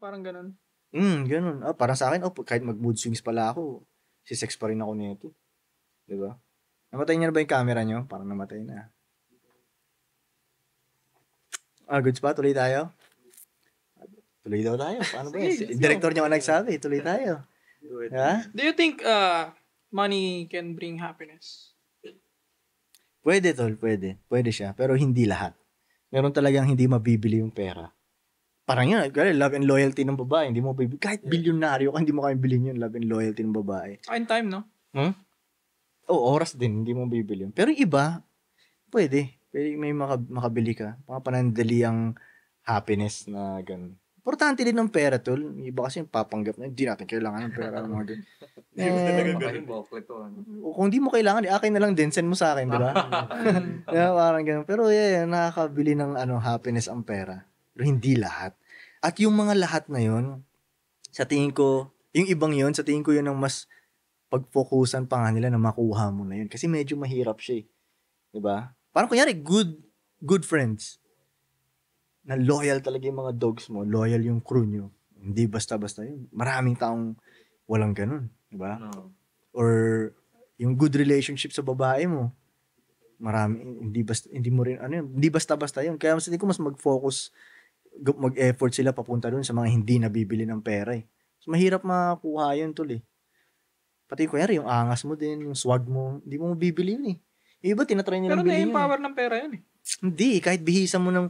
B: Parang ganun. Mm, ganun. Ah, parang sa akin, oh, kahit mag-mood swings pala ako, si sex pa rin ako nito. Di ba? Namatay niya na ba yung camera niyo? Parang namatay na. Ah, good spot. Tuloy tayo. Tuloy daw tayo. Paano ba? Sige, Director niya ang nagsabi. Tuloy tayo. Do, yeah?
A: Do you think uh, money can bring happiness?
B: Pwede, tol. Pwede. Pwede siya. Pero hindi lahat. Meron talagang hindi mabibili yung pera parang yun, kaya love and loyalty ng babae, hindi mo bibili. Kahit bilyonaryo ka, hindi mo kaya bilhin yun, love and loyalty ng babae. Saka in time, no? Hmm? Oo, oras din, hindi mo bibili yun. Pero yung iba, pwede. Pwede may maka- makabili ka. Mga panandali ang happiness na ganun. Importante din ng pera, tol. Iba kasi yung papanggap na, hindi natin kailangan ng pera. mga ganun. [laughs] Hindi mo eh, talaga ganun.
C: Ano?
B: Kung hindi mo kailangan, eh, akin na lang din, send mo sa akin, di ba? [laughs] [laughs] yeah, parang ganun. Pero yeah, nakakabili ng ano, happiness ang pera pero hindi lahat. At yung mga lahat na yun, sa tingin ko, yung ibang yun, sa tingin ko yun ang mas pagfokusan pa nga nila na makuha mo na yun. Kasi medyo mahirap siya eh. Diba? Parang kunyari, good, good friends. Na loyal talaga yung mga dogs mo. Loyal yung crew nyo. Hindi basta-basta yun. Maraming taong walang ganun. Diba? No. Or yung good relationship sa babae mo. Marami, hindi, basta, hindi mo rin, ano yun, hindi basta-basta yun. Kaya mas hindi ko mas mag-focus mag-effort sila papunta doon sa mga hindi nabibili ng pera eh. So, mahirap makuha yun tol eh. Pati kuya yung angas mo din, yung swag mo, hindi mo mabibili yun eh. Yung iba, tinatry nila bilhin yun. Pero eh. power ng pera yun eh. Hindi, kahit bihisa mo ng,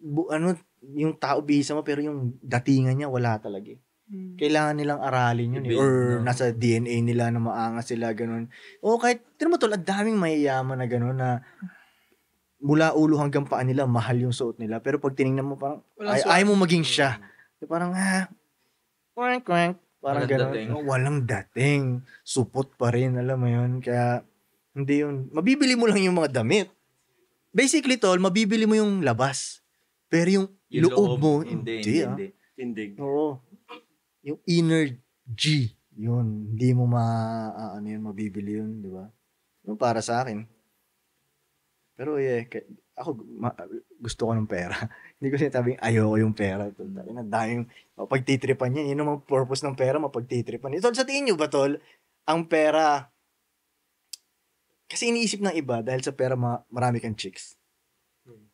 B: bu, ano, yung tao bihisa mo, pero yung datingan niya, wala talaga eh. Hmm. Kailangan nilang aralin yun. eh. Or no. nasa DNA nila na maangas sila, ganun. O kahit, tinan mo tol, ang daming mayayaman na ganun na mula ulo hanggang paa nila, mahal yung suot nila. Pero pag tiningnan mo, parang, ay, ayaw mo maging siya. parang, ha, quank, quank. Parang walang ganun. Dating. Oh, walang dating. Supot pa rin, alam mo yun. Kaya, hindi yun. Mabibili mo lang yung mga damit. Basically, tol, mabibili mo yung labas. Pero yung, yung loob, loob mo, hindi, hindi, hindi, ah.
D: hindi. Oo. Yung inner G,
B: yun. Hindi mo ma, uh, ano yun, mabibili yun, di ba? Yung para sa akin. Pero yeah, ako ma- gusto ko ng pera. [laughs] Hindi ko sinasabing ayoko yung pera. Tol. Ang daming mapagtitripan yan. Yun ang purpose ng pera, mapagtitripan. Tol, sa tingin nyo ba, tol, ang pera, kasi iniisip ng iba, dahil sa pera, ma- marami kang chicks. Hmm.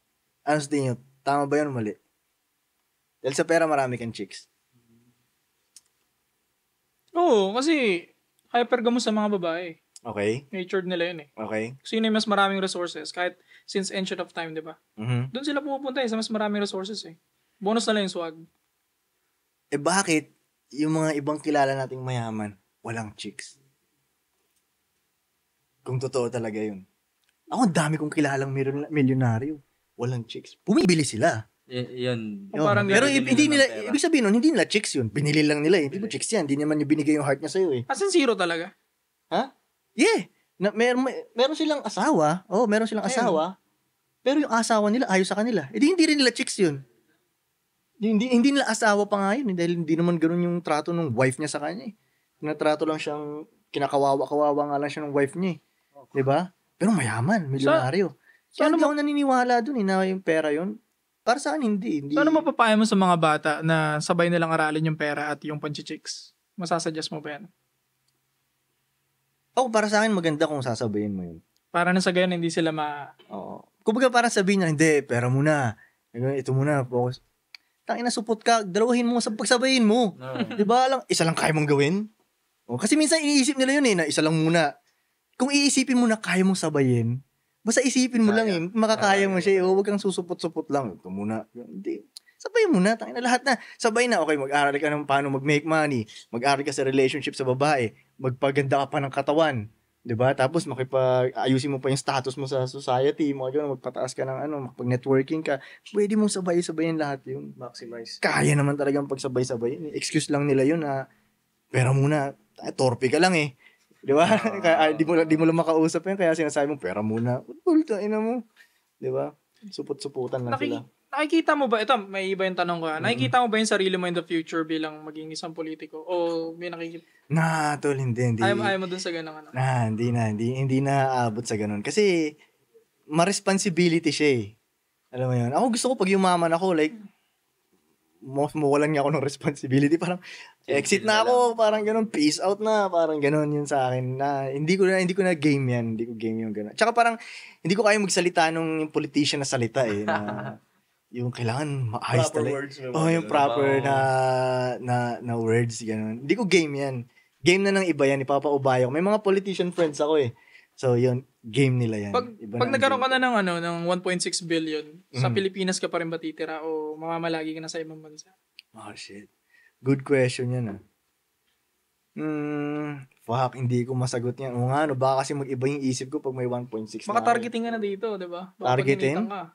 B: Ano sa tingin nyo? Tama ba yun mali? Dahil sa pera, marami kang chicks. Hmm.
A: Oo, kasi hyper ka mo sa mga babae. Okay. Natured nila yun eh. Okay. Kasi yun yung mas maraming resources. Kahit since ancient of time, di ba? Mm-hmm. Doon sila pupunta eh, sa mas maraming resources eh. Bonus na lang yung swag.
B: Eh bakit yung mga ibang kilala nating mayaman, walang chicks? Kung totoo talaga yun. Ako, ang dami kong kilalang milyonaryo. Walang chicks. Pumibili sila. Y- yun. Parang Pero yun, hindi nila, pera. ibig sabihin nun, hindi nila chicks yun. Binili lang nila eh. Hindi mo chicks yan. Hindi naman yung binigay yung heart niya sa'yo eh. As in zero talaga? Ha? Yeah. Na, mer, mer, meron silang asawa. Oh, meron silang Ayun. asawa. Pero yung asawa nila ayos sa kanila. Eh, hindi rin nila chicks yun. Hindi, hindi nila asawa pa nga yun. Eh, dahil hindi naman ganun yung trato ng wife niya sa kanya. Eh. Tinatrato lang siyang, kinakawawa-kawawa nga lang siya ng wife niya. Eh. Okay. Diba? Pero mayaman, milyonaryo. So, Kaya so, ano mo naniniwala dun eh, na yung pera yun. Para eh, saan hindi. hindi.
A: So, ano mapapaya mo sa mga bata na sabay nilang aralin yung pera at yung panchichicks? Masasuggest mo ba yan?
B: Oh, para sa akin maganda kung sasabayin mo yun.
A: Para na sa ganyan hindi sila ma...
B: Oo. Kumbaga para sabihin na, hindi, pero muna. Ito muna, focus. Tangina, supot ka, dalawahin mo sa pagsabayin mo. No. Di ba? Lang, isa lang kaya mong gawin. Oh, kasi minsan iniisip nila yun eh, na isa lang muna. Kung iisipin mo na kaya mong sabayin, basta isipin mo kaya. lang eh, makakaya kaya. mo siya eh. Huwag kang susupot-supot lang. Ito muna. Hindi. Sabay mo na, lahat na. Sabay na, okay, mag-aral ka ng paano mag-make money, mag-aral ka sa relationship sa babae, magpaganda ka pa ng katawan, 'di ba? Tapos makipag-ayusin mo pa yung status mo sa society, mo ganun, magpataas ka ng ano, makipag-networking ka. Pwede mong sabay-sabayin lahat 'yun, maximize. Kaya naman talagang pagsabay-sabay. Excuse lang nila 'yun na ah. pero muna, ay, ah, torpe ka lang eh. 'Di ba? Uh, [laughs] kaya di mo di mo lang makausap 'yan kaya sinasabi mo, pera muna, ulta ina mo. 'Di ba? Supot-suputan lang Naki- sila
A: nakikita mo ba, ito, may iba yung tanong ko, ha? Ah. nakikita mo ba yung sarili mo in the future bilang maging isang politiko? O may nakikita?
B: Na, tol, hindi, hindi. Ayaw, ayaw mo dun sa ganun, ano? Na, hindi na, hindi, hindi na aabot sa ganun. Kasi, ma-responsibility siya eh. Alam mo yun? Ako gusto ko pag yumaman ako, like, most mawalan niya ako ng responsibility. Parang, exit na ako, parang ganun, peace out na, parang ganun yun sa akin. Na, hindi ko na, hindi ko na game yan, hindi ko game yung ganun. Tsaka parang, hindi ko kaya magsalita nung politician na salita eh. Na, [laughs] yung kailangan maayos proper talaga. Words, oh, yung proper oh. na, na, na words, ganun. Hindi ko game yan. Game na ng iba yan, ipapaubayo. May mga politician friends ako eh. So, yun, game nila yan. Pag, iba pag na nagkaroon
A: ka na ng, ano, ng 1.6 billion, mm. sa Pilipinas ka pa rin ba titira o mamamalagi ka na sa ibang bansa?
B: Oh, shit. Good question yan ah. Mm, fuck, hindi ko masagot yan. O nga, no, baka kasi mag-iba yung isip ko pag may 1.6 Baka eh.
A: targeting ka na dito, di ba? Targeting? Ka.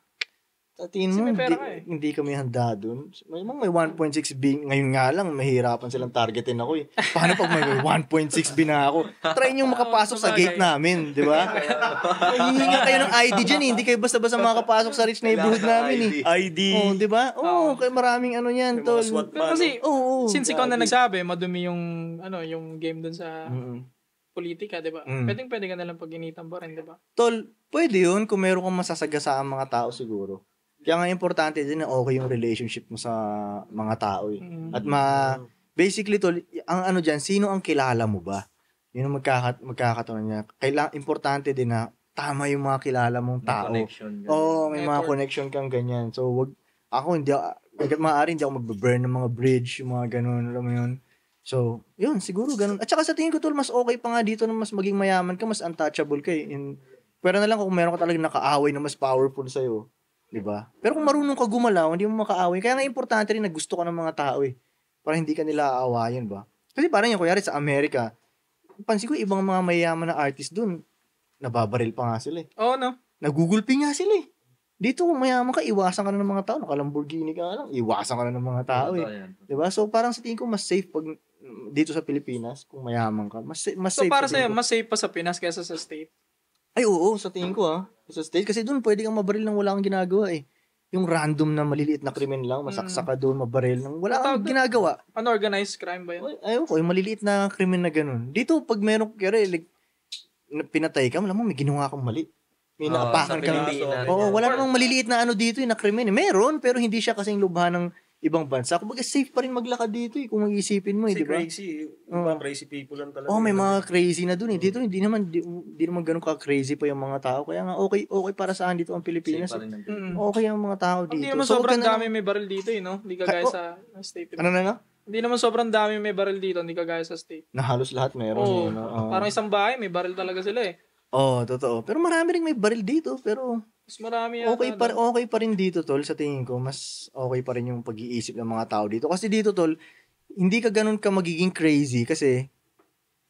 B: Tingin mo, hindi, eh. hindi kami handa dun. May, may 1.6 B, ngayon nga lang, mahirapan silang targetin ako eh. Paano pag may 1.6 B na ako? Try niyong makapasok sa gate namin, di ba?
D: [laughs] Hihinga kayo ng ID dyan eh. Hindi kayo basta-basta makapasok sa rich neighborhood
B: namin eh. ID. Oo, oh, di ba? Oh, oo, oh, kaya maraming ano yan, tol. kasi, oh, oh, since ikaw na
A: nagsabi, madumi yung, ano, yung game dun sa... Mm-hmm politika, 'di ba? Mm. Pwedeng pwede ka na lang pag-initan ba rin, 'di ba?
B: Tol, pwede 'yun kung meron kang masasagasaan mga tao siguro. Kaya nga importante din na okay yung relationship mo sa mga tao eh. Mm-hmm. At ma basically to ang ano diyan, sino ang kilala mo ba? Yun ang magkaka magkakataon niya. Kailangan importante din na tama yung mga kilala mong tao. Oo, oh, may mga connection kang ganyan. So wag ako hindi hangga't maaari hindi ako magbe-burn ng mga bridge, yung mga ganun, alam mo yun. So, yun, siguro ganun. At saka sa tingin ko tol, mas okay pa nga dito na mas maging mayaman ka, mas untouchable ka eh. In, pero na lang kung meron ka talagang nakaaway na mas powerful sa'yo. 'Di ba? Pero kung marunong ka gumalaw, hindi mo makaaway. Kaya nga importante rin na gusto ka ng mga tao eh. Para hindi ka nila aawayan ba? Kasi parang yung kuyari sa Amerika, pansin ko ibang mga mayayaman na artist doon, nababaril pa nga sila eh. Oo, oh, no. Nagugulpi nga sila eh. Dito, kung mayaman ka, iwasan ka na ng mga tao. Naka-Lamborghini ka lang, iwasan ka na ng mga tao eh. Di ba So, parang sa tingin ko, mas safe pag dito sa Pilipinas, kung mayaman ka. Mas, mas so, safe. So, para sa'yo,
A: mas safe pa sa Pinas kaysa sa state?
B: Ay, oo, sa tingin ko ah sa state. Kasi doon pwede kang mabaril nang wala kang ginagawa eh. Yung random na maliliit na krimen lang, masaksak ka mm. doon, mabaril nang wala kang ginagawa.
A: Unorganized crime ba yun?
B: Ay, ayoko, yung maliliit na krimen na ganun. Dito, pag meron, kaya like, pinatay ka, alam mo, may ginawa kang mali. May oh, nakapakan ka. Oo, oh, wala namang maliliit na ano dito, yung eh, na krimen. Eh. Meron, pero hindi siya kasing lubha ng ibang bansa. Kumbaga safe pa rin maglakad dito eh, kung mag mo eh, di ba? crazy,
D: mga uh, crazy people lang talaga. Oh, may mga
B: mm. crazy na doon eh. Dito hindi mm. naman hindi naman ganun ka crazy pa yung mga tao. Kaya nga okay okay para saan dito ang Pilipinas. Safe eh. mm. Okay ang mga tao dito. Hindi naman so, sobrang dami na, may baril dito eh, no?
A: Hindi kagaya oh, sa state. Ano na na? Hindi naman sobrang dami may baril dito, hindi kagaya sa state.
B: Na halos lahat meron. Oh, eh, no? Parang
A: isang bahay, may baril talaga sila eh.
B: oh, totoo. Pero marami rin may baril dito, pero mas marami yata. Okay pa, okay pa rin dito, tol, sa tingin ko. Mas okay pa rin yung pag-iisip ng mga tao dito. Kasi dito, tol, hindi ka ganun ka magiging crazy kasi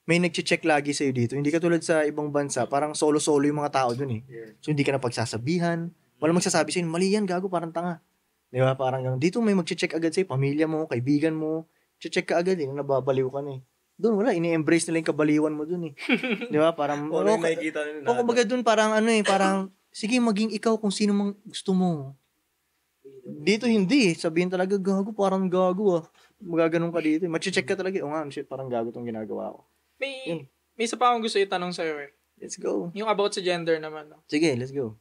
B: may nagche-check lagi sa'yo dito. Hindi ka tulad sa ibang bansa, parang solo-solo yung mga tao dun eh. So, hindi ka na pagsasabihan. Walang magsasabi sa'yo, mali yan, gago, parang tanga. Di ba? Parang ganun. Dito may magche-check agad sa'yo, pamilya mo, kaibigan mo. Che-check ka agad eh, nababaliw ka na eh doon wala, ini-embrace nila yung kabaliwan mo doon eh. [laughs] 'Di ba? Parang oh, okay, nakikita nila. O kumbaga doon parang ano eh, parang Sige, maging ikaw kung sino mang gusto mo. Dito hindi. Eh. Sabihin talaga, gago, parang gago ah. Magaganong ka dito. Eh. Mache-check ka talaga. Eh. O nga, shit, parang gago tong ginagawa ko. May, Yun.
A: may isa pa akong gusto itanong sa'yo eh. Let's go. Yung about sa gender naman. No?
B: Sige, let's go.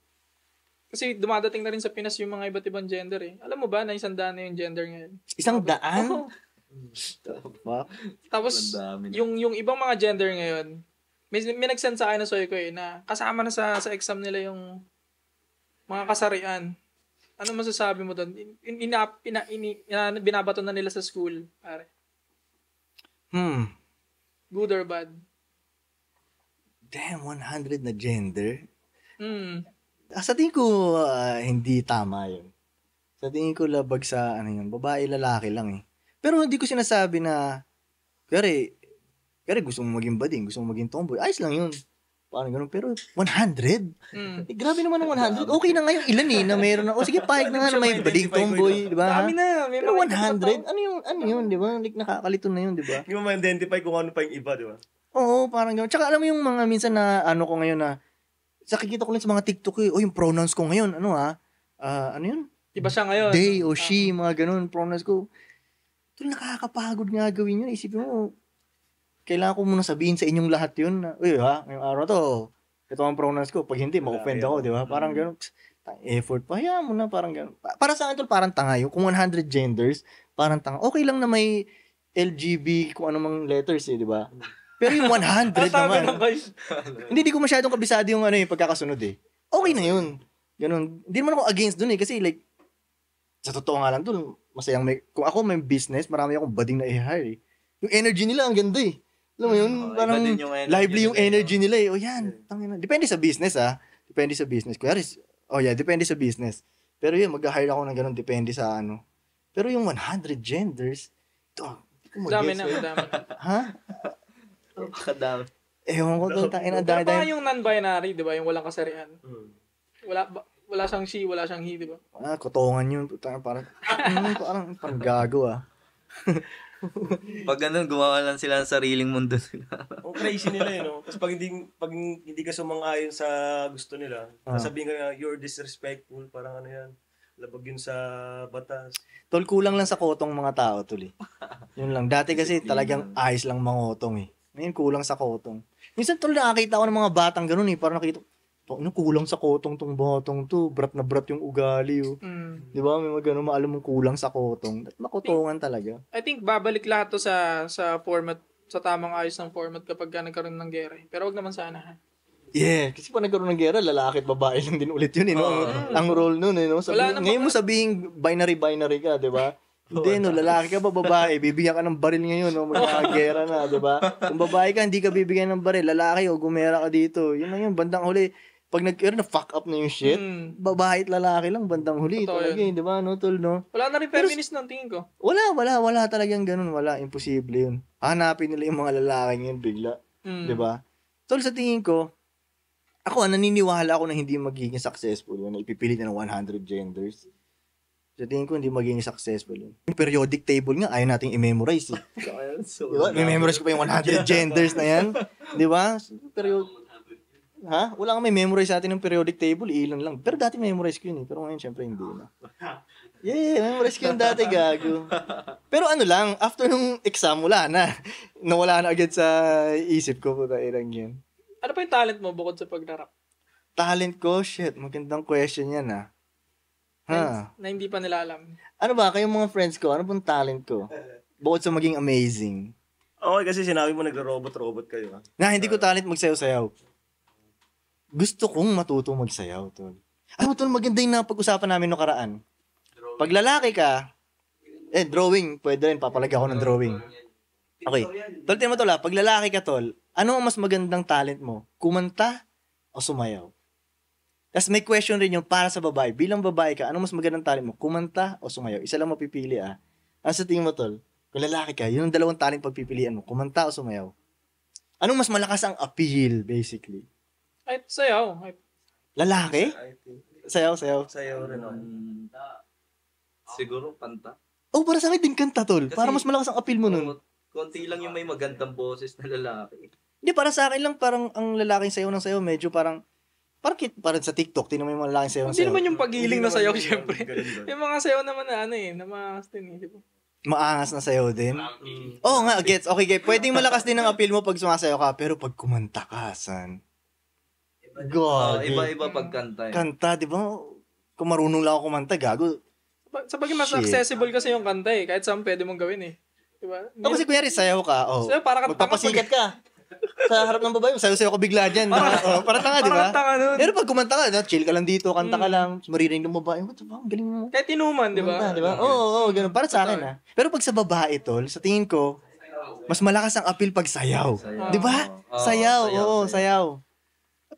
A: Kasi dumadating na rin sa Pinas yung mga iba't ibang gender eh. Alam mo ba na isang daan na yung gender ngayon?
B: Isang daan? Oo.
A: Tapos, yung, yung ibang mga gender ngayon, may, may nagsend sa akin na soy ko eh, na kasama na sa, sa exam nila yung mga kasarian. Ano masasabi mo doon? In, in, in, in, in, binabato na nila sa school, pare. Hmm. Good or bad?
B: Damn, 100 na gender? Hmm. Ah, sa tingin ko, uh, hindi tama yun. Sa tingin ko, labag sa, ano yun, babae, lalaki lang eh. Pero hindi ko sinasabi na, kaya kaya gusto mo maging bading, gusto mo maging tomboy, ayos lang yun. Parang ganun. Pero 100? Mm. Eh, grabe naman ng 100. Okay na ngayon. Ilan eh, na meron na. O sige, pahig na nga na may bading tomboy, di ba? Dami na. May Pero 100? Ano yung, ano yun, di ba? Like, nakakalito na yun, di ba?
D: Hindi mo ma-identify kung ano pa yung iba, di ba?
B: Oo, parang ganun. Tsaka alam mo yung mga minsan na ano ko ngayon na, sa kikita ko lang sa mga TikTok eh, oh, yung pronouns ko ngayon, ano ha? Uh, ah, ano yun? Diba siya ngayon? They o ah. she, uh, mga ganun, pronouns ko.
D: Ito nakakapagod
B: nga gawin yun. Isipin mo, kailangan ko muna sabihin sa inyong lahat yun na, uy ha, ngayong araw to, ito ang pronouns ko. Pag hindi, ma-offend ako, di ba? Parang ganun, effort pa, hayaan mo na, parang ganun. Para sa akin, parang tanga yun. Kung 100 genders, parang tanga. Okay lang na may LGB, kung ano mang letters eh, di ba? Pero yung 100 [laughs] naman. hindi, di ko masyadong kabisado yung ano yung eh, pagkakasunod eh. Okay na yun. Ganun. Hindi naman ako against dun eh. Kasi like, sa totoo nga lang dun, masayang may, kung ako may business, marami akong bading na i-hire eh. Yung energy nila ang ganda eh. Alam mo yun, oh, parang yung lively yung energy nila eh. O eh. oh, yan, tangina. Depende sa business ah. Depende sa business. Kuya, oh yeah, depende sa business. Pero yun, mag-hire ako ng ganun, depende sa ano. Pero yung 100 genders, ito, hindi ko mag-gets. Dami na, eh. dami. [laughs] ha? Napakadami. Ewan ko, no. tangin na dami. Pero yung
A: non-binary, di ba? Yung walang kasarian. Hmm. Wala, ba, wala siyang she, wala siyang he, di ba?
D: Ah,
C: kotongan yun. Parang, parang,
D: [laughs] parang, parang gago ah
C: pag ganun, gumawa lang sila ng sariling mundo nila. [laughs]
D: oh, crazy nila yun, eh, no? Kasi pag hindi, pag hindi ka sumang-ayon sa gusto nila, uh-huh. Ah. sabihin ka na, you're disrespectful, parang ano yan, labag yun sa batas.
B: Tol, kulang lang sa kotong mga tao, tol eh. yun lang. Dati kasi talagang ayos lang mangotong eh. Ngayon, kulang sa kotong.
D: Minsan tol, nakakita ako ng
B: mga batang ganun eh, parang nakita, ano, kulang sa kotong tong batang to. Brat na brat yung ugali. Oh. Mm. Di ba? May magano maalam mong kulang sa kotong. At makotongan talaga.
A: I think babalik lahat to sa sa format, sa tamang ayos ng format kapag ka nagkaroon ng gera. Eh. Pero wag naman sana ha.
B: Yeah, kasi pa nagkaroon ng gera, lalaki at babae lang din ulit yun, eh, no? Uh, ang, ang role nun, eh, no? Sabi, ngayon mo sabihin, binary-binary ka, di ba? [laughs] Hindi, no, lalaki ka ba babae, bibigyan ka ng baril ngayon, no? Magkakagera [laughs] na, di ba? Kung babae ka, hindi ka bibigyan ng baril, lalaki o oh, gumera ka dito. Yun na yun, bandang huli, pag nag-air ano, na fuck up na yung shit, mm. babae at lalaki lang bandang huli Totoo talaga, yun. Eh, 'di ba? No, tol, no.
A: Wala na rin feminist Pero, ng tingin ko.
B: Wala, wala, wala talagang ganun, wala, imposible 'yun. Hanapin nila yung mga lalaki ngayon bigla, mm. 'di ba? Tol, sa tingin ko, ako naniniwala ako na hindi magiging successful 'yun, ipipilit ng 100 genders. Sa tingin ko, hindi magiging successful yun. Yung periodic table nga, ayaw nating i-memorize. Eh. so,
C: [laughs] diba? May memorize ko pa yung 100 genders na yan. Di ba?
B: Periodic. Ha? Wala kang may memorize sa atin ng periodic table, ilan lang. Pero dati memorize ko yun eh. Pero ngayon, syempre, hindi na. [laughs] Yeah, yeah, memorize ko yun dati, gago. Pero ano lang, after nung exam, wala na. Nawala na agad sa isip ko, puta, ilang yun.
A: Ano pa yung talent mo bukod sa pagrarap?
B: Talent ko? Shit, magandang question yan ah. ha? Ha? Huh.
D: Na hindi pa nila alam.
B: Ano ba, kayong mga friends ko, ano pong talent ko? Bukod sa maging amazing.
D: Okay, kasi sinabi mo nagro-robot-robot kayo. Ha? Ah.
B: Na, hindi ko talent magsayaw-sayaw gusto kong matuto magsayaw, tol. Ano, tol, maganda yung napag-usapan namin no karaan. Drawing. Pag lalaki ka, eh, drawing, pwede rin, papalag ako ng drawing. Okay. Tol, tinan mo, tol, ha? Ah, pag lalaki ka, tol, ano ang mas magandang talent mo? Kumanta o sumayaw? Tapos may question rin yung para sa babae. Bilang babae ka, ano mas magandang talent mo? Kumanta o sumayaw? Isa lang mapipili, ah. Ano sa tingin mo, tol? Kung lalaki ka, yun ang dalawang talent pagpipilian mo. Kumanta o sumayaw? Anong mas malakas ang appeal, basically?
A: Ay, sayaw. Ay.
C: Lalaki? Sayaw, sayaw. Sayaw rin ako. Um, siguro panta.
B: Oh, para sa akin din kanta, tol. Kasi, para mas malakas ang appeal mo nun.
C: Konti lang yung may magandang boses na lalaki.
B: Hindi, para sa akin lang, parang ang lalaking sayaw ng sayaw, medyo parang parang, parang sa TikTok, tinan mo yung mga lalaking sayaw ng sayaw. Hindi naman yung
C: pagiling na sayaw, syempre.
A: yung mga sayaw naman na ano eh, na mas eh, din
B: Maangas na sayo din? Oo oh, nga, gets. Okay, guys. Pwedeng malakas din ang appeal mo pag sumasayaw ka, pero pag kumanta ka, san? God. Uh, iba-iba
C: pagkanta. Eh. Kanta,
B: di ba? Kung marunong lang ako kumanta, gago.
A: Sa bagay, mas Shit. accessible kasi yung kanta eh. Kahit saan pwede mong gawin eh. Diba? Ako
B: Oh, kasi kunyari, sayaw ka. Oh. Sayaw, para ka Magpapasikat ka. sa harap ng babae, sayo-sayo ka bigla dyan. Para, oh, para tanga, di ba? Parang tanga nun. Pero pag kumanta ka, no, chill ka lang dito, kanta mm. ka lang, maririnig ng babae, what the
A: fuck, galing mo. Kahit inuman, di ba? Di ba? Oo, oh, oh, ganun. Para sa akin, ha. Ah.
B: Pero pag sa babae, tol, sa tingin ko, mas malakas ang appeal pag sayaw. sayaw. Di ba? Sayaw, oo,
D: oh, sayaw. sayaw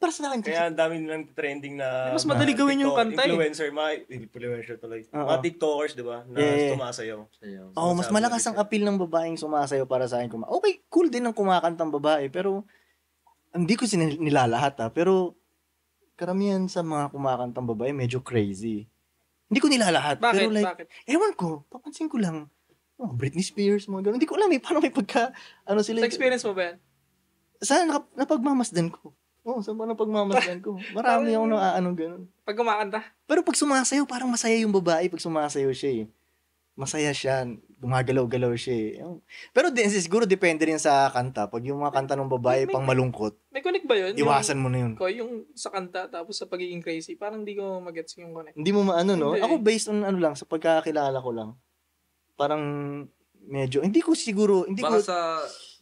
D: para sa akin. Kaya ang dami nilang trending na... Mas madali gawin TikTok, yung kanta eh. Influencer, mga influencer tuloy. Oo. Mga TikTokers, di ba? Na Yeah. sumasayaw. Sayaw. Oo, mas
B: malakas ang appeal ng babaeng sumasayo para sa akin. Kuma- okay, cool din ang kumakantang babae, pero hindi ko sin nilalahat ah, pero karamihan sa mga kumakantang babae medyo crazy. Hindi ko nilalahat, Bakit? pero like, Bakit? ewan ko, papansin ko lang, oh, Britney Spears, mga ganun. Hindi ko alam eh, [laughs] parang may pagka, ano sila. Sa experience mo ba yan? Sana nap- napagmamasdan ko oh, sa mga pagmamasdan ko. [laughs] Marami akong naaano ganun. Pag kumakanta? Pero pag sumasayaw, parang masaya yung babae pag sumasayaw siya eh. Masaya siya, gumagalaw-galaw siya eh. Pero din, siguro depende rin sa kanta. Pag yung mga kanta ng babae may, pang malungkot,
A: may connect ba yun? Iwasan yung, mo na yun. Ko, yung sa kanta tapos sa pagiging crazy, parang hindi ko magets yung connect.
B: Hindi mo maano, no? Hindi. Ako based on ano lang, sa pagkakakilala ko lang. Parang medyo, hindi ko siguro, hindi Baka ko...
C: sa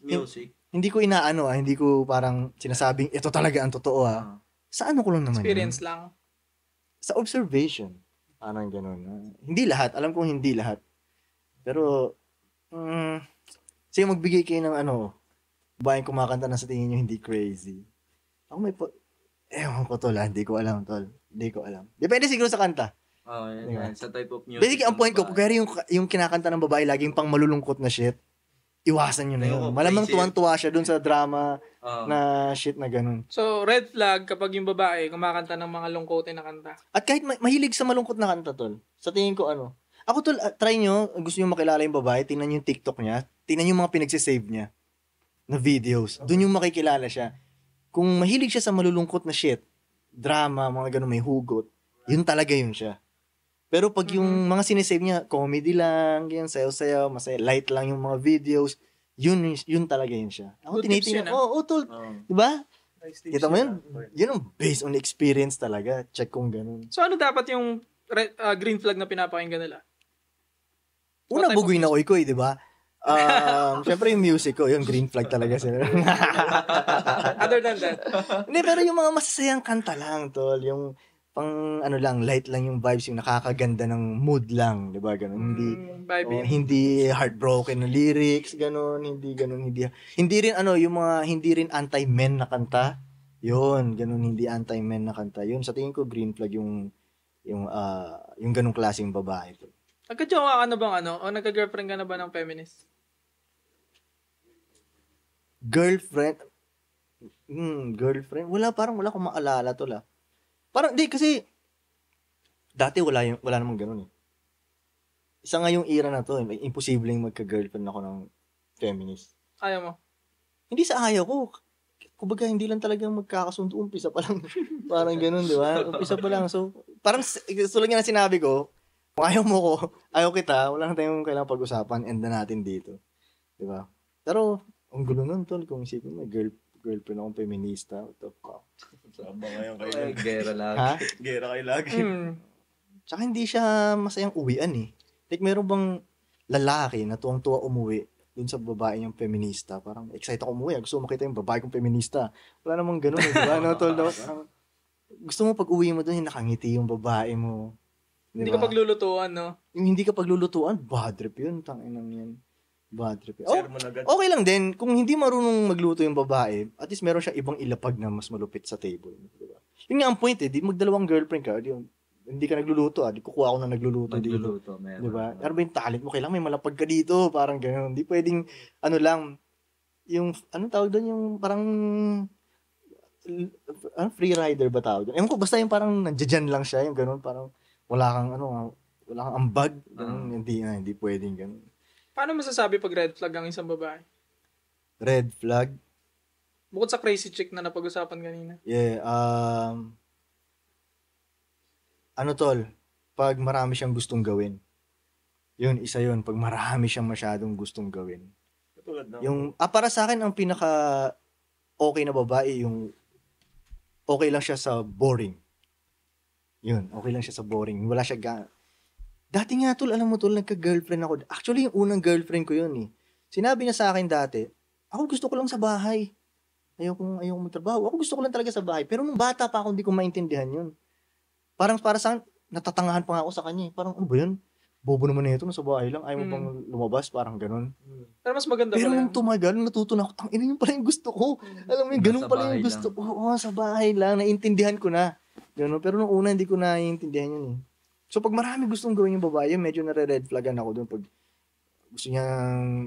C: music?
B: hindi ko inaano ah, hindi ko parang sinasabing ito talaga ang totoo ah. uh Sa ano ko lang naman Experience yun? lang. Sa observation. Anong ganun. Uh, hindi lahat. Alam kong hindi lahat. Pero, um, mm, sige magbigay kayo ng ano, bayan kumakanta na sa tingin nyo hindi crazy. Ako may po, ewan ko tol ah, hindi ko alam tol. Hindi ko alam. Depende siguro sa kanta. oh, yun, diba?
C: sa type of music. Basically, ang
B: point ko, kaya yung, yung kinakanta ng babae, laging pang malulungkot na shit iwasan yun na yun. Malamang tuwan-tuwa siya dun sa drama uh, na shit na ganun.
C: So,
A: red flag kapag yung babae kumakanta ng mga lungkotin na kanta.
B: At kahit ma- mahilig sa malungkot na kanta, tol. Sa tingin ko, ano. Ako, tol, uh, try nyo, gusto nyo makilala yung babae, tingnan yung TikTok niya, tingnan yung mga pinagsisave niya na videos. Doon yung makikilala siya. Kung mahilig siya sa malulungkot na shit, drama, mga ganun, may hugot, yun talaga yun siya. Pero pag yung mm-hmm. mga sinisave niya, comedy lang, ganyan, sayaw-sayaw, masaya, light lang yung mga videos, yun, yun talaga yun siya. Ako good tinitingnan, oh, ah. oh, tol, oh. di ba? Nice Kita mo yun? Na. Ah. Yun ang based on experience talaga. Check kung ganun.
A: So ano dapat yung red, uh, ah, green flag na pinapakinggan nila?
B: Una, bugoy na oy ko di ba? Um, Siyempre yung music ko, yung green flag talaga sila. Other than that. [laughs] Hindi, pero yung mga masasayang kanta lang, tol. Yung, pang ano lang, light lang yung vibes, yung nakakaganda ng mood lang, 'di ba? Ganun. Mm, hindi oh, hindi heartbroken na lyrics, ganun, hindi ganun, hindi hindi rin ano, yung mga hindi rin anti-men na kanta. 'Yun, ganun hindi anti-men na kanta. 'Yun sa tingin ko green flag yung yung uh, yung ganung klase ng babae to
A: Nagka-jowa ka na bang ano? O nagka-girlfriend ka na ba ng feminist?
B: Girlfriend? Hmm, girlfriend? Wala, parang wala akong maalala to la. Ah. Parang, di, kasi, dati wala, yung, wala namang ganoon eh. Isa nga yung era na to, eh, imposible yung magka-girlfriend ako ng feminist. Ayaw mo? Hindi sa ayaw ko. Kumbaga, hindi lang talaga magkakasundo. Umpisa pa lang. [laughs] parang ganun, di ba? Umpisa pa lang. So, parang, so lang yan sinabi ko, kung ayaw mo ko, ayaw kita, wala na tayong kailangan pag-usapan, end na natin dito. Di ba? Pero, ang gulo nun, tol, kung isipin mo, girl, girlfriend akong feminista, what the fuck?
D: Saan ba ngayon kayo? Ay, gera lagi. Ha? [laughs] Gera kayo lagi. Hmm.
B: Tsaka hindi siya masayang uwian eh. Like, meron bang lalaki na tuwang-tuwa umuwi dun sa babae niyang feminista? Parang excited ako umuwi. Ah. Gusto mo makita yung babae kong feminista. Wala namang ganun eh. Diba? ano, tol? [laughs] gusto mo pag uwi mo dun, yung nakangiti yung babae mo.
D: Diba? Hindi ka
A: paglulutuan, no?
B: Yung hindi ka paglulutuan, bad trip yun. Tanginan yan. Bad trip. Oh, okay lang din. Kung hindi marunong magluto yung babae, at least meron siya ibang ilapag na mas malupit sa table. Diba? Yun nga ang point eh. Di magdalawang girlfriend ka. Di, hindi ka nagluluto ah. Di kukuha ako na nagluluto, nagluluto dito. Meron. Diba? Ano ba yung talent mo? Kailangan may malapag ka dito. Parang ganyan. Hindi pwedeng, ano lang, yung, ano tawag doon? Yung parang, ano, free rider ba tawag doon? Ewan ko, basta yung parang nandiyan lang siya. Yung ganun, parang wala kang, ano, wala kang ambag. Ganun, uh-huh. Hindi, na, ah, hindi pwedeng ganun.
A: Paano masasabi pag red flag ang isang babae?
B: Red flag?
A: Bukod sa crazy chick na napag-usapan kanina.
B: Yeah, um... Ano tol? Pag marami siyang gustong gawin. Yun, isa yun. Pag marami siyang masyadong gustong gawin.
D: Katulad Yung,
B: ah, para sa akin, ang pinaka okay na babae, yung okay lang siya sa boring. Yun, okay lang siya sa boring. Wala siya, ga- Dati nga tol, alam mo tol, nagka-girlfriend ako. Actually, yung unang girlfriend ko yun eh. Sinabi niya sa akin dati, ako gusto ko lang sa bahay. Ayoko, ayoko magtrabaho. Ako gusto ko lang talaga sa bahay. Pero nung bata pa ako, hindi ko maintindihan yun. Parang para sa natatangahan pa nga ako sa kanya. Eh. Parang, ano ba yun? Bobo naman na ito, nasa bahay lang. Ayaw mo mm. pang lumabas, parang ganun. Mm. Pero mas maganda Pero nung tumagal, natuto na ako, tang ina yun pala yung gusto ko. Mm. Alam mo yun, ganun pala yung gusto ko. Oo, oh, sa bahay lang, naintindihan ko na. Ganun. Pero nung una, hindi ko naiintindihan yun eh. So pag marami gustong gawin yung babae, medyo nare-red flagan ako doon pag gusto niya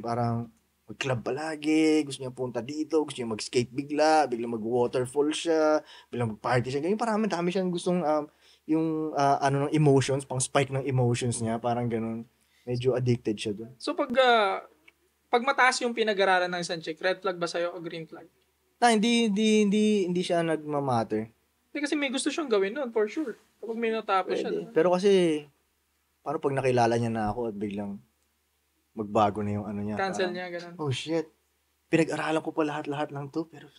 B: parang mag-club palagi, gusto niya punta dito, gusto niya mag-skate bigla, bigla mag-waterfall siya, bigla mag-party siya. Ganyan, parang dami siyang gustong um, yung uh, ano ng emotions, pang spike ng emotions niya, parang ganun. Medyo addicted siya doon.
A: So pag uh, pag mataas yung pinag-aralan ng isang chick, red flag ba sa'yo o green flag?
B: Na, ah, hindi, hindi, hindi, hindi siya nagmamatter.
A: Hindi kasi may gusto siyang gawin noon, for sure. Kapag may natapos siya. Pwede.
B: Pero kasi, paano pag nakilala niya na ako at biglang magbago na yung ano niya. Cancel parang, niya, ganun. Oh shit. Pinag-aralan ko pa lahat-lahat lang to, pero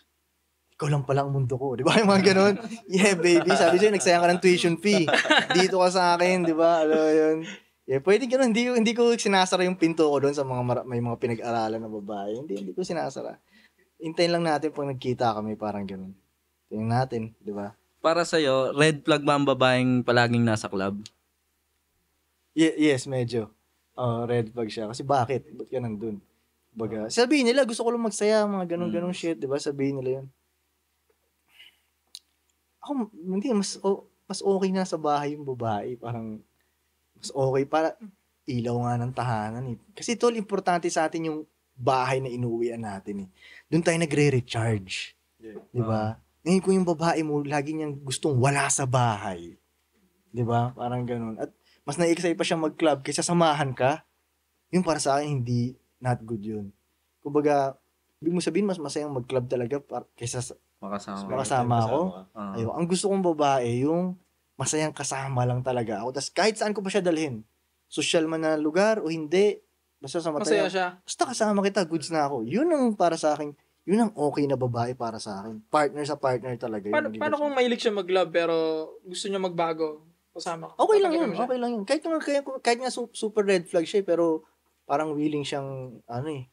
B: ikaw lang pala ang mundo ko, di ba? [laughs] Yung mga ganun. [laughs] Yeah, baby. Sabi sa'yo, nagsayang ka ng tuition fee. Dito ka sa akin, di ba? Ano yun? Yeah, pwede ganun. Hindi, hindi ko sinasara yung pinto ko doon sa mga mar- may mga pinag-aralan na babae. Hindi, hindi ko sinasara. Intayin lang natin pag nagkita kami, parang ganun. Tingnan natin, di ba?
C: para sa sa'yo, red flag ba ang babaeng palaging nasa club?
B: Y- yes, medyo. Uh, red flag siya. Kasi bakit? Ba't ka nandun? Baga, ah. sabihin nila, gusto ko lang magsaya, mga ganun-ganun mm. shit, di ba? Sabihin nila yun. Ako, hindi, mas, oh, mas okay na sa bahay yung babae. Parang, mas okay para ilaw nga ng tahanan. Eh. Kasi tol, importante sa atin yung bahay na inuwian natin. Eh. Doon tayo nagre-recharge.
D: Yeah. Di ba?
B: uh ngayon kung yung babae mo, lagi niyang gustong wala sa bahay. Di ba Parang ganun. At mas na-excite pa siya mag-club kaysa samahan ka. Yun para sa akin, hindi not good yun. Kumbaga, ibig mo sabihin, mas masayang mag-club talaga para, kaysa sa,
C: makasama, makasama ako. Uh-huh. Ayun.
B: Ang gusto kong babae, yung masayang kasama lang talaga ako. Tapos kahit saan ko pa siya dalhin, social man na lugar o hindi, basta sa mata. Masaya siya. Basta kasama kita, goods na ako. Yun ang para sa akin, yun ang okay na babae para sa akin. Partner sa partner talaga. Paano, yun, paano kung
A: mahilig siya mag-love pero gusto niya magbago? Kasama ko. Okay lang yun.
B: Okay lang yun. Kahit, kahit, kahit nga super red flag siya eh, pero parang willing siyang ano eh.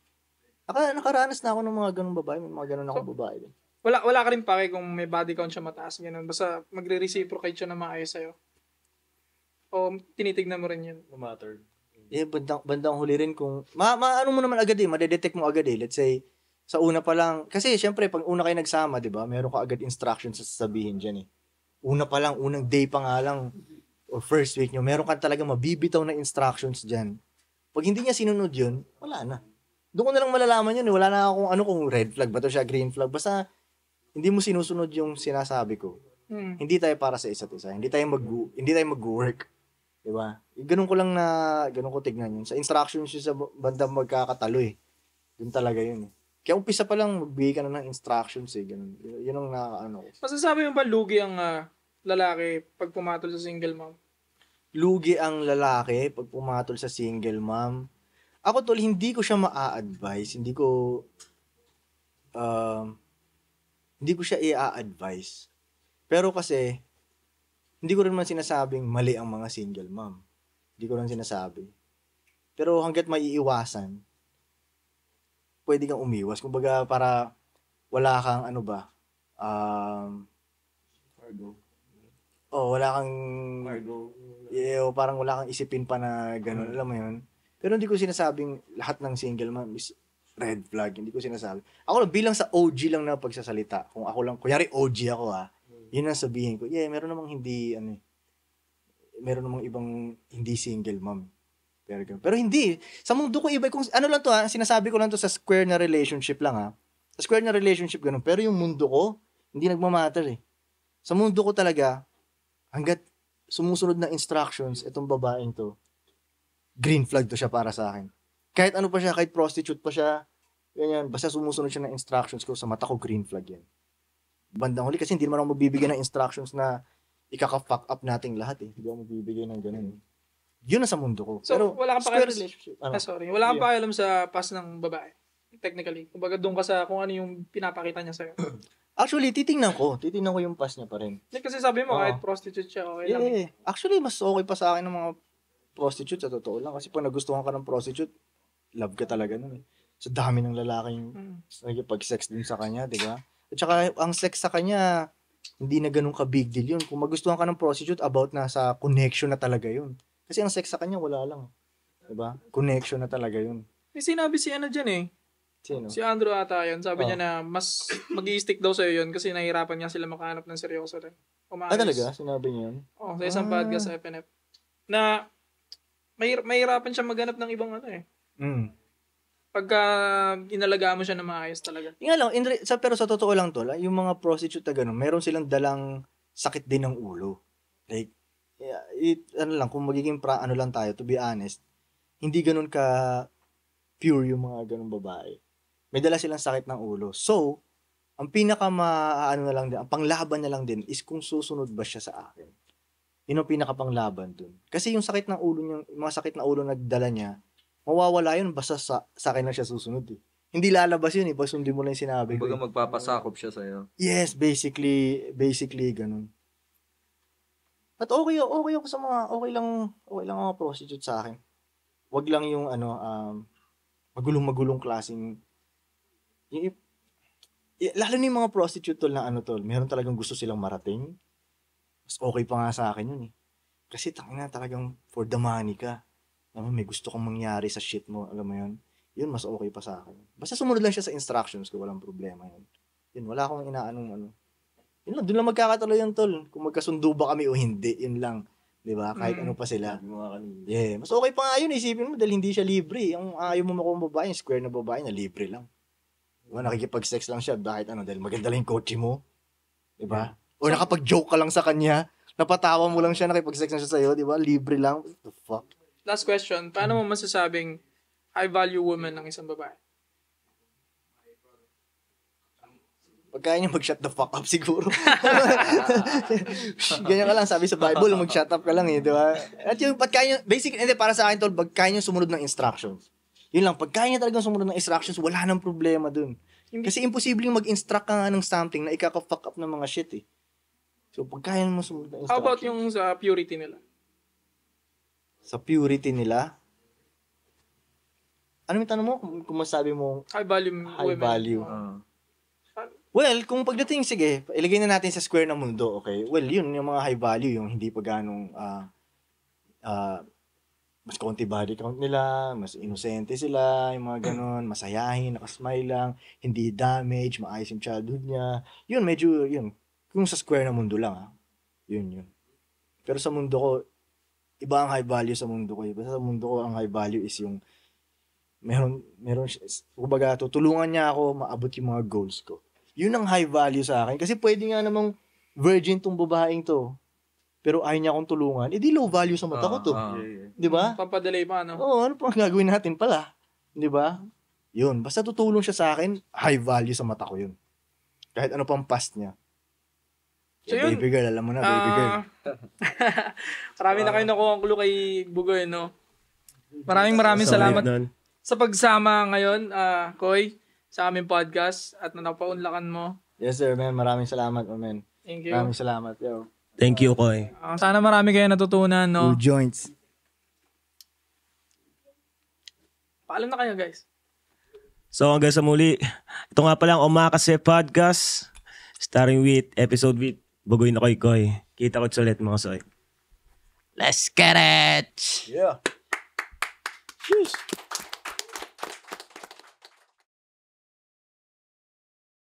B: Aka, nakaranas na ako ng mga ganung babae. May mga ganun ako so, babae. Din.
A: Wala, wala ka rin pake kung may body count siya mataas. Ganun. Basta magre-reciprocate siya na maayos sa'yo. O tinitignan
B: mo rin
D: yun. No matter.
B: Eh, bandang, bandang huli rin kung... Ma, ma, ano mo naman agad eh. Madedetect mo agad eh. Let's say, sa una pa lang, kasi syempre, pag una kayo nagsama, di ba, meron ka agad instructions sa sabihin dyan eh. Una pa lang, unang day pa nga lang, or first week nyo, meron ka talaga mabibitaw na instructions dyan. Pag hindi niya sinunod yun, wala na. Doon ko na lang malalaman yun. Eh. Wala na akong ano kung red flag ba to siya, green flag. Basta hindi mo sinusunod yung sinasabi ko. Hmm. Hindi tayo para sa isa't isa. Hindi tayo mag hindi tayo mag-work. 'Di ba? Eh, ganun ko lang na ganun ko tignan yun. Sa instructions yun sa bandang magkakatalo eh. Yun talaga yun eh. Kaya umpisa pa lang, magbigay ka na ng instructions eh. Ganun. Yun, yun ang nakakaano ko.
A: Masasabi mo ba lugi ang ah, lalaki pag pumatol sa single mom?
B: lugi ang lalaki pag pumatol sa single mom. Ako tol, hindi ko siya maa-advise. Hindi ko um, hindi ko siya i-advise. Pero kasi hindi ko rin man sinasabing mali ang mga single mom. Hindi ko rin sinasabi. Pero hanggat maiiwasan, pwede kang umiwas. Kumbaga, para wala kang ano ba, um, cargo. Oh, wala kang cargo. Yeah, oh, parang wala kang isipin pa na gano'n, hmm. alam mo 'yun. Pero hindi ko sinasabing lahat ng single man is red flag. Hindi ko sinasabi. Ako lang bilang sa OG lang na pagsasalita. Kung ako lang, kunyari OG ako ha, ah, hmm. yun ang sabihin ko. Yeah, meron namang hindi, ano eh, meron namang ibang hindi single mom. Pero, pero hindi. Sa mundo ko iba. Kung, ano lang to ha, sinasabi ko lang to sa square na relationship lang ha. Sa square na relationship ganun. Pero yung mundo ko, hindi nagmamatter eh. Sa mundo ko talaga, hanggat sumusunod na instructions itong babaeng to, green flag to siya para sa akin. Kahit ano pa siya, kahit prostitute pa siya, ganyan, basta sumusunod siya ng instructions ko, sa mata ko green flag yan. Bandang huli kasi hindi naman ako magbibigay ng instructions na ikaka-fuck up nating lahat eh. Hindi ako magbibigay ng ganun. Eh yun na sa mundo ko. So, Pero, wala kang pakialam relationship. Ano? Ah, sorry. Wala kang yeah.
A: pakialam sa past ng babae. Technically. Kumbaga doon ka sa kung ano yung pinapakita niya sa'yo. [clears throat]
B: Actually, titingnan ko. Titingnan ko yung past niya pa rin. Yeah, kasi sabi mo, uh, kahit
A: prostitute siya, okay yeah, lang.
B: Yeah. Actually, mas okay pa sa akin ng mga prostitute sa totoo lang. Kasi pag nagustuhan ka ng prostitute, love ka talaga nun eh. So, dami ng lalaki yung mm. nagpag-sex din sa kanya, di ba? At saka, ang sex sa kanya, hindi na ganun ka big deal yun. Kung magustuhan ka ng prostitute, about na sa connection na talaga yun. Kasi ang sex sa kanya, wala lang. Diba? Connection na talaga yun.
A: May sinabi si ano dyan eh. Sino? Si Andrew ata yun. Sabi oh. niya na mas mag stick daw sa'yo yun kasi nahihirapan niya sila makahanap ng seryoso rin. Umalis. Ah, talaga?
B: Sinabi niya yun? Oo, oh, sa isang ah. podcast
A: sa FNF. Na mahir- mahirapan siya maghanap ng ibang ano eh. Mm. Pagka inalagaan mo siya na maayos talaga. Yung lang,
B: in, re- sa, pero sa totoo lang to, ah, yung mga prostitute na ganun, meron silang dalang sakit din ng ulo. Like, it, ano lang, kung magiging pra, ano lang tayo, to be honest, hindi ganun ka pure yung mga ganun babae. May dala silang sakit ng ulo. So, ang pinaka ma, ano na lang din, ang panglaban na lang din is kung susunod ba siya sa akin. Yun ang pinaka panglaban dun. Kasi yung sakit ng ulo niya, yung mga sakit na ulo nagdala niya, mawawala yun basta sa, sa akin lang siya susunod eh. Hindi lalabas yun eh, basta hindi mo lang sinabi Kumbaga
C: Kumbaga magpapasakop siya sa'yo.
B: Yes, basically, basically ganun. At okay, okay ako sa mga, okay lang, okay lang mga prostitute sa akin. Wag lang yung ano, um, magulong-magulong klaseng, yung, lalo na yung mga prostitute tol na ano tol, meron talagang gusto silang marating. Mas okay pa nga sa akin yun eh. Kasi tangin na talagang for the money ka. Alam mo, may gusto kong mangyari sa shit mo, alam mo yun. Yun, mas okay pa sa akin. Basta sumunod lang siya sa instructions ko, walang problema yun. Yun, wala akong inaanong ano. Yun lang, doon lang magkakatalo yung tol. Kung magkasundo ba kami o hindi, yun lang. Di ba? Kahit mm. ano pa sila. Yeah. Mas okay pa nga yun, isipin mo, dahil hindi siya libre. Ang ayaw mo makuha babae, square na babae, na libre lang. Diba? Nakikipag-sex lang siya dahil ano, dahil maganda lang yung kotse mo. Di ba? Yeah. O nakapag-joke ka lang sa kanya. Napatawa mo lang siya, nakipag-sex na siya sa'yo, di ba? Libre lang. What the fuck?
A: Last question, paano mo masasabing I value woman ng isang babae?
B: Pagkaya niyo mag-shut the fuck up siguro. [laughs] Ganyan ka lang, sabi sa Bible, mag-shut up ka lang eh, di ba? At yung pagkaya niyo, basic, hindi, para sa akin tol, pagkaya niyo sumunod ng instructions. Yun lang, pagkaya niyo talagang sumunod ng instructions, wala nang problema dun. Kasi imposible yung mag-instruct ka nga ng something na ikaka-fuck up ng mga shit eh. So, pagkaya mo sumunod ng instructions. How about yung sa purity nila? Sa purity nila? Ano yung tanong mo? Kung masabi mo, high value Women. high value. Uh. Well, kung pagdating, sige, ilagay na natin sa square ng mundo, okay? Well, yun, yung mga high value, yung hindi pa ganong, uh, uh, mas konti body count nila, mas inosente sila, yung mga ganun, masayahin, nakasmile lang, hindi damage, maayos yung childhood niya. Yun, medyo, yun, kung sa square ng mundo lang, ha? Yun, yun. Pero sa mundo ko, iba ang high value sa mundo ko. Iba sa mundo ko, ang high value is yung, meron, meron, kumbaga, tutulungan niya ako maabot yung mga goals ko yun ang high value sa akin. Kasi pwede nga namang virgin tong babaeng to. Pero ayaw niya akong tulungan. Eh di low value sa mata uh, ko ah, to. Uh, yeah, yeah. Di ba? Pampadelay pa, ano? Oo, ano pang gagawin natin pala? Di ba? Yun. Basta tutulong siya sa akin, high value sa mata ko yun. Kahit ano pang past niya. So yun, baby girl, alam mo na, baby girl. Ah.
A: [laughs] marami uh, na kayo nakuha ang clue kay Bugoy, no? Maraming maraming salamat sa pagsama ngayon, uh, Koy sa aming podcast at na napaunlakan mo.
B: Yes sir, man. Maraming salamat, oh, man.
A: Thank you. Maraming salamat, yo.
D: Thank you, Koy.
A: Uh, sana marami kayo natutunan, no? Two joints. Paalam na kayo, guys.
D: So hanggang sa muli, ito nga pala palang Omakase Podcast starring with episode with Bugoy na Koy Koy. Kita ko ulit mga soy.
C: Let's get it!
D: Yeah. Cheers.